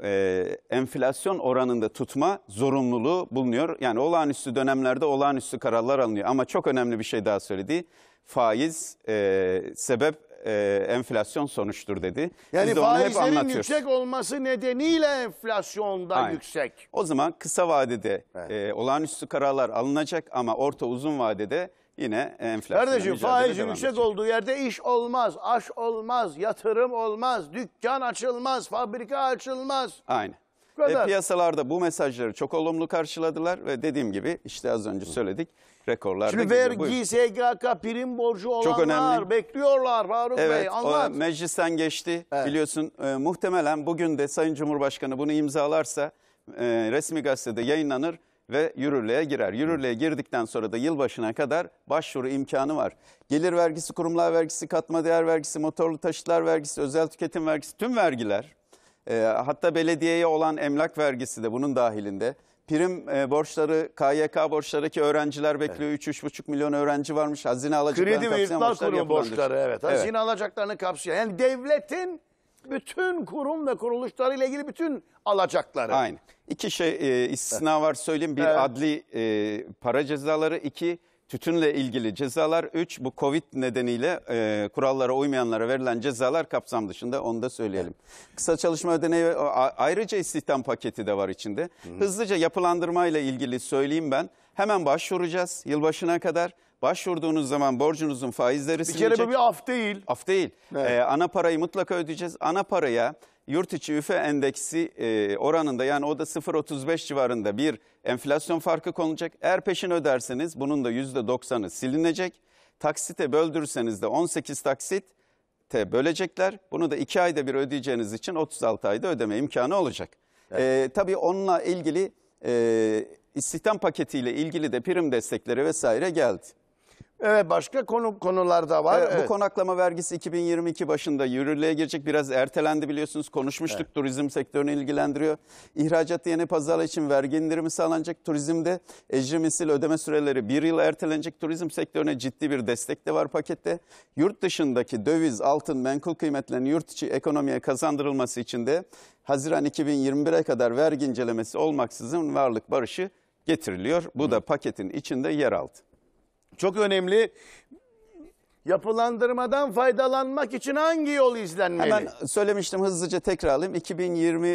e, enflasyon oranında tutma zorunluluğu bulunuyor. Yani olağanüstü dönemlerde olağanüstü kararlar alınıyor. Ama çok önemli bir şey daha söyledi. Faiz e, sebep e, enflasyon sonuçtur dedi. Yani de onu hep faizlerin yüksek olması nedeniyle enflasyon da Aynen. yüksek. O zaman kısa vadede Evet. e, olağanüstü kararlar alınacak ama orta uzun vadede yine enflasyona Kardeşim faiz yüksek edecek. olduğu yerde iş olmaz, aş olmaz, yatırım olmaz, dükkan açılmaz, fabrika açılmaz. Aynen. Bu E, piyasalarda bu mesajları çok olumlu karşıladılar ve dediğim gibi işte az önce söyledik rekorlar Şimdi vergi, Buyurun. SGK, prim borcu olanlar Çok önemli. bekliyorlar Faruk evet, Bey anlat. O, meclisten geçti evet. biliyorsun e, muhtemelen bugün de Sayın Cumhurbaşkanı bunu imzalarsa e, resmi gazetede yayınlanır ve yürürlüğe girer. Yürürlüğe girdikten sonra da yılbaşına kadar başvuru imkanı var. Gelir vergisi, kurumlar vergisi, katma değer vergisi, motorlu taşıtlar vergisi, özel tüketim vergisi tüm vergiler e, hatta belediyeye olan emlak vergisi de bunun dahilinde prim e, borçları, KYK borçları ki öğrenciler bekliyor. 3-3,5 milyon öğrenci varmış. Hazine alacaklarını Kredi ve kapsayan İflas borçlar Kurumu yapılandır. borçları evet. Hazine alacaklarını kapsıyor. Yani devletin bütün kurum ve kuruluşları ile ilgili bütün alacakları. Aynı. İki şey e, istisna var söyleyeyim. Bir Evet. adli e, para cezaları, iki Tütünle ilgili cezalar 3. Bu Covid nedeniyle e, kurallara uymayanlara verilen cezalar kapsam dışında onu da söyleyelim. Kısa çalışma ödeneği a- ayrıca istihdam paketi de var içinde. Hızlıca yapılandırmayla ilgili söyleyeyim ben. Hemen başvuracağız yılbaşına kadar. Başvurduğunuz zaman borcunuzun faizleri Bir kere silinecek. bu bir af değil. Af değil. Evet. Ee, ana parayı mutlaka ödeyeceğiz. Ana paraya yurt içi üfe endeksi e, oranında yani o da 0.35 civarında bir enflasyon farkı konulacak. Eğer peşin öderseniz bunun da %90'ı silinecek. Taksite böldürürseniz de 18 taksit te bölecekler. Bunu da 2 ayda bir ödeyeceğiniz için 36 ayda ödeme imkanı olacak. Evet. E, tabii onunla ilgili e, istihdam paketiyle ilgili de prim destekleri vesaire geldi. Evet başka konu konularda var. Evet, evet. Bu konaklama vergisi 2022 başında yürürlüğe girecek. Biraz ertelendi biliyorsunuz. Konuşmuştuk. Evet. Turizm sektörünü ilgilendiriyor. İhracat yeni pazarlar için vergi indirimi sağlanacak. Turizmde ecri misil ödeme süreleri bir yıl ertelenecek. Turizm sektörüne ciddi bir destek de var pakette. Yurt dışındaki döviz, altın, menkul kıymetlerin yurt içi ekonomiye kazandırılması için de Haziran 2021'e kadar vergi incelemesi olmaksızın varlık barışı getiriliyor. Bu da paketin içinde yer aldı. Çok önemli. Yapılandırmadan faydalanmak için hangi yol izlenmeli? Hemen söylemiştim hızlıca tekrarlayayım. 2020 e,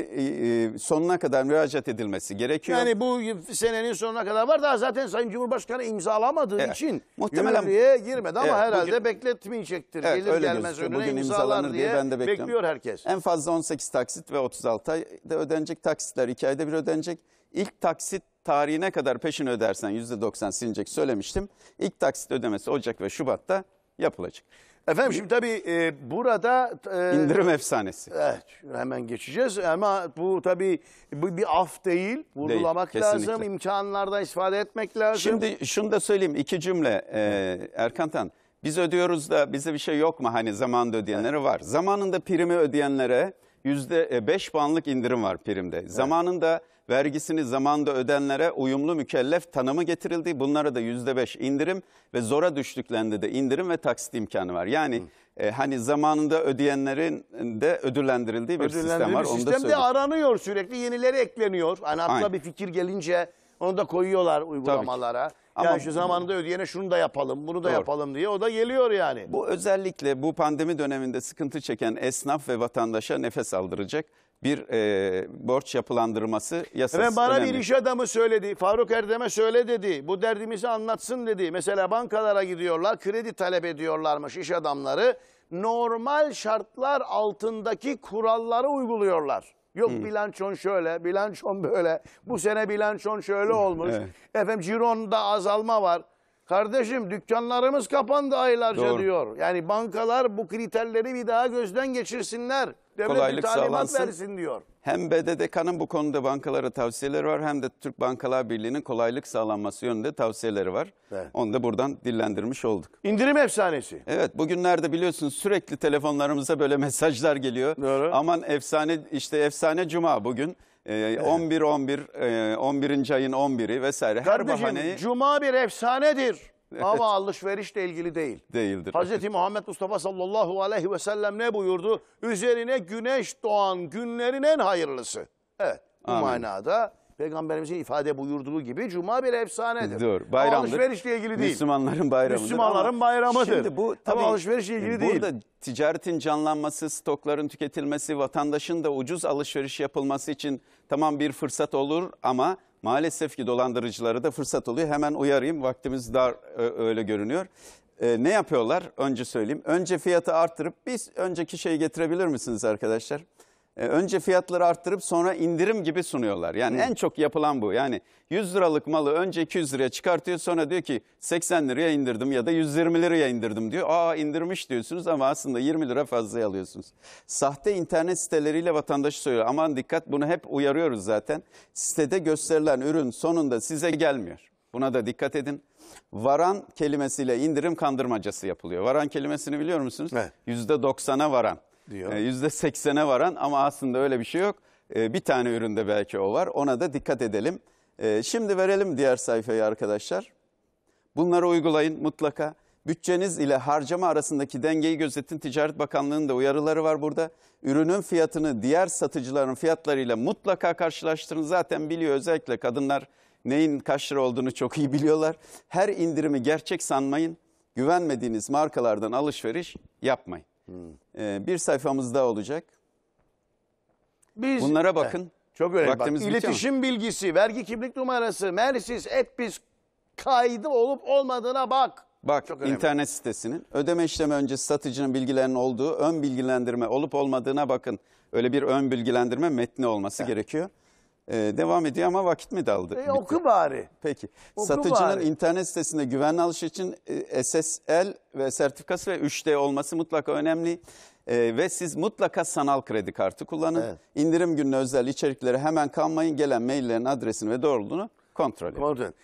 e, sonuna kadar müracaat edilmesi gerekiyor. Yani bu senenin sonuna kadar var daha zaten Sayın Cumhurbaşkanı imzalamadığı evet. için muhtemelen yürürlüğe girmedi ama evet, herhalde bugün, bekletmeyecektir. Evet, Gelir öyle gelmez gözüküyor. önüne bugün imzalanır diye, diye ben de bekliyor herkes. En fazla 18 taksit ve 36 ayda ödenecek taksitler 2 ayda bir ödenecek. İlk taksit tarihine kadar peşin ödersen %90 silinecek söylemiştim. İlk taksit ödemesi Ocak ve Şubat'ta yapılacak. Efendim şimdi tabii e, burada... E, indirim efsanesi. Evet hemen geçeceğiz ama bu tabii bu bir af değil. Vurgulamak değil, lazım, imkanlardan istifade etmek lazım. Şimdi şunu da söyleyeyim iki cümle e, Erkan Tan. Biz ödüyoruz da bize bir şey yok mu hani zamanında ödeyenlere evet. var. Zamanında primi ödeyenlere yüzde e, beş puanlık indirim var primde. Evet. Zamanında vergisini zamanda ödenlere uyumlu mükellef tanımı getirildi. Bunlara da %5 indirim ve zora düştüklerinde de indirim ve taksit imkanı var. Yani e, hani zamanında ödeyenlerin de ödüllendirildiği bir sistem var. Onu da Sistemde aranıyor sürekli yenileri ekleniyor. Hani aklına bir fikir gelince onu da koyuyorlar uygulamalara. Ama yani şu zamanında ödeyene şunu da yapalım, bunu da Doğru. yapalım diye o da geliyor yani. Bu özellikle bu pandemi döneminde sıkıntı çeken esnaf ve vatandaşa nefes aldıracak bir e, borç yapılandırması yasası Ben bana önemli. bir iş adamı söyledi. Faruk Erdem'e söyle dedi. Bu derdimizi anlatsın dedi. Mesela bankalara gidiyorlar, kredi talep ediyorlarmış iş adamları. Normal şartlar altındaki kuralları uyguluyorlar. Yok hmm. bilançon şöyle, bilançon böyle. Bu sene bilançon şöyle olmuş. evet. Efendim cironda azalma var. Kardeşim dükkanlarımız kapandı aylarca Doğru. diyor. Yani bankalar bu kriterleri bir daha gözden geçirsinler devlet Kolaylık bir talimat versin diyor. Hem BDDK'nın bu konuda bankalara tavsiyeleri var hem de Türk Bankalar Birliği'nin kolaylık sağlanması yönünde tavsiyeleri var. Evet. Onu da buradan dillendirmiş olduk. İndirim efsanesi. Evet bugünlerde biliyorsunuz sürekli telefonlarımıza böyle mesajlar geliyor. Doğru. Aman efsane işte efsane cuma bugün. 11 11 11. ayın 11'i vesaire Kardeşim, her bahaneyi. cuma bir efsanedir. Ama alışverişle ilgili değil. Değildir. Hz. Muhammed Mustafa sallallahu aleyhi ve sellem ne buyurdu? Üzerine güneş doğan günlerin en hayırlısı. Evet. Bu Amin. manada Peygamberimizin ifade buyurduğu gibi cuma bir efsanedir. Dur, bayramdır. Ama alışverişle ilgili değil. Müslümanların bayramıdır. Müslümanların bayramıdır. Şimdi bu tabii Ama alışverişle ilgili burada değil. Burada ticaretin canlanması, stokların tüketilmesi, vatandaşın da ucuz alışveriş yapılması için tamam bir fırsat olur ama Maalesef ki dolandırıcılara da fırsat oluyor. Hemen uyarayım vaktimiz dar e, öyle görünüyor. E, ne yapıyorlar? Önce söyleyeyim. Önce fiyatı arttırıp biz önceki şeyi getirebilir misiniz arkadaşlar? E, önce fiyatları arttırıp sonra indirim gibi sunuyorlar. Yani Hı. en çok yapılan bu. Yani 100 liralık malı önce 200 liraya çıkartıyor sonra diyor ki 80 liraya indirdim ya da 120 liraya indirdim diyor. Aa indirmiş diyorsunuz ama aslında 20 lira fazla alıyorsunuz. Sahte internet siteleriyle vatandaşı söylüyor. Aman dikkat bunu hep uyarıyoruz zaten. Sitede gösterilen ürün sonunda size gelmiyor. Buna da dikkat edin. Varan kelimesiyle indirim kandırmacası yapılıyor. Varan kelimesini biliyor musunuz? Evet. %90'a varan diyor. E, yüzde seksene varan ama aslında öyle bir şey yok. E, bir tane üründe belki o var. Ona da dikkat edelim. E, şimdi verelim diğer sayfayı arkadaşlar. Bunları uygulayın mutlaka. Bütçeniz ile harcama arasındaki dengeyi gözetin. Ticaret Bakanlığı'nın da uyarıları var burada. Ürünün fiyatını diğer satıcıların fiyatlarıyla mutlaka karşılaştırın. Zaten biliyor özellikle kadınlar neyin kaç lira olduğunu çok iyi biliyorlar. Her indirimi gerçek sanmayın. Güvenmediğiniz markalardan alışveriş yapmayın. Ee, bir sayfamız daha olacak. Biz, Bunlara bakın. Çok önemli. Bak, Vaktimiz bitiyor mu? bilgisi, vergi kimlik numarası, mersis, etpis kaydı olup olmadığına bak. Bak Çok önemli. internet sitesinin ödeme işlemi öncesi satıcının bilgilerinin olduğu ön bilgilendirme olup olmadığına bakın. Öyle bir ön bilgilendirme metni olması gerekiyor. Ee, devam ediyor ama vakit mi daldı? E, oku bari. Peki. Oku Satıcının bari. internet sitesinde güvenli alış için e, SSL ve sertifikası ve 3D olması mutlaka önemli. E, ve siz mutlaka sanal kredi kartı kullanın. Evet. İndirim gününe özel içerikleri hemen kalmayın. Gelen maillerin adresini ve doğruluğunu Kontrol edin.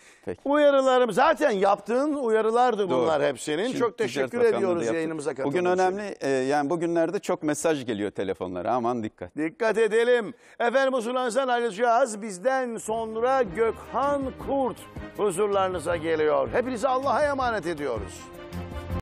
Uyarılarım zaten yaptığın uyarılardı Doğru. bunlar hepsinin Şimdi çok teşekkür ediyoruz yayınımıza katıldığınız Bugün önemli e, yani bugünlerde çok mesaj geliyor telefonlara aman dikkat. Dikkat edelim. Efendim huzurlarınızdan ayrılacağız. Bizden sonra Gökhan Kurt huzurlarınıza geliyor. Hepinizi Allah'a emanet ediyoruz.